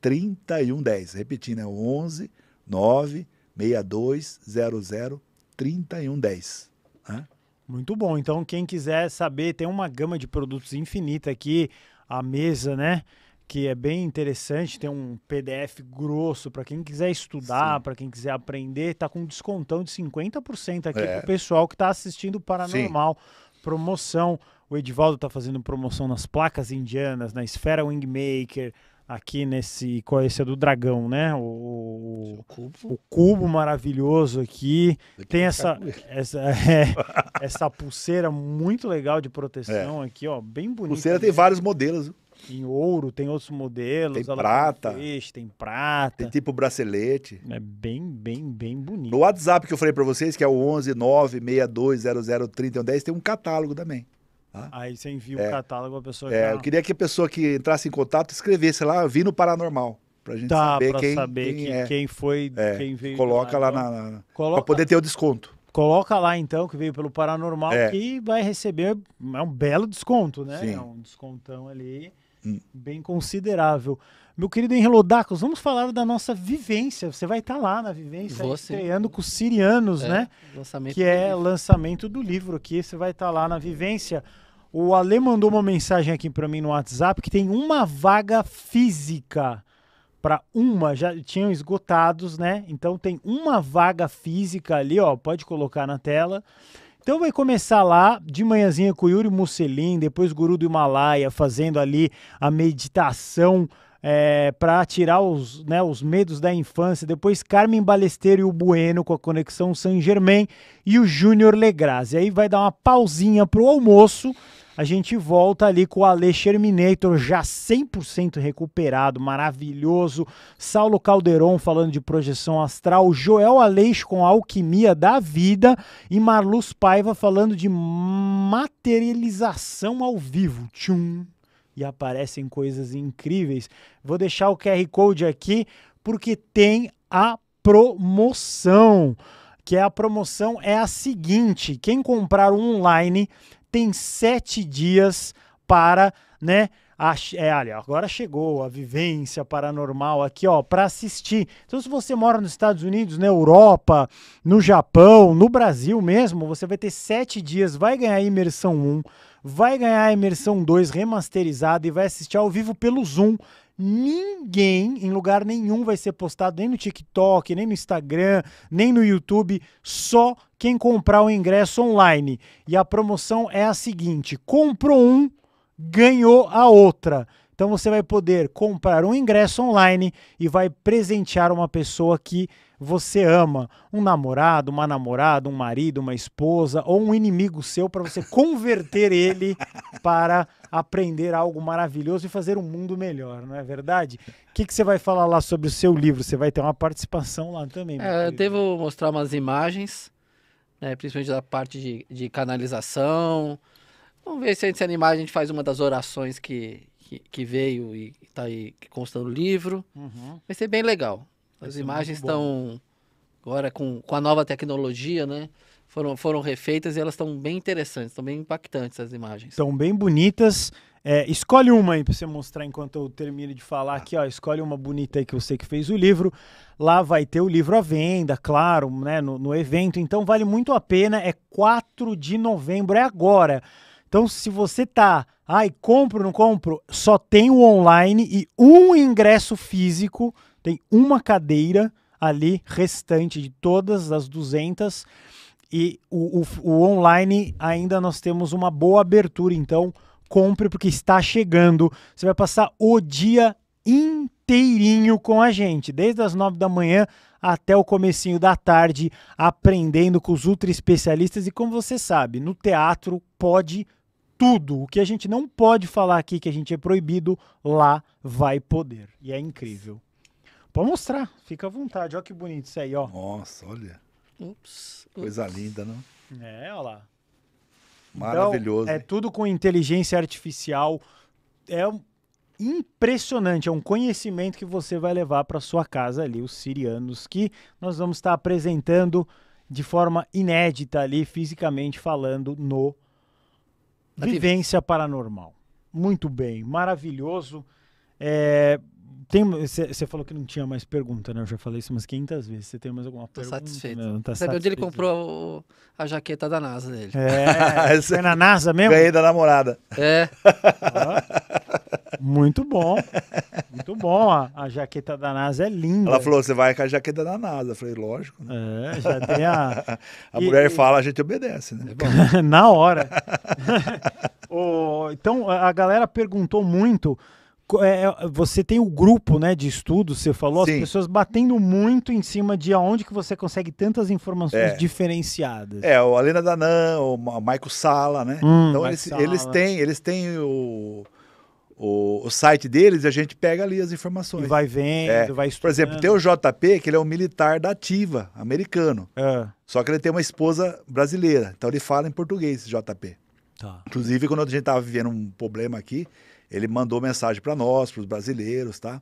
[SPEAKER 3] 3110. Repetindo, é o 11 9 96200 3110.
[SPEAKER 1] Né? Muito bom. Então, quem quiser saber, tem uma gama de produtos infinita aqui, a mesa, né? Que é bem interessante, tem um PDF grosso para quem quiser estudar, para quem quiser aprender, tá com um descontão de 50% aqui é. o pessoal que está assistindo Paranormal. Sim. Promoção. O Edivaldo está fazendo promoção nas placas indianas, na esfera Wingmaker, aqui nesse. Qual é esse é do dragão, né? O, é cubo. o cubo maravilhoso aqui. Daqui Tem essa, essa, <laughs> é, essa pulseira muito legal de proteção é. aqui, ó. Bem bonita. Pulseira tem vários
[SPEAKER 3] modelos. Em ouro, tem outros modelos. Tem prata. tem prata. Tem tipo bracelete. É bem, bem, bem bonito. No WhatsApp que eu falei para vocês, que é o 11 962003110, tem um catálogo também. Tá?
[SPEAKER 1] Aí você envia é, o catálogo a pessoa. É, eu queria
[SPEAKER 3] que a pessoa que entrasse em contato escrevesse lá, vi no Paranormal. Pra gente tá, saber, pra quem, saber quem, quem, é. quem foi, é, quem veio. Coloca lá, então. na, na, na coloca... pra poder ter o desconto.
[SPEAKER 1] Coloca lá então que veio pelo Paranormal é. que vai receber é um belo desconto, né? Sim. É um descontão ali hum. bem considerável. Meu querido Henrique Dacos, vamos falar da nossa vivência. Você vai estar tá lá na vivência, estreando com os sirianos, é, né? que é livro. lançamento do livro aqui. Você vai estar tá lá na vivência. O Ale mandou uma mensagem aqui para mim no WhatsApp que tem uma vaga física para uma, já tinham esgotados, né? Então tem uma vaga física ali, ó, pode colocar na tela. Então vai começar lá de manhãzinha com o Yuri Musselin, depois Guru do Himalaia, fazendo ali a meditação é, para tirar os, né, os medos da infância. Depois Carmen Balesteiro e o Bueno com a conexão San Germain e o Júnior Legras E aí vai dar uma pausinha para o almoço. A gente volta ali com o Alex Sherminator, já 100% recuperado, maravilhoso. Saulo Calderon falando de projeção astral. Joel Aleixo com a alquimia da vida. E Marluz Paiva falando de materialização ao vivo. Tchum e aparecem coisas incríveis. Vou deixar o QR Code aqui porque tem a promoção. Que é a promoção é a seguinte: quem comprar online tem sete dias para, né? a, ah, é, olha, agora chegou a vivência paranormal aqui, ó, para assistir. Então, se você mora nos Estados Unidos, na Europa, no Japão, no Brasil mesmo, você vai ter sete dias, vai ganhar a imersão 1, vai ganhar a imersão 2 remasterizada e vai assistir ao vivo pelo Zoom. Ninguém, em lugar nenhum, vai ser postado nem no TikTok, nem no Instagram, nem no YouTube, só quem comprar o ingresso online. E a promoção é a seguinte: comprou um ganhou a outra. Então você vai poder comprar um ingresso online e vai presentear uma pessoa que você ama, um namorado, uma namorada, um marido, uma esposa ou um inimigo seu para você converter ele <laughs> para aprender algo maravilhoso e fazer um mundo melhor, não é verdade? O que, que você vai falar lá sobre o seu livro? Você vai ter uma participação lá também. É,
[SPEAKER 2] eu devo mostrar umas imagens, né, principalmente da parte de, de canalização, Vamos ver se a gente se animar, a gente faz uma das orações que, que, que veio e está aí constando o livro. Uhum. Vai ser bem legal. As imagens estão agora com, com a nova tecnologia, né? Foram, foram refeitas e elas estão bem interessantes, estão bem impactantes as imagens.
[SPEAKER 1] Estão bem bonitas. É, escolhe uma aí para você mostrar enquanto eu termino de falar tá. aqui, ó. Escolhe uma bonita aí que você que fez o livro. Lá vai ter o livro à venda, claro, né? No, no evento. Então vale muito a pena. É 4 de novembro, é agora. Então, se você tá, ai, compro, não compro, só tem o online e um ingresso físico, tem uma cadeira ali restante de todas as 200 e o, o, o online ainda nós temos uma boa abertura, então compre porque está chegando. Você vai passar o dia inteirinho com a gente, desde as 9 da manhã até o comecinho da tarde, aprendendo com os ultra especialistas e como você sabe, no teatro pode tudo. O que a gente não pode falar aqui que a gente é proibido, lá vai poder. E é
[SPEAKER 3] incrível.
[SPEAKER 1] Pode mostrar, fica à vontade. Olha que bonito isso aí, ó.
[SPEAKER 3] Nossa, olha. Ups,
[SPEAKER 1] Coisa ups. linda, não? É, olha lá. Maravilhoso. Então, é tudo com inteligência artificial. É impressionante, é um conhecimento que você vai levar para sua casa ali, os sirianos, que nós vamos estar apresentando de forma inédita ali, fisicamente falando, no Vivência Paranormal. Muito bem, maravilhoso. É, você falou que não tinha mais pergunta, né? Eu já falei isso umas 500 vezes. Você tem mais alguma Tô Satisfeito. Não, tá Sabe satisfeito. onde ele
[SPEAKER 2] comprou a jaqueta da NASA dele? É, <laughs> foi na NASA
[SPEAKER 1] mesmo? Ganhei da namorada. É. Ah. Muito bom. Muito bom. A, a, jaqueta da NASA é linda.
[SPEAKER 3] Ela falou: você vai com a jaqueta da NASA. Eu falei, lógico. Né? É, já tem a. <laughs> a e, mulher e... fala, a gente obedece, né? É <laughs> Na hora. oh,
[SPEAKER 1] <laughs> então, a galera perguntou muito. É, é, você tem o um grupo né, de estudo, você falou, Sim. as pessoas batendo muito em cima de aonde que você consegue tantas informações é. diferenciadas.
[SPEAKER 3] É, o Alena Danan, o Maico Sala, né? Hum, então eles, Sala. eles têm, eles têm o o, o, site deles a gente pega ali as informações. E vai vendo, é, vai estudando. Por exemplo, tem o JP, que ele é um militar da ativa, americano. É. Só que ele tem uma esposa brasileira, então ele fala em português, JP. Tá. Inclusive, quando a gente estava vivendo um problema aqui, ele mandou mensagem para nós, para os brasileiros, tá?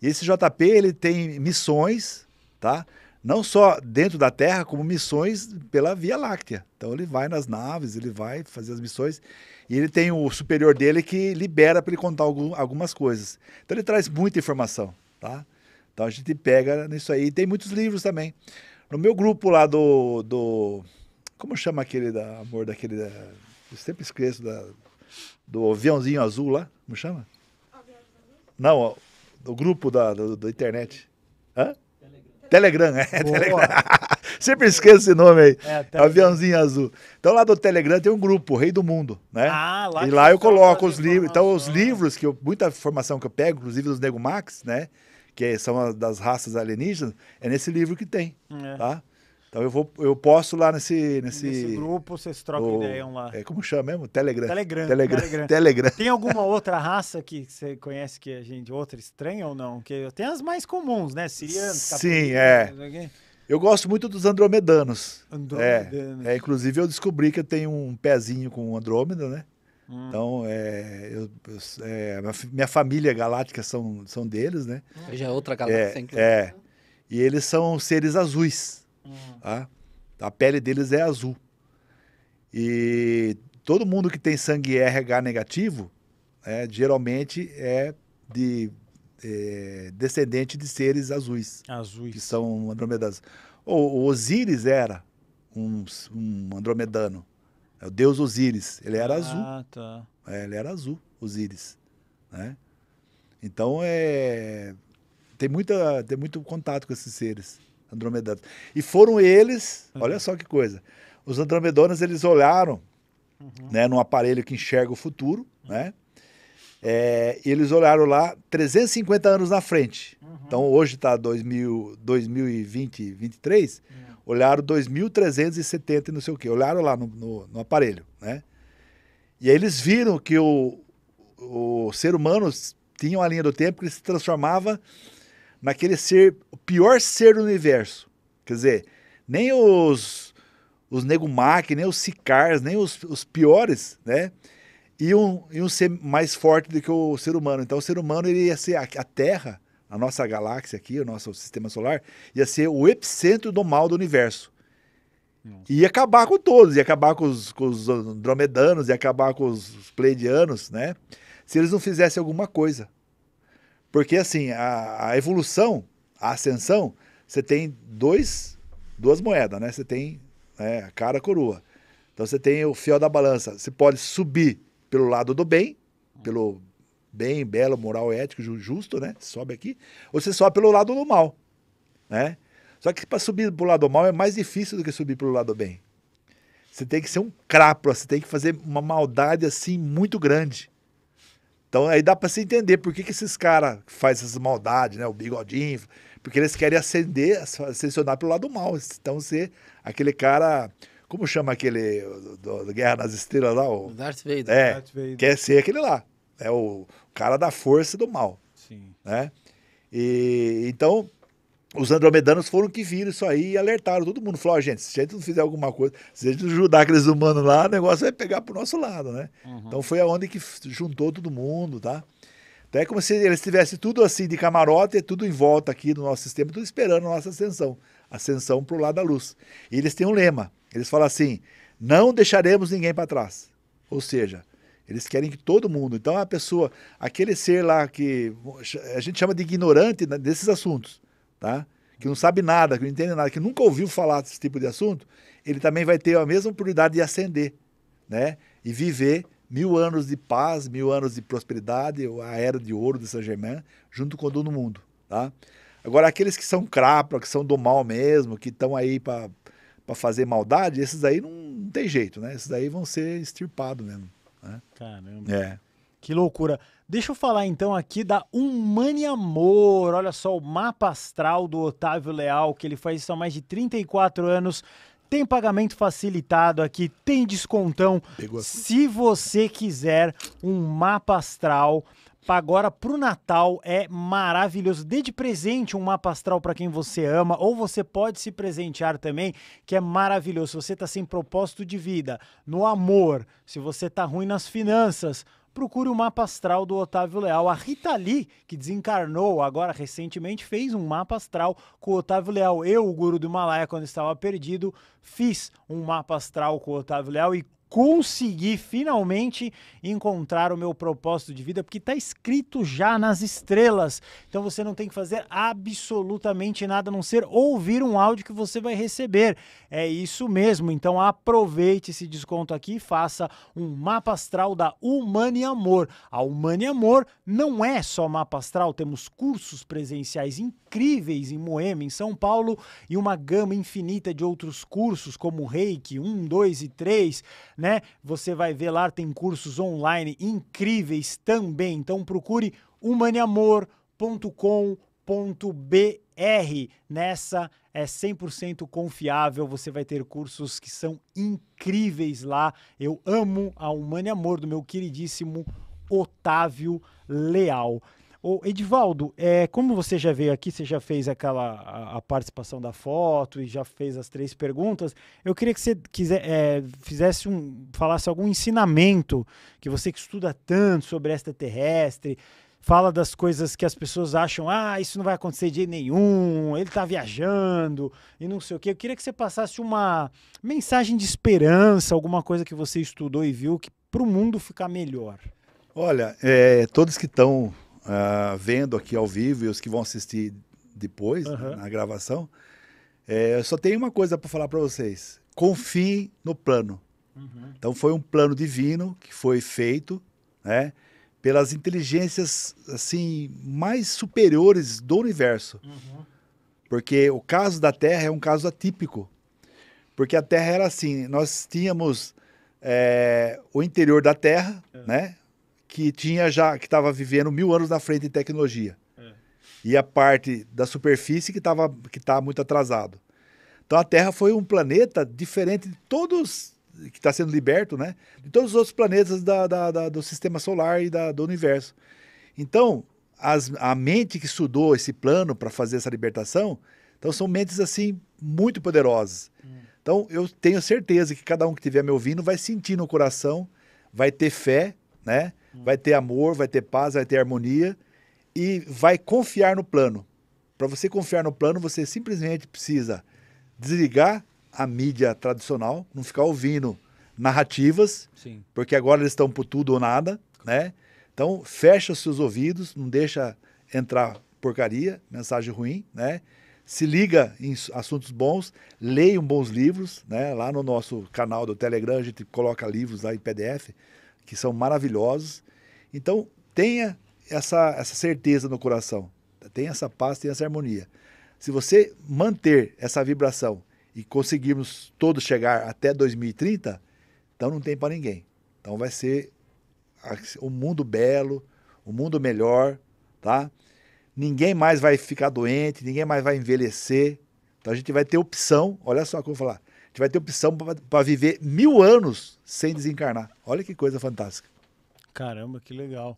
[SPEAKER 3] E esse JP, ele tem missões, tá? Não só dentro da Terra, como missões pela Via Láctea. Então ele vai nas naves, ele vai fazer as missões. E ele tem o superior dele que libera para ele contar algum, algumas coisas. Então ele traz muita informação, tá? Então a gente pega nisso aí. E tem muitos livros também. No meu grupo lá do. do como chama aquele da amor daquele. Da, eu sempre esqueço da, do aviãozinho azul lá. Como chama? Não, o grupo da, do, internet. Hã? Telegram. Telegram, é. Telegram. <laughs> Sempre esqueço esse nome aí. É, Aviãozinho azul. Então lá do Telegram tem um grupo, Rei do Mundo,
[SPEAKER 1] né? Ah, lá e
[SPEAKER 3] lá eu coloco os livros. Então os livros que eu, muita informação que eu pego, inclusive dos Nego Max, né? Que são das raças alienígenas, é nesse livro que tem, é. tá? Então eu vou, eu posso lá nesse nesse, nesse grupo, vocês trocam o, ideia lá. É como chama mesmo? Telegram. Telegram. Telegram. Telegram. <laughs> Telegram. Tem
[SPEAKER 1] alguma outra raça que você conhece que a é, gente outra estranha ou não? Que tem as mais comuns, né? Siriano, Sim, é.
[SPEAKER 3] Eu gosto muito dos andromedanos. Andromedanos. É, é, inclusive, eu descobri que eu tenho um pezinho com Andrômeda, né? Hum. Então, é, eu, eu, é, minha família galáctica são, são deles, né? Já é outra galáxia, é, inclusive. É. E eles são seres azuis. Hum. Tá? A pele deles é azul. E todo mundo que tem sangue RH negativo, é, geralmente é de é, descendente de seres azuis. Azuis. Que são andromedas. O, Osíris era um, um andromedano. É o deus Osíris. Ele era ah, azul. Ah, tá. É, ele era azul, Osíris. Né? Então, é, tem, muita, tem muito contato com esses seres andromedanos. E foram eles, uhum. olha só que coisa, os andromedanos eles olharam uhum. né, num aparelho que enxerga o futuro, uhum. né? É, eles olharam lá 350 anos na frente. Uhum. Então hoje está 2020, 2023, uhum. olharam 2.370 e não sei o quê. Olharam lá no, no, no, aparelho, né? E aí eles viram que o, o ser humano tinha uma linha do tempo que se transformava naquele ser, o pior ser do universo. Quer dizer, nem os, os nem os Sicars, nem os, os piores, né? e um, e um ser mais forte do que o ser humano. Então, o ser humano ele ia ser a, a Terra, a nossa galáxia aqui, o nosso sistema solar, ia ser o epicentro do mal do universo. E Ia acabar com todos, ia acabar com os, com os dromedanos, ia acabar com os pleidianos, né? Se eles não fizessem alguma coisa. Porque, assim, a, a evolução, a ascensão, você tem dois, duas moedas, né? Você tem né, a cara a coroa. Então você tem o fiel da balança. Você pode subir pelo lado do bem, hum. pelo bem, belo, moral, ético, justo, né? Sobe aqui. Ou você sobe pelo lado do mal, né? Só que para subir pro lado do mal é mais difícil do que subir pelo lado do bem. Você tem que ser um crápula, você tem que fazer uma maldade assim muito grande. Então aí dá para se entender por que, que esses caras fazem essas maldades, né? O bigodinho, porque eles querem ascender, ascensionar pelo lado do mal. Então ser aquele cara como chama aquele do, do Guerra nas Estrelas lá? O,
[SPEAKER 2] Darth Vader. É, Darth Vader. quer
[SPEAKER 3] é ser aquele lá. É o cara da força e do mal. Sim. Né? E, então, os andromedanos foram que viram isso aí e alertaram todo mundo. Falaram, oh, gente, se a gente não fizer alguma coisa, se a gente não ajudar aqueles humanos lá, o negócio vai pegar pro nosso lado, né? Uhum. Então foi aonde que juntou todo mundo, tá? Então é como se eles tivessem tudo assim de camarote, tudo em volta aqui do nosso sistema, tudo esperando a nossa ascensão. Ascensão pro lado da luz. E eles têm um lema. Eles falam assim: não deixaremos ninguém para trás. Ou seja, eles querem que todo mundo. Então, a pessoa, aquele ser lá que a gente chama de ignorante desses assuntos, tá? que não sabe nada, que não entende nada, que nunca ouviu falar desse tipo de assunto, ele também vai ter a mesma oportunidade de ascender né? e viver mil anos de paz, mil anos de prosperidade, a era de ouro de Saint-Germain, junto com todo mundo. Tá? Agora, aqueles que são crapos, que são do mal mesmo, que estão aí para para fazer maldade, esses aí não tem jeito, né? Esses aí vão ser extirpados mesmo. Né? Caramba. É. Que
[SPEAKER 1] loucura. Deixa eu falar então aqui da Humani Amor. Olha só o mapa astral do Otávio Leal, que ele faz isso há mais de 34 anos. Tem pagamento facilitado aqui, tem descontão. Se você quiser um mapa astral Agora, pro Natal é maravilhoso. Dê de presente um mapa astral para quem você ama, ou você pode se presentear também, que é maravilhoso. Se você está sem propósito de vida, no amor, se você está ruim nas finanças, procure o mapa astral do Otávio Leal. A Rita Lee, que desencarnou agora recentemente, fez um mapa astral com o Otávio Leal. Eu, o guru do Himalaia, quando estava perdido, fiz um mapa astral com o Otávio Leal e consegui finalmente encontrar o meu propósito de vida, porque está escrito já nas estrelas. Então você não tem que fazer absolutamente nada a não ser ouvir um áudio que você vai receber. É isso mesmo. Então aproveite esse desconto aqui e faça um mapa astral da Humane Amor. A Humane Amor não é só mapa astral, temos cursos presenciais incríveis em Moema, em São Paulo, e uma gama infinita de outros cursos como Reiki 1, 2 e 3 né? Você vai ver lá, tem cursos online incríveis também. Então procure humaneamor.com.br. Nessa é 100% confiável, você vai ter cursos que são incríveis lá. Eu amo a Humane Amor do meu queridíssimo Otávio Leal. O Edivaldo, é, como você já veio aqui, você já fez aquela a, a, participação da foto e já fez as três perguntas. Eu queria que você quiser, é, fizesse um, falasse algum ensinamento que você que estuda tanto sobre extraterrestre, fala das coisas que as pessoas acham, ah, isso não vai acontecer de nenhum, ele está viajando e não sei o quê. Eu queria que você passasse uma mensagem de esperança, alguma coisa que você estudou e viu que para o mundo ficar melhor.
[SPEAKER 3] Olha, é, todos que estão uh, vendo aqui ao vivo e os que vão assistir depois, uhum. na gravação, é, eu só tenho uma coisa para falar para vocês. Confie no plano. Uhum. Então foi um plano divino que foi feito, né? Pelas inteligências assim mais superiores do universo, uhum. porque o caso da Terra é um caso atípico, porque a Terra era assim, nós tínhamos é, o interior da Terra, é. né? que tinha já que estava vivendo mil anos na frente em tecnologia é. e a parte da superfície que estava que está muito atrasado então a Terra foi um planeta diferente de todos que está sendo liberto né de todos os outros planetas da, da, da, do sistema solar e do universo então as, a mente que estudou esse plano para fazer essa libertação então são mentes assim muito poderosas hum. então eu tenho certeza que cada um que estiver me ouvindo vai sentir no coração vai ter fé né vai ter amor, vai ter paz, vai ter harmonia e vai confiar no plano. Para você confiar no plano, você simplesmente precisa desligar a mídia tradicional, não ficar ouvindo narrativas, Sim. porque agora eles estão por tudo ou nada, né? Então, fecha os seus ouvidos, não deixa entrar porcaria, mensagem ruim, né? Se liga em assuntos bons, leiam bons livros, né? Lá no nosso canal do Telegram a gente coloca livros lá em PDF que são maravilhosos. Então, tenha essa, essa certeza no coração, tenha essa paz, tenha essa harmonia. Se você manter essa vibração e conseguirmos todos chegar até 2030, então não tem para ninguém. Então vai ser um mundo belo, um mundo melhor, tá? Ninguém mais vai ficar doente, ninguém mais vai envelhecer. Então a gente vai ter opção, olha só o que eu vou falar gente vai ter opção para viver mil anos sem desencarnar. Olha que coisa fantástica.
[SPEAKER 1] Caramba, que legal.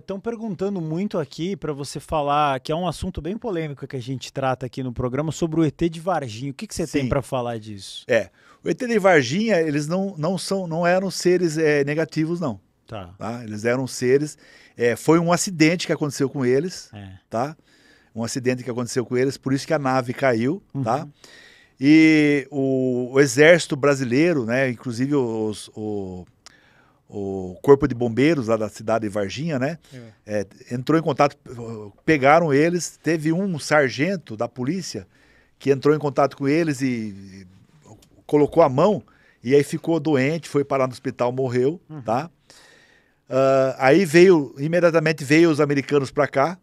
[SPEAKER 1] Estão é. é perguntando muito aqui para você falar, que é um assunto bem polêmico que a gente
[SPEAKER 3] trata aqui no programa, sobre o ET
[SPEAKER 1] de Varginha. O que, que você Sim. tem para falar disso?
[SPEAKER 3] É, o ET de Varginha, eles não, não, são, não eram seres é, negativos, não. Tá. tá. Eles eram seres... É, foi um acidente que aconteceu com eles, é. tá? Um acidente que aconteceu com eles, por isso que a nave caiu, tá? uhum. tá? E o, o exército brasileiro, né, inclusive os, o, o corpo de bombeiros lá da cidade de Varginha, né, é. É, entrou em contato, pegaram eles. Teve um sargento da polícia que entrou em contato com eles e, e colocou a mão e aí ficou doente, foi parar no hospital, morreu, uhum. tá? Uh, aí veio, imediatamente veio os americanos para cá,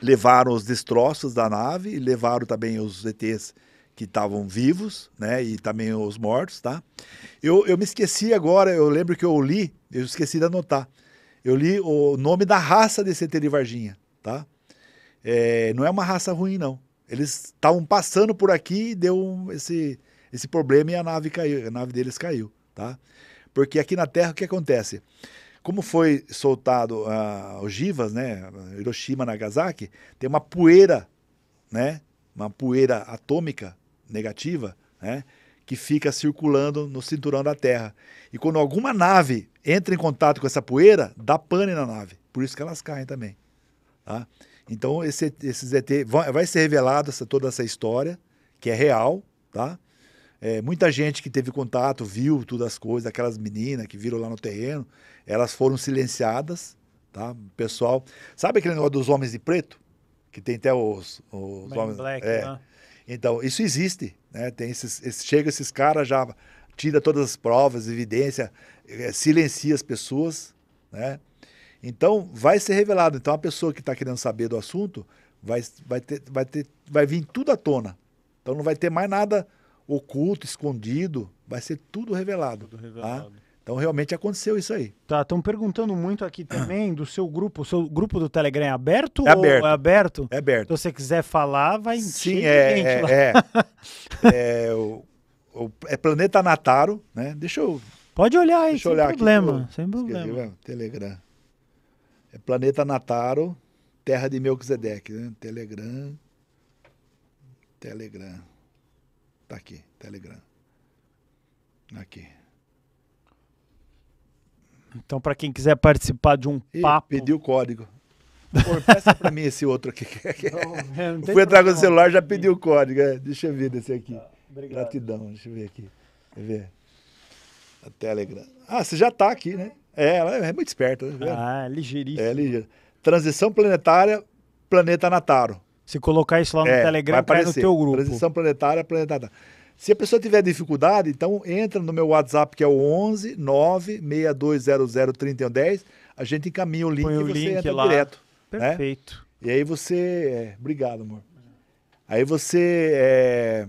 [SPEAKER 3] levaram os destroços da nave, levaram também os ETs que estavam vivos, né? E também os mortos, tá? Eu, eu me esqueci agora, eu lembro que eu li, eu esqueci de anotar. Eu li o nome da raça desse ET de Varginha, tá? É, não é uma raça ruim, não. Eles estavam passando por aqui e deu esse, esse problema e a nave caiu, a nave deles caiu, tá? Porque aqui na Terra o que acontece? Como foi soltado ah, ogivas, né? Hiroshima, Nagasaki, tem uma poeira, né? uma poeira atômica negativa, né? que fica circulando no cinturão da Terra. E quando alguma nave entra em contato com essa poeira, dá pane na nave. Por isso que elas caem também. Tá? Então, esse, esses ET, vai ser revelada toda essa história, que é real, tá? É, muita gente que teve contato, viu todas as coisas, aquelas meninas que viram lá no terreno, elas foram silenciadas, tá? Pessoal, sabe aquele negócio dos homens de preto? Que tem até os, os homens... Black, é, né? Então, isso existe, né? Tem esses, esses chega esses caras já tira todas as provas, evidência, eh, silencia as pessoas, né? Então, vai ser revelado. Então, a pessoa que está querendo saber do assunto vai, vai, ter, vai, ter, vai vir tudo à tona. Então, não vai ter mais nada oculto, escondido. Vai ser tudo revelado. Tudo tá? revelado. Tá? Então realmente aconteceu isso aí.
[SPEAKER 1] Tá, estão perguntando muito aqui também do seu grupo. O seu grupo do Telegram é aberto? É aberto. é aberto? É aberto. Então, se você quiser falar, vai Sim, é, é,
[SPEAKER 3] é, <laughs> é, o, o, é Planeta Nataro, né? Deixa eu. Pode olhar aí, sem, olhar problema, aqui, sem problema. Esqueci, Telegram. É Planeta Nataro, terra de Melquisedeque, né? Telegram. Telegram. Tá aqui, Telegram. Aqui. Então, para quem quiser participar de um papo. Pediu o código. <laughs> Pô, peça para mim esse outro aqui. Não, não <laughs> Fui entrar com o celular já pediu o código. É, deixa eu ver desse aqui. Tá, obrigado. Gratidão, deixa eu ver aqui. eu ver? A Telegram. Ah, você já está aqui, né? É, ela é muito esperta. Tá ah, é ligeiríssima. É ligeira. Transição planetária, planeta Nataro. Se colocar isso lá no é, Telegram, vai aparecer. cai no teu grupo. Transição planetária, planeta Nataro. Se a pessoa tiver dificuldade, então entra no meu WhatsApp, que é o 11 96200 3110. A gente encaminha o link Põe e você link entra lá. direto. Né? Perfeito. Né? E aí você. É, obrigado, amor. Aí você é,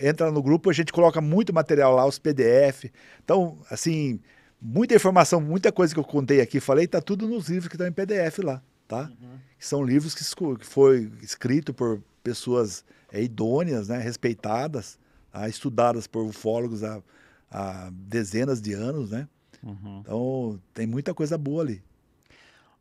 [SPEAKER 3] entra no grupo, a gente coloca muito material lá, os PDF. Então, assim, muita informação, muita coisa que eu contei aqui, falei, tá tudo nos livros que estão em PDF lá, tá? Uhum. São livros que, que foi escrito por pessoas é, idôneas, né, respeitadas, a, estudadas por ufólogos há, há dezenas de anos, né? Uhum. Então tem muita coisa boa ali.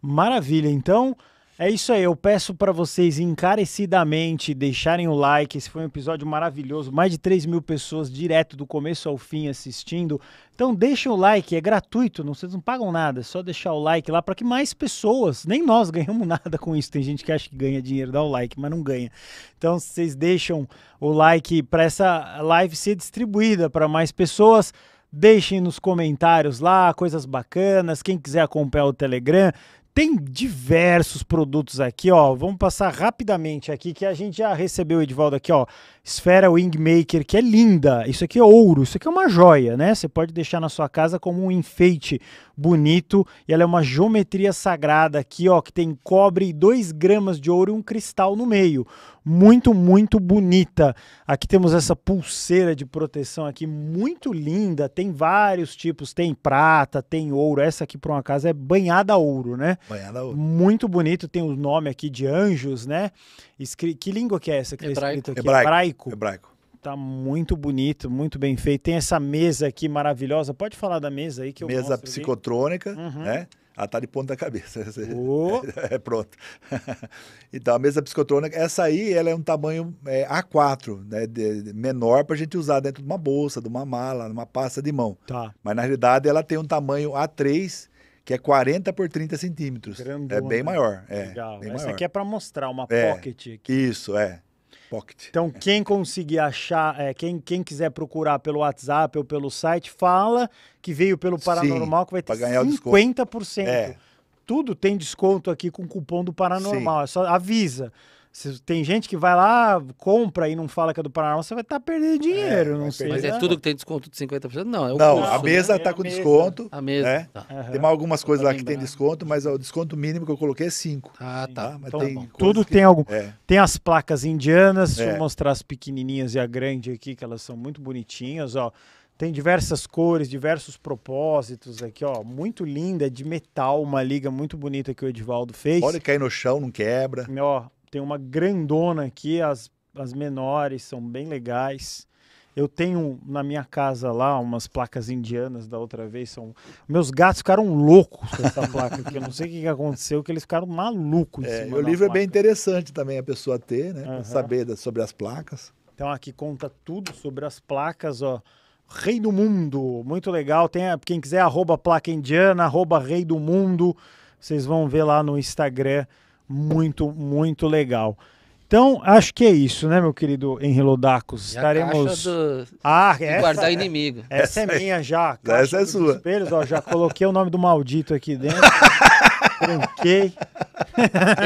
[SPEAKER 1] Maravilha. Então, é isso aí, eu peço para vocês encarecidamente deixarem o like. Esse foi um episódio maravilhoso, mais de 3 mil pessoas direto do começo ao fim assistindo. Então deixem o like, é gratuito, não, vocês não pagam nada, é só deixar o like lá para que mais pessoas, nem nós <laughs> ganhamos nada com isso. Tem gente que acha que ganha dinheiro, dá o like, mas não ganha. Então vocês deixam o like para essa live ser distribuída para mais pessoas deixem nos comentários lá coisas bacanas. Quem quiser acompanhar o Telegram, tem diversos produtos aqui, ó. Vamos passar rapidamente aqui que a gente já recebeu, Edvaldo aqui, ó. Esfera Wingmaker, que é linda. Isso aqui é ouro, isso aqui é uma joia, né? Você pode deixar na sua casa como um enfeite bonito. E ela é uma geometria sagrada aqui, ó, que tem cobre, dois gramas de ouro e um cristal no meio. Muito, muito bonita. Aqui temos essa pulseira de proteção aqui, muito linda. Tem vários tipos, tem prata, tem ouro. Essa aqui, por uma casa é banhada a ouro, né? Banhada a ouro. Muito bonito, tem o nome aqui de anjos, né? Escri... Que língua que é essa que está escrita escrito aqui? Hebraico. Hebraico. Hebraico. Tá muito bonito, muito bem feito. Tem essa mesa aqui maravilhosa. Pode falar da mesa aí que eu Mesa
[SPEAKER 3] psicotrônica, uhum. né? Ela tá de ponta cabeça. Oh. <laughs> é pronto. <laughs> então, a mesa psicotrônica, essa aí, ela é um tamanho é, A4, né? De, de, menor para a gente usar dentro de uma bolsa, de uma mala, numa pasta de mão. Tá. Mas, na realidade, ela tem um tamanho A3, que é 40 por 30 centímetros. Grandona. É bem maior. É, Legal. Bem Essa maior. aqui é
[SPEAKER 1] para mostrar uma é, pocket. É,
[SPEAKER 3] isso, é.
[SPEAKER 1] Pocket. Então, quem conseguir achar, é, quem, quem quiser procurar pelo WhatsApp ou pelo site, fala que veio pelo Paranormal, Sim, que vai ter 50%. É. Tudo tem desconto aqui com o cupom do Paranormal. Sim. É só avisa. Se tem gente que vai lá, compra e não fala que é do Paraná, você vai estar tá perdendo dinheiro, é, não sei. Mas né? é
[SPEAKER 3] tudo que tem desconto de 50%? Não, é o Não, curso, né? tá é a mesa está com desconto. A mesa. Né? Tá. Tem algumas coisas lá tá que tem desconto, mas o desconto mínimo que eu coloquei é 5. Ah, tá. tá? Mas então, tá tem tudo
[SPEAKER 1] que... tem algum. É. Tem as placas indianas, deixa eu é. mostrar as pequenininhas e a grande aqui, que elas são muito bonitinhas, ó. Tem diversas cores, diversos propósitos aqui, ó. Muito linda, é de metal, uma liga muito bonita que o Edivaldo fez. Olha cair no chão, não quebra. Ó, tem uma grandona aqui, as, as menores são bem legais. Eu tenho na minha casa lá umas placas indianas da outra vez. São... Meus
[SPEAKER 3] gatos ficaram loucos com essa placa
[SPEAKER 1] aqui. Eu não sei o que aconteceu, que eles ficaram malucos. É, o livro placa. é bem
[SPEAKER 3] interessante também a pessoa ter, né? Uhum. Saber sobre as placas.
[SPEAKER 1] Então aqui conta tudo sobre as placas, ó. Rei do Mundo, muito legal. Tem, quem quiser, arroba placa indiana, arroba rei do mundo. Vocês vão ver lá no Instagram muito, muito legal. Então, acho que é isso, né, meu querido Henri Lodacos? Estaremos. Do...
[SPEAKER 2] Ah, é guardar inimigo. É essa é minha já.
[SPEAKER 1] Essa é sua. Espelhos, ó, já coloquei o nome do maldito aqui dentro. <laughs> Tranquei.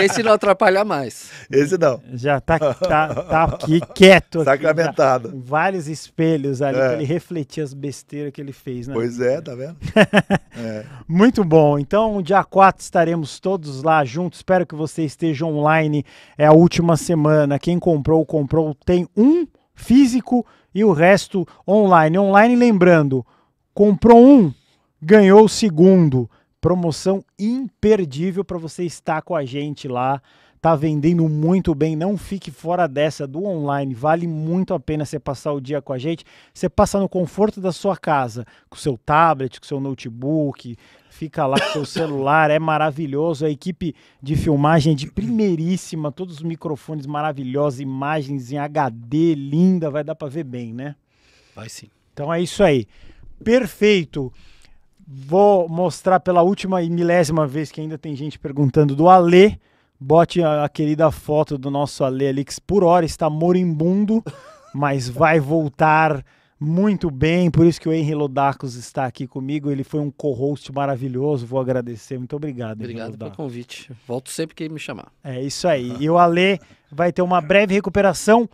[SPEAKER 2] Esse não atrapalha mais.
[SPEAKER 1] Esse não. Já tá, tá, tá aqui quieto. Sacramentado. Aqui, vários espelhos ali é. pra ele refletir as besteiras
[SPEAKER 3] que ele fez, né? Pois é, tá vendo? <laughs> é.
[SPEAKER 1] Muito bom. Então, dia 4 estaremos todos lá juntos. Espero que você esteja online. É a última semana. Quem comprou, comprou. Tem um físico e o resto online. Online, lembrando, comprou um, ganhou o segundo promoção imperdível para você estar com a gente lá. Tá vendendo muito bem, não fique fora dessa do online. Vale muito a pena você passar o dia com a gente. Você passa no conforto da sua casa, com seu tablet, com seu notebook, fica lá com seu <coughs> celular, é maravilhoso. A equipe de filmagem é de primeiríssima, todos os microfones maravilhosos, imagens em HD linda, vai dar para ver bem, né? Vai sim. Então é isso aí. Perfeito. Vou mostrar pela última e milésima vez que ainda tem gente perguntando do Alê. Bote a, a querida foto do nosso Alê ali, que por hora está moribundo, <laughs> mas vai voltar muito bem. Por isso que o Henry Lodacos está aqui comigo. Ele foi um co-host maravilhoso. Vou agradecer. Muito obrigado. obrigado pelo convite.
[SPEAKER 2] Volto sempre que me chamar.
[SPEAKER 1] É isso aí. E o Alê vai ter uma breve recuperação.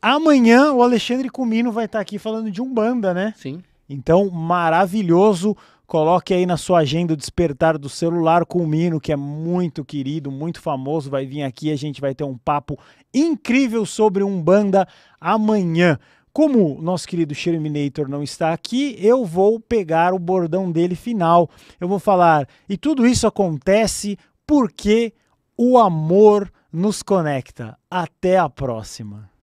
[SPEAKER 1] Amanhã o Alexandre Comino vai estar aqui falando de Umbanda, né? Sim. Então, maravilhoso. Coloque aí na sua agenda o despertar do celular com o Mino, que é muito querido, muito famoso. Vai vir aqui, a gente vai ter um papo incrível sobre Umbanda amanhã. Como o nosso querido Sherminator não está aqui, eu vou pegar o bordão dele final. Eu vou falar, e tudo isso acontece porque o amor nos conecta. Até a próxima.